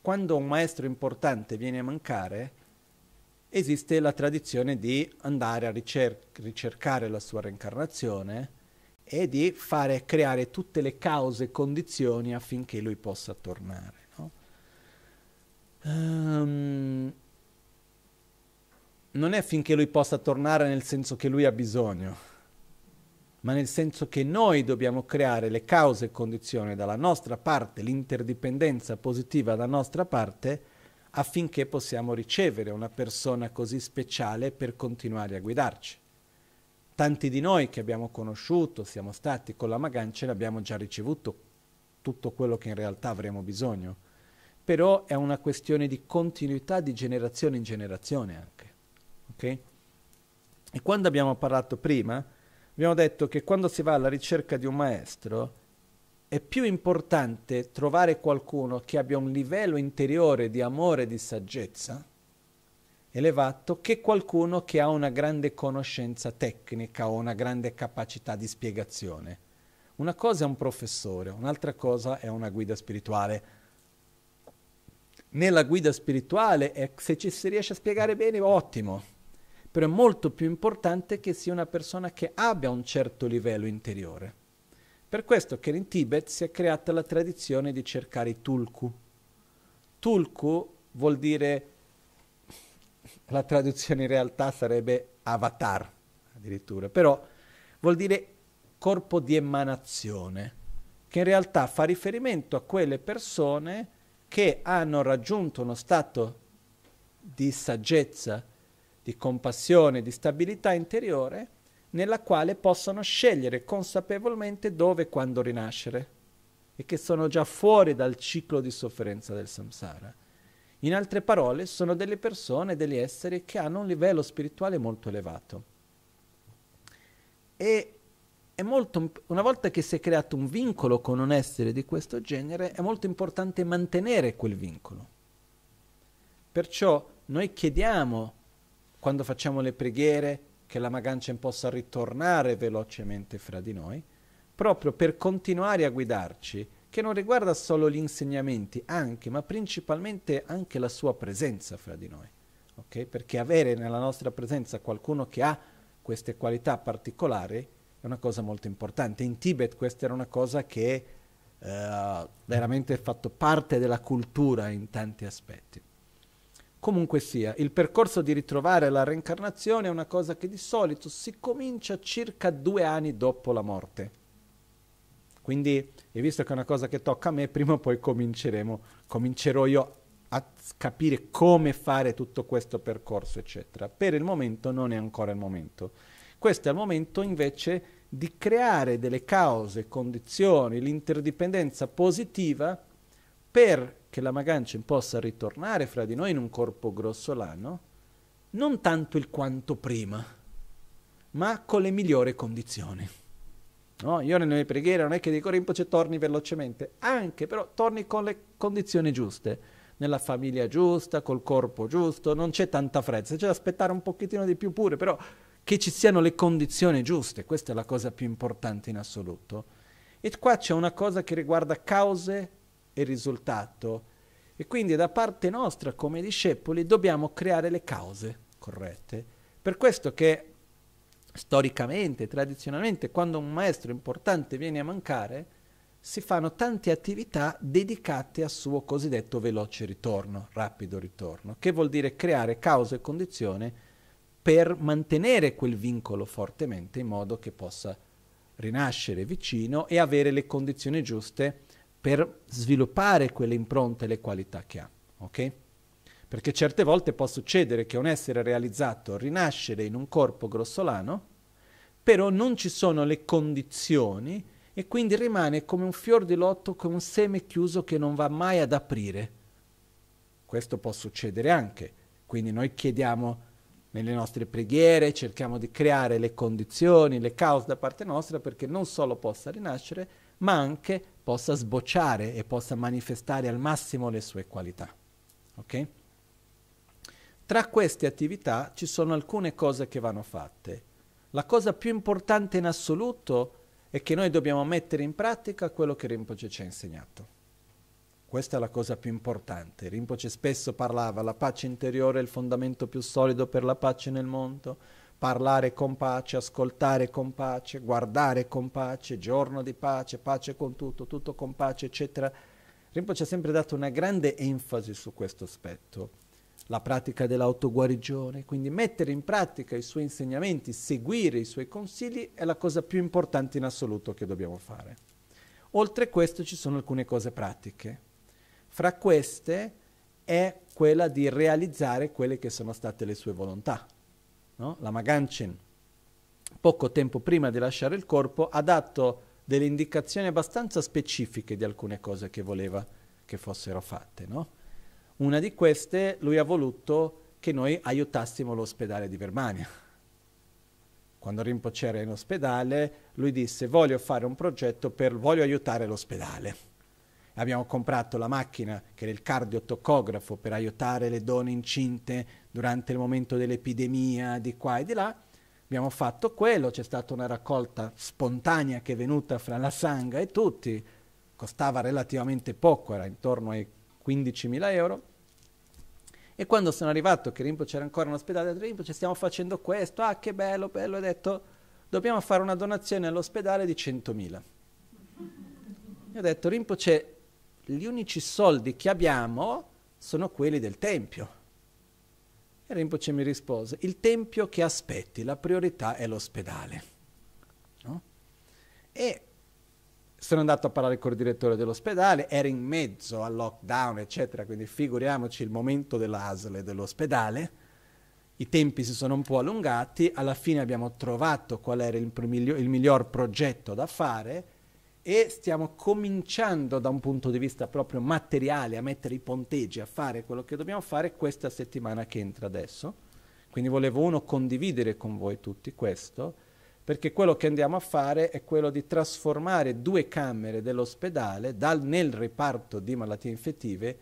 quando un maestro importante viene a mancare esiste la tradizione di andare a ricerc- ricercare la sua reincarnazione e di fare creare tutte le cause e condizioni affinché lui possa tornare. No? Um, non è affinché lui possa tornare nel senso che lui ha bisogno, ma nel senso che noi dobbiamo creare le cause e condizioni dalla nostra parte, l'interdipendenza positiva da nostra parte, affinché possiamo ricevere una persona così speciale per continuare a guidarci. Tanti di noi che abbiamo conosciuto, siamo stati con la Magancia, abbiamo già ricevuto tutto quello che in realtà avremo bisogno, però è una questione di continuità di generazione in generazione anche. Okay? E quando abbiamo parlato prima, abbiamo detto che quando si va alla ricerca di un maestro è più importante trovare qualcuno che abbia un livello interiore di amore e di saggezza elevato che qualcuno che ha una grande conoscenza tecnica o una grande capacità di spiegazione. Una cosa è un professore, un'altra cosa è una guida spirituale. Nella guida spirituale, eh, se ci si riesce a spiegare bene, ottimo però è molto più importante che sia una persona che abbia un certo livello interiore. Per questo che in Tibet si è creata la tradizione di cercare i tulku. Tulku vuol dire, la traduzione in realtà sarebbe avatar addirittura, però vuol dire corpo di emanazione, che in realtà fa riferimento a quelle persone che hanno raggiunto uno stato di saggezza, di compassione, di stabilità interiore, nella quale possono scegliere consapevolmente dove e quando rinascere e che sono già fuori dal ciclo di sofferenza del samsara. In altre parole, sono delle persone, degli esseri che hanno un livello spirituale molto elevato. E è molto, una volta che si è creato un vincolo con un essere di questo genere, è molto importante mantenere quel vincolo. Perciò noi chiediamo quando facciamo le preghiere, che la Maganchen possa ritornare velocemente fra di noi, proprio per continuare a guidarci, che non riguarda solo gli insegnamenti, anche, ma principalmente anche la sua presenza fra di noi. Okay? Perché avere nella nostra presenza qualcuno che ha queste qualità particolari è una cosa molto importante. In Tibet questa era una cosa che eh, veramente è fatto parte della cultura in tanti aspetti. Comunque sia, il percorso di ritrovare la reincarnazione è una cosa che di solito si comincia circa due anni dopo la morte. Quindi, e visto che è una cosa che tocca a me, prima o poi cominceremo, comincerò io a capire come fare tutto questo percorso, eccetera. Per il momento non è ancora il momento. Questo è il momento invece di creare delle cause, condizioni, l'interdipendenza positiva per che la Magancin possa ritornare fra di noi in un corpo grossolano, non tanto il quanto prima, ma con le migliori condizioni. No, io nelle mie preghiere non è che dico Rinpoche cioè, torni velocemente, anche però torni con le condizioni giuste, nella famiglia giusta, col corpo giusto, non c'è tanta fretta, c'è da aspettare un pochettino di più pure, però che ci siano le condizioni giuste, questa è la cosa più importante in assoluto. E qua c'è una cosa che riguarda cause il risultato. E quindi da parte nostra, come discepoli, dobbiamo creare le cause corrette. Per questo che storicamente, tradizionalmente, quando un maestro importante viene a mancare, si fanno tante attività dedicate al suo cosiddetto veloce ritorno, rapido ritorno, che vuol dire creare causa e condizioni per mantenere quel vincolo fortemente in modo che possa rinascere vicino e avere le condizioni giuste per sviluppare quelle impronte e le qualità che ha, ok? Perché certe volte può succedere che un essere realizzato rinascere in un corpo grossolano, però non ci sono le condizioni e quindi rimane come un fior di lotto, come un seme chiuso che non va mai ad aprire. Questo può succedere anche. Quindi noi chiediamo nelle nostre preghiere, cerchiamo di creare le condizioni, le cause da parte nostra perché non solo possa rinascere, ma anche possa sbocciare e possa manifestare al massimo le sue qualità. Okay? Tra queste attività ci sono alcune cose che vanno fatte. La cosa più importante in assoluto è che noi dobbiamo mettere in pratica quello che Rinpoche ci ha insegnato. Questa è la cosa più importante. Rinpoche spesso parlava la pace interiore è il fondamento più solido per la pace nel mondo. Parlare con pace, ascoltare con pace, guardare con pace, giorno di pace, pace con tutto, tutto con pace, eccetera. Rinpoche ha sempre dato una grande enfasi su questo aspetto. La pratica dell'autoguarigione, quindi mettere in pratica i suoi insegnamenti, seguire i suoi consigli è la cosa più importante in assoluto che dobbiamo fare. Oltre a questo ci sono alcune cose pratiche. Fra queste è quella di realizzare quelle che sono state le sue volontà. No? La Maganchen, poco tempo prima di lasciare il corpo, ha dato delle indicazioni abbastanza specifiche di alcune cose che voleva che fossero fatte. No? Una di queste lui ha voluto che noi aiutassimo l'ospedale di Birmania. Quando Rinpoche era in ospedale, lui disse voglio fare un progetto per voglio aiutare l'ospedale abbiamo comprato la macchina che era il cardiotocografo per aiutare le donne incinte durante il momento dell'epidemia di qua e di là. Abbiamo fatto quello, c'è stata una raccolta spontanea che è venuta fra la sanga e tutti, costava relativamente poco, era intorno ai 15.000 euro. E quando sono arrivato, che Rinpoche era ancora in ospedale, ho detto Rinpoche stiamo facendo questo, ah che bello, bello, ho detto dobbiamo fare una donazione all'ospedale di 100.000. Io ho detto Rinpoche gli unici soldi che abbiamo sono quelli del Tempio. E Rinpoche mi rispose, il Tempio che aspetti, la priorità è l'ospedale. No? E sono andato a parlare col direttore dell'ospedale, era in mezzo al lockdown, eccetera, quindi figuriamoci il momento dell'ASL dell'ospedale. I tempi si sono un po' allungati, alla fine abbiamo trovato qual era il, il miglior progetto da fare e stiamo cominciando da un punto di vista proprio materiale a mettere i ponteggi, a fare quello che dobbiamo fare questa settimana che entra adesso. Quindi volevo uno condividere con voi tutti questo, perché quello che andiamo a fare è quello di trasformare due camere dell'ospedale dal, nel reparto di malattie infettive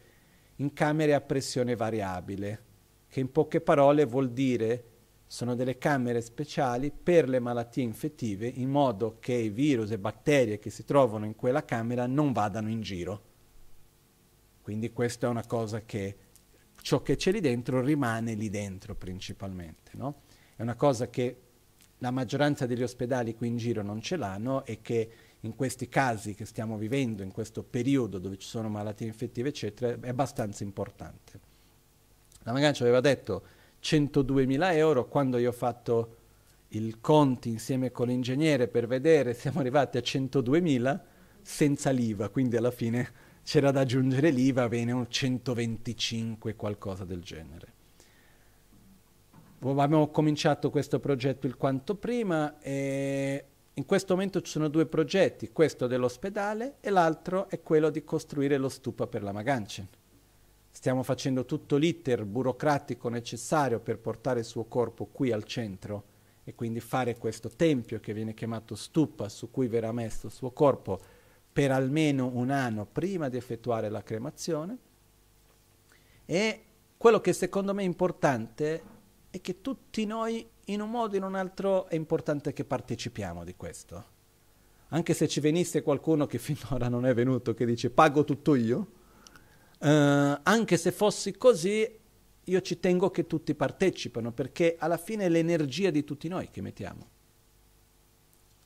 in camere a pressione variabile, che in poche parole vuol dire sono delle camere speciali per le malattie infettive in modo che i virus e batterie che si trovano in quella camera non vadano in giro. Quindi questa è una cosa che ciò che c'è lì dentro rimane lì dentro principalmente, no? È una cosa che la maggioranza degli ospedali qui in giro non ce l'hanno e che in questi casi che stiamo vivendo, in questo periodo dove ci sono malattie infettive, eccetera, è abbastanza importante. La Magancia aveva detto 102.000 euro, quando io ho fatto il conti insieme con l'ingegnere per vedere, siamo arrivati a 102.000 senza l'IVA, quindi alla fine c'era da aggiungere l'IVA, viene un 125, qualcosa del genere. Abbiamo cominciato questo progetto il quanto prima e in questo momento ci sono due progetti, questo dell'ospedale e l'altro è quello di costruire lo stupa per la Maganchen stiamo facendo tutto l'iter burocratico necessario per portare il suo corpo qui al centro e quindi fare questo tempio che viene chiamato stupa su cui verrà messo il suo corpo per almeno un anno prima di effettuare la cremazione. E quello che secondo me è importante è che tutti noi in un modo o in un altro è importante che partecipiamo di questo. Anche se ci venisse qualcuno che finora non è venuto, che dice pago tutto io, eh, anche se fossi così, io ci tengo che tutti partecipano, perché alla fine è l'energia di tutti noi che mettiamo.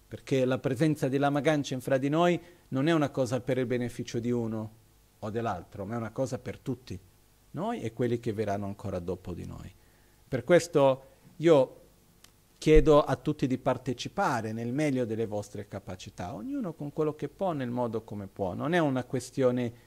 Perché la presenza di Lama Ganchen fra di noi non è una cosa per il beneficio di uno o dell'altro, ma è una cosa per tutti, noi e quelli che verranno ancora dopo di noi. Per questo io chiedo a tutti di partecipare nel meglio delle vostre capacità, ognuno con quello che può, nel modo come può. Non è una questione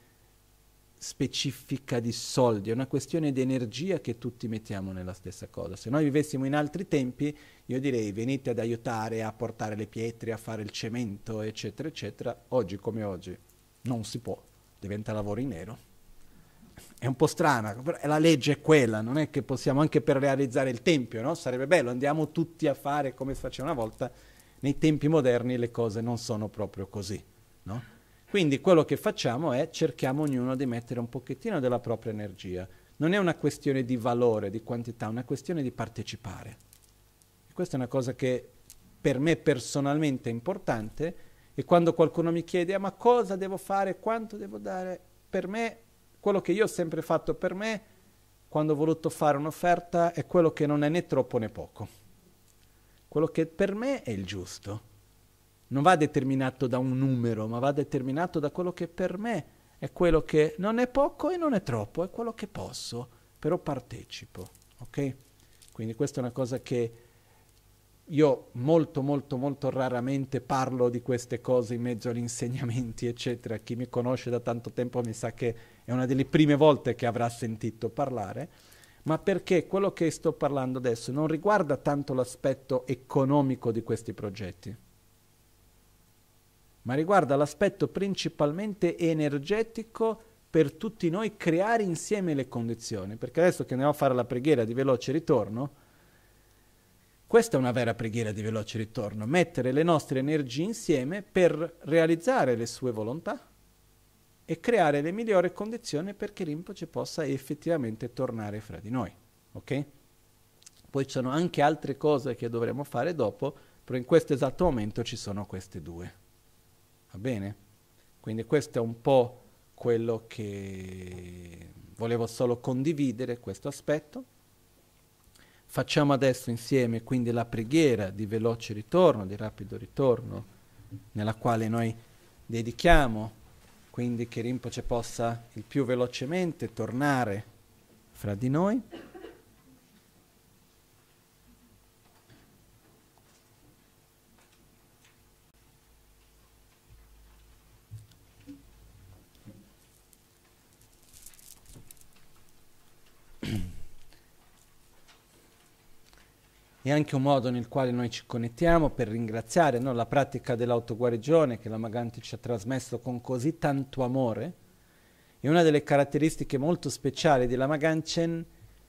specifica di soldi, è una questione di energia che tutti mettiamo nella stessa cosa. Se noi vivessimo in altri tempi, io direi venite ad aiutare a portare le pietre, a fare il cemento, eccetera, eccetera. Oggi come oggi non si può, diventa lavoro in nero. È un po' strana, però la legge è quella, non è che possiamo anche per realizzare il tempio, no? Sarebbe bello, andiamo tutti a fare come si faceva una volta. Nei tempi moderni le cose non sono proprio così, no? Quindi quello che facciamo è cerchiamo ognuno di mettere un pochettino della propria energia. Non è una questione di valore, di quantità, è una questione di partecipare. E questa è una cosa che per me personalmente è importante e quando qualcuno mi chiede ah, ma cosa devo fare, quanto devo dare, per me quello che io ho sempre fatto per me quando ho voluto fare un'offerta è quello che non è né troppo né poco. Quello che per me è il giusto non va determinato da un numero, ma va determinato da quello che per me è quello che non è poco e non è troppo, è quello che posso, però partecipo, ok? Quindi questa è una cosa che io molto molto molto raramente parlo di queste cose in mezzo agli insegnamenti, eccetera. Chi mi conosce da tanto tempo mi sa che è una delle prime volte che avrà sentito parlare, ma perché quello che sto parlando adesso non riguarda tanto l'aspetto economico di questi progetti ma riguarda l'aspetto principalmente energetico per tutti noi creare insieme le condizioni, perché adesso che andiamo a fare la preghiera di veloce ritorno, questa è una vera preghiera di veloce ritorno, mettere le nostre energie insieme per realizzare le sue volontà e creare le migliori condizioni perché Rinpoche possa effettivamente tornare fra di noi, ok? Poi ci sono anche altre cose che dovremo fare dopo, però in questo esatto momento ci sono queste due. Va bene? Quindi questo è un po' quello che volevo solo condividere, questo aspetto. Facciamo adesso insieme quindi la preghiera di veloce ritorno, di rapido ritorno, nella quale noi dedichiamo quindi che Rinpoche possa il più velocemente tornare fra di noi. è anche un modo nel quale noi ci connettiamo per ringraziare no? la pratica dell'autoguarigione che la Maganti ci ha trasmesso con così tanto amore. E una delle caratteristiche molto speciali della Maganchen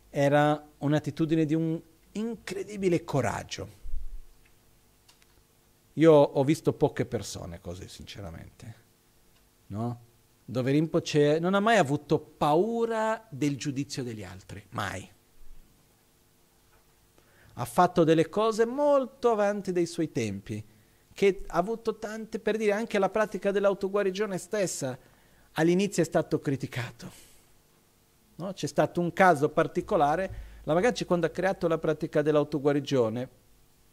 era un'attitudine di un incredibile coraggio. Io ho visto poche persone così, sinceramente, no? Dove Rinpoche non ha mai avuto paura del giudizio degli altri, mai ha fatto delle cose molto avanti dei suoi tempi, che ha avuto tante, per dire, anche la pratica dell'autoguarigione stessa all'inizio è stato criticato. No? C'è stato un caso particolare, la Magacci quando ha creato la pratica dell'autoguarigione,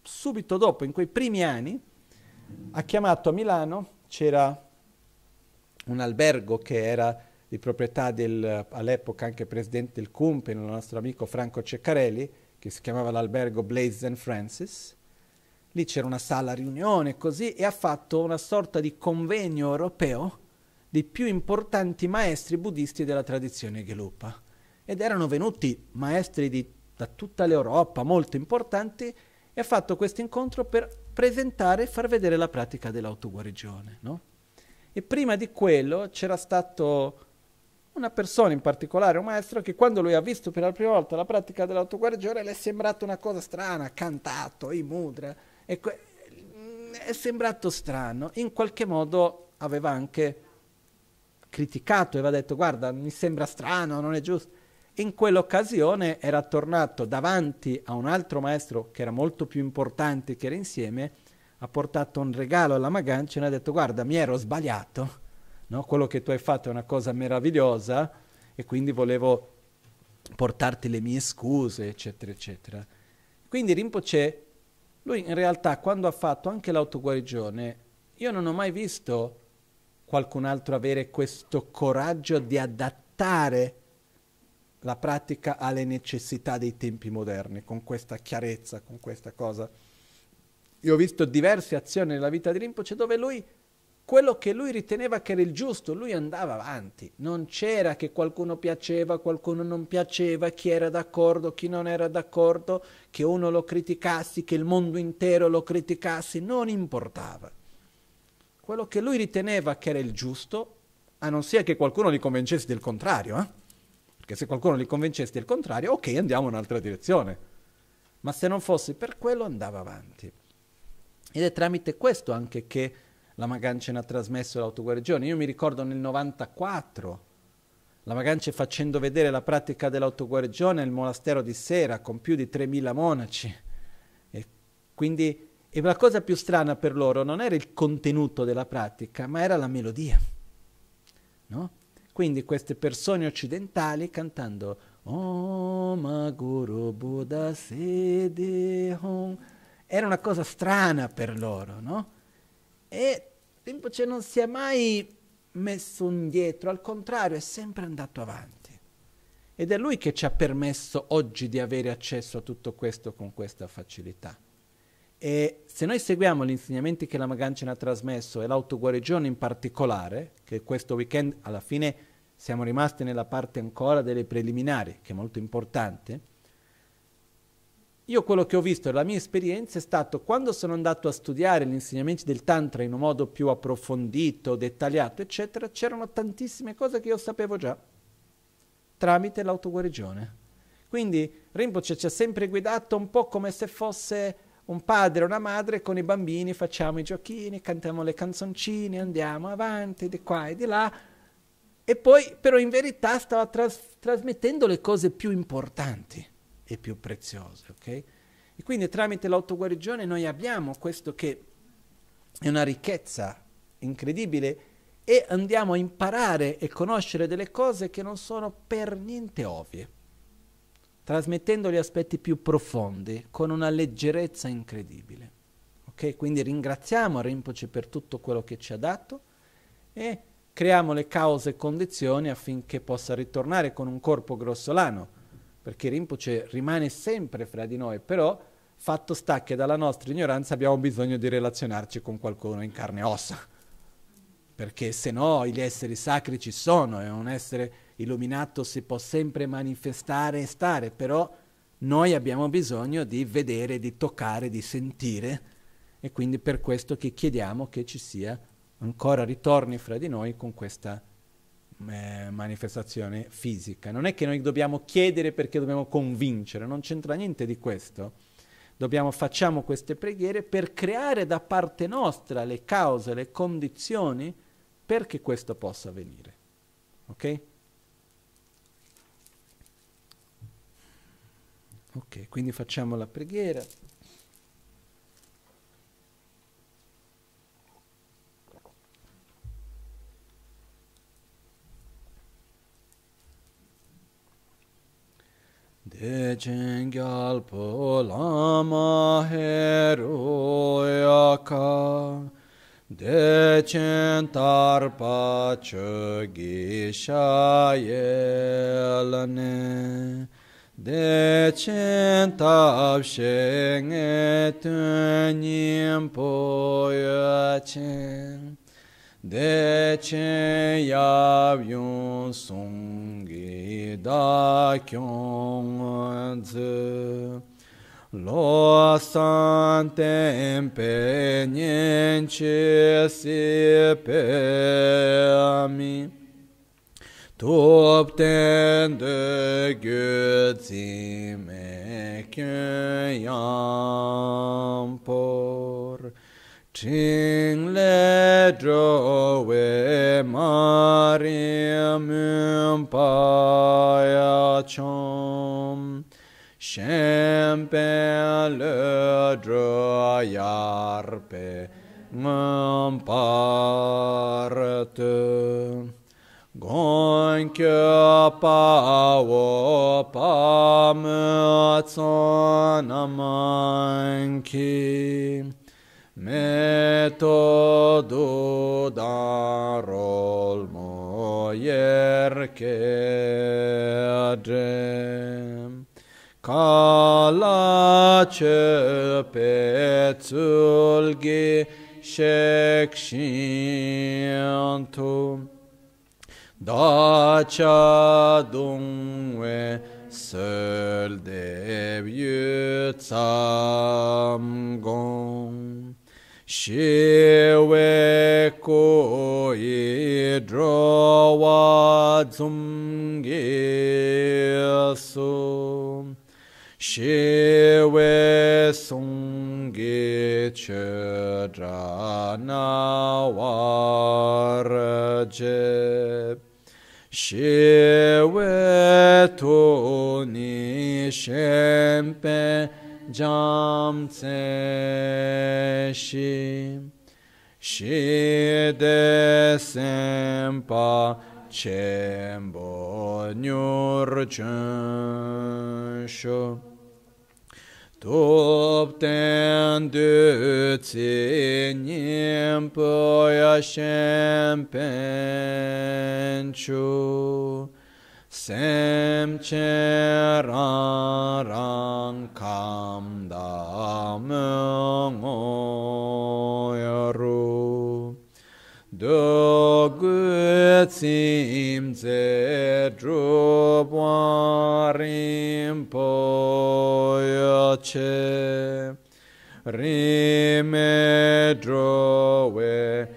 subito dopo, in quei primi anni, ha chiamato a Milano, c'era un albergo che era di proprietà del, all'epoca anche presidente del CUMPE, il nostro amico Franco Ceccarelli, che si chiamava l'albergo Blaze and Francis, lì c'era una sala riunione così e ha fatto una sorta di convegno europeo dei più importanti maestri buddisti della tradizione Gelupa. Ed erano venuti maestri di, da tutta l'Europa, molto importanti, e ha fatto questo incontro per presentare e far vedere la pratica dell'autoguarigione. No? E prima di quello c'era stato una persona in particolare, un maestro, che quando lui ha visto per la prima volta la pratica dell'autoguarigione le è sembrata una cosa strana, cantato, i mudra, e ecco, que- è sembrato strano. In qualche modo aveva anche criticato e aveva detto guarda mi sembra strano, non è giusto. In quell'occasione era tornato davanti a un altro maestro che era molto più importante che era insieme, ha portato un regalo alla Magancia e ne ha detto guarda mi ero sbagliato no? quello che tu hai fatto è una cosa meravigliosa e quindi volevo portarti le mie scuse, eccetera, eccetera. Quindi Rinpoche, lui in realtà quando ha fatto anche l'autoguarigione, io non ho mai visto qualcun altro avere questo coraggio di adattare la pratica alle necessità dei tempi moderni, con questa chiarezza, con questa cosa. Io ho visto diverse azioni nella vita di Rinpoche dove lui quello che lui riteneva che era il giusto, lui andava avanti, non c'era che qualcuno piaceva, qualcuno non piaceva, chi era d'accordo, chi non era d'accordo, che uno lo criticassi, che il mondo intero lo criticassi, non importava. Quello che lui riteneva che era il giusto, a non sia che qualcuno li convincesse del contrario, eh? perché se qualcuno li convincesse del contrario, ok, andiamo in un'altra direzione ma se non fosse per quello andava avanti. Ed è tramite questo anche che la Magancia ne ha trasmesso l'autoguarigione. Io mi ricordo nel 94, la Magancia facendo vedere la pratica dell'autoguarigione nel monastero di Sera con più di 3.000 monaci. E quindi e la cosa più strana per loro non era il contenuto della pratica, ma era la melodia. No? Quindi queste persone occidentali cantando Om Guru Buddha Sede Om era una cosa strana per loro, no? E Rinpoche cioè non si è mai messo indietro, al contrario, è sempre andato avanti. Ed è lui che ci ha permesso oggi di avere accesso a tutto questo con questa facilità. E se noi seguiamo gli insegnamenti che la Magancina ha trasmesso e l'autoguarigione in particolare, che questo weekend alla fine siamo rimasti nella parte ancora delle preliminari, che è molto importante, io quello che ho visto, la mia esperienza è stato quando sono andato a studiare gli insegnamenti del Tantra in un modo più approfondito, dettagliato, eccetera, c'erano tantissime cose che io sapevo già tramite l'autoguarigione. Quindi Rinpoche ci ha sempre guidato un po' come se fosse un padre o una madre con i bambini, facciamo i giochini, cantiamo le canzoncine, andiamo avanti di qua e di là. E poi però in verità stava tras- trasmettendo le cose più importanti e più preziose, ok? E quindi tramite l'autoguarigione noi abbiamo questo che è una ricchezza incredibile e andiamo a imparare e conoscere delle cose che non sono per niente ovvie, trasmettendo gli aspetti più profondi con una leggerezza incredibile. Okay? Quindi ringraziamo Rinpoche per tutto quello che ci ha dato e creiamo le cause e condizioni affinché possa ritornare con un corpo grossolano perché Rinpoche rimane sempre fra di noi, però fatto sta che dalla nostra ignoranza abbiamo bisogno di relazionarci con qualcuno in carne e ossa, perché se no gli esseri sacri ci sono e un essere illuminato si può sempre manifestare e stare, però noi abbiamo bisogno di vedere, di toccare, di sentire e quindi per questo che chiediamo che ci sia ancora ritorni fra di noi con questa Mm, eh, manifestazione fisica. Non è che noi dobbiamo chiedere perché dobbiamo convincere, non c'entra niente di questo. Dobbiamo, facciamo queste preghiere per creare da parte nostra le cause, le condizioni perché questo possa avvenire. Ok? Ok, quindi facciamo la preghiera. Dejin gyalpo lama heroyaka Dejin tarpa chugisha yelane Dejin tapsheng etunyim poyachin Dechen Lo san ten si pe mi Top ten me kyun yam por Ching le dro we marim um pa ya chom Shem pe le dro yar pe ngam par te Gon kyo pa wo pa me tson amang ki metodo darol moyer kedem kalace petzulgi shekshintum dacia dunque söl devjutsam gong Shiwe koi drawa dzumgi su Shiwe sungi chudrana warajib Shiwe tuni shempe Jam Tse Shi Shi De Sempa Chembo Nyur Chun Shu Top Ten Du Tsi Nyim Po Ya Shem Pen Chu Sem cheran kam damung oyaru Dogu tsim tse drupwa rimpo yoche Rime we.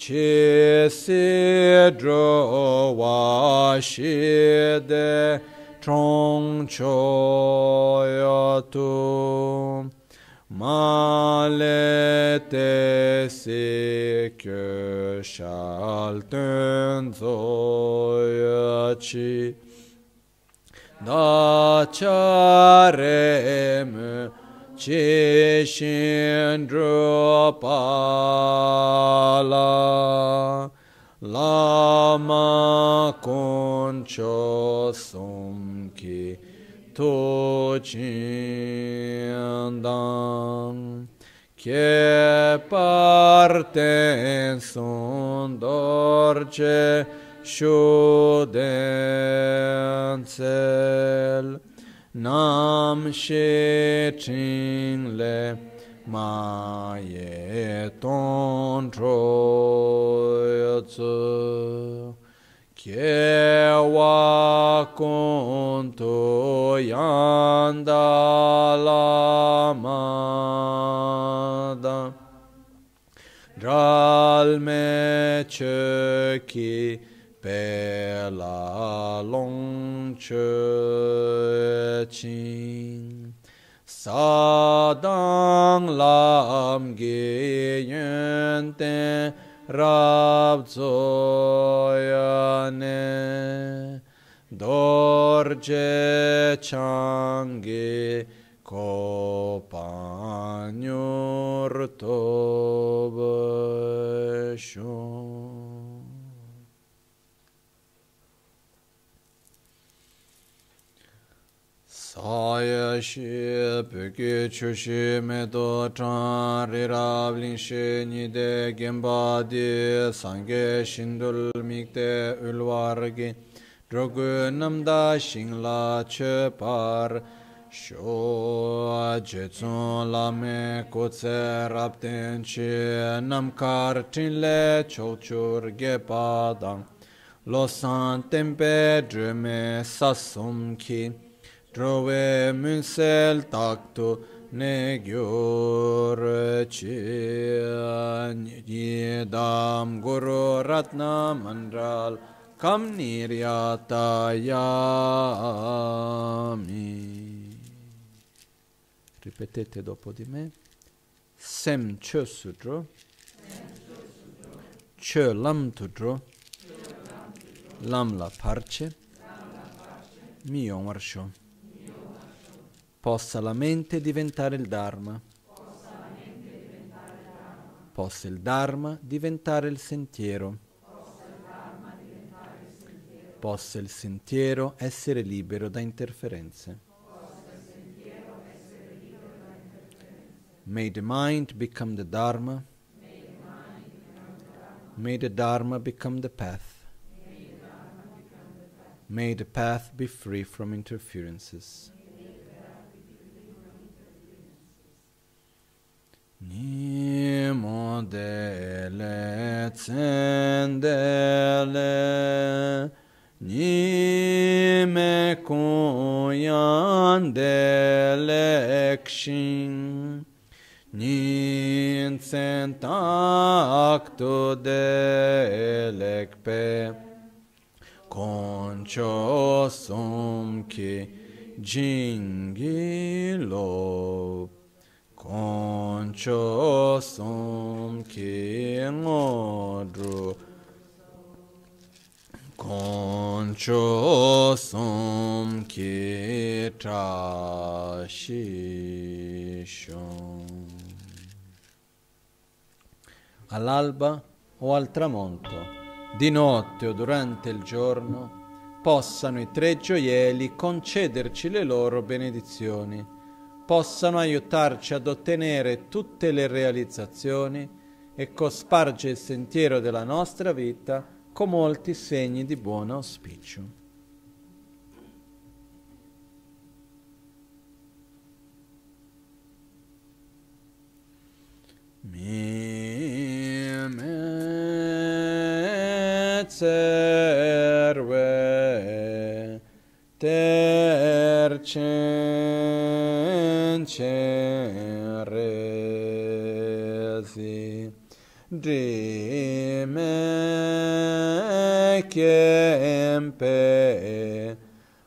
chisidro washide tronchoyatu, malete sikyo shalten zoyachi dacharemu Chishindrupala Lama Concho Sumki Tuchindan Che parte son dorce Shudenzel nam she ching le ma ye ton tro tsu ke wa kon to yan da la ma da dral me che ki per la long chö ching sa dang lam ge yen ten rab zo ya ne dor je chang ge ko pan yur to Tāyā shī pūkī chūshī mē tō chāng rī rāb līng shī nī dē gēmbā dī sāngē shindul mīk tē ulwā rāgī drogū namdā shīng lā chē pār shō jē tsūn lā mē kō tsē rāb tēn chī nam kār tīn lē chō chūr gē pā dāng lō sāng tēmpē drē mē sā sōm kī Trovemünsel taktu ne gyur dam goro ratna mandral kam yami Ripetete dopo di me. Sem chö sudro. Chö lam tudro. Lam la parche. Mi omarsho Possa la mente diventare il Dharma. Possa il Dharma diventare il sentiero. Possa il sentiero essere libero da interferenze. May the mind become the Dharma. May the Dharma become the path. May the path be free from interferences. Ni modele tsendele Ni me kuyan delekshin Ni tsentak tu delekpe Koncho sumki jingilop oncho som ke ngodru koncho som ke tra all'alba o al tramonto di notte o durante il giorno possano i tre gioielli concederci le loro benedizioni possano aiutarci ad ottenere tutte le realizzazioni e cosparge il sentiero della nostra vita con molti segni di buon auspicio. Mi te chen chen re si dri me kem pe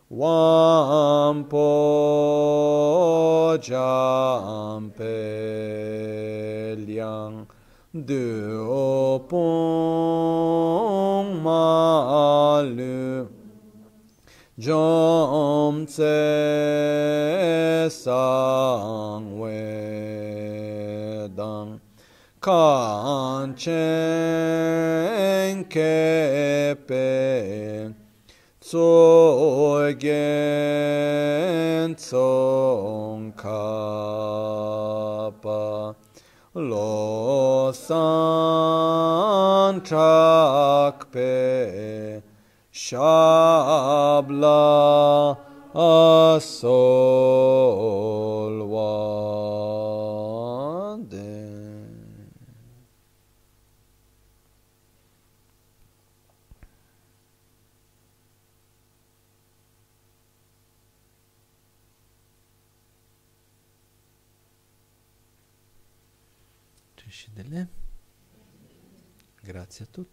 wam po jam pe liang du o pong ma lu Jom tse sang wedang kan chen kepe tsogen tsong kapa lo san chak pe Shabla Asolwa. Grazie a tutti.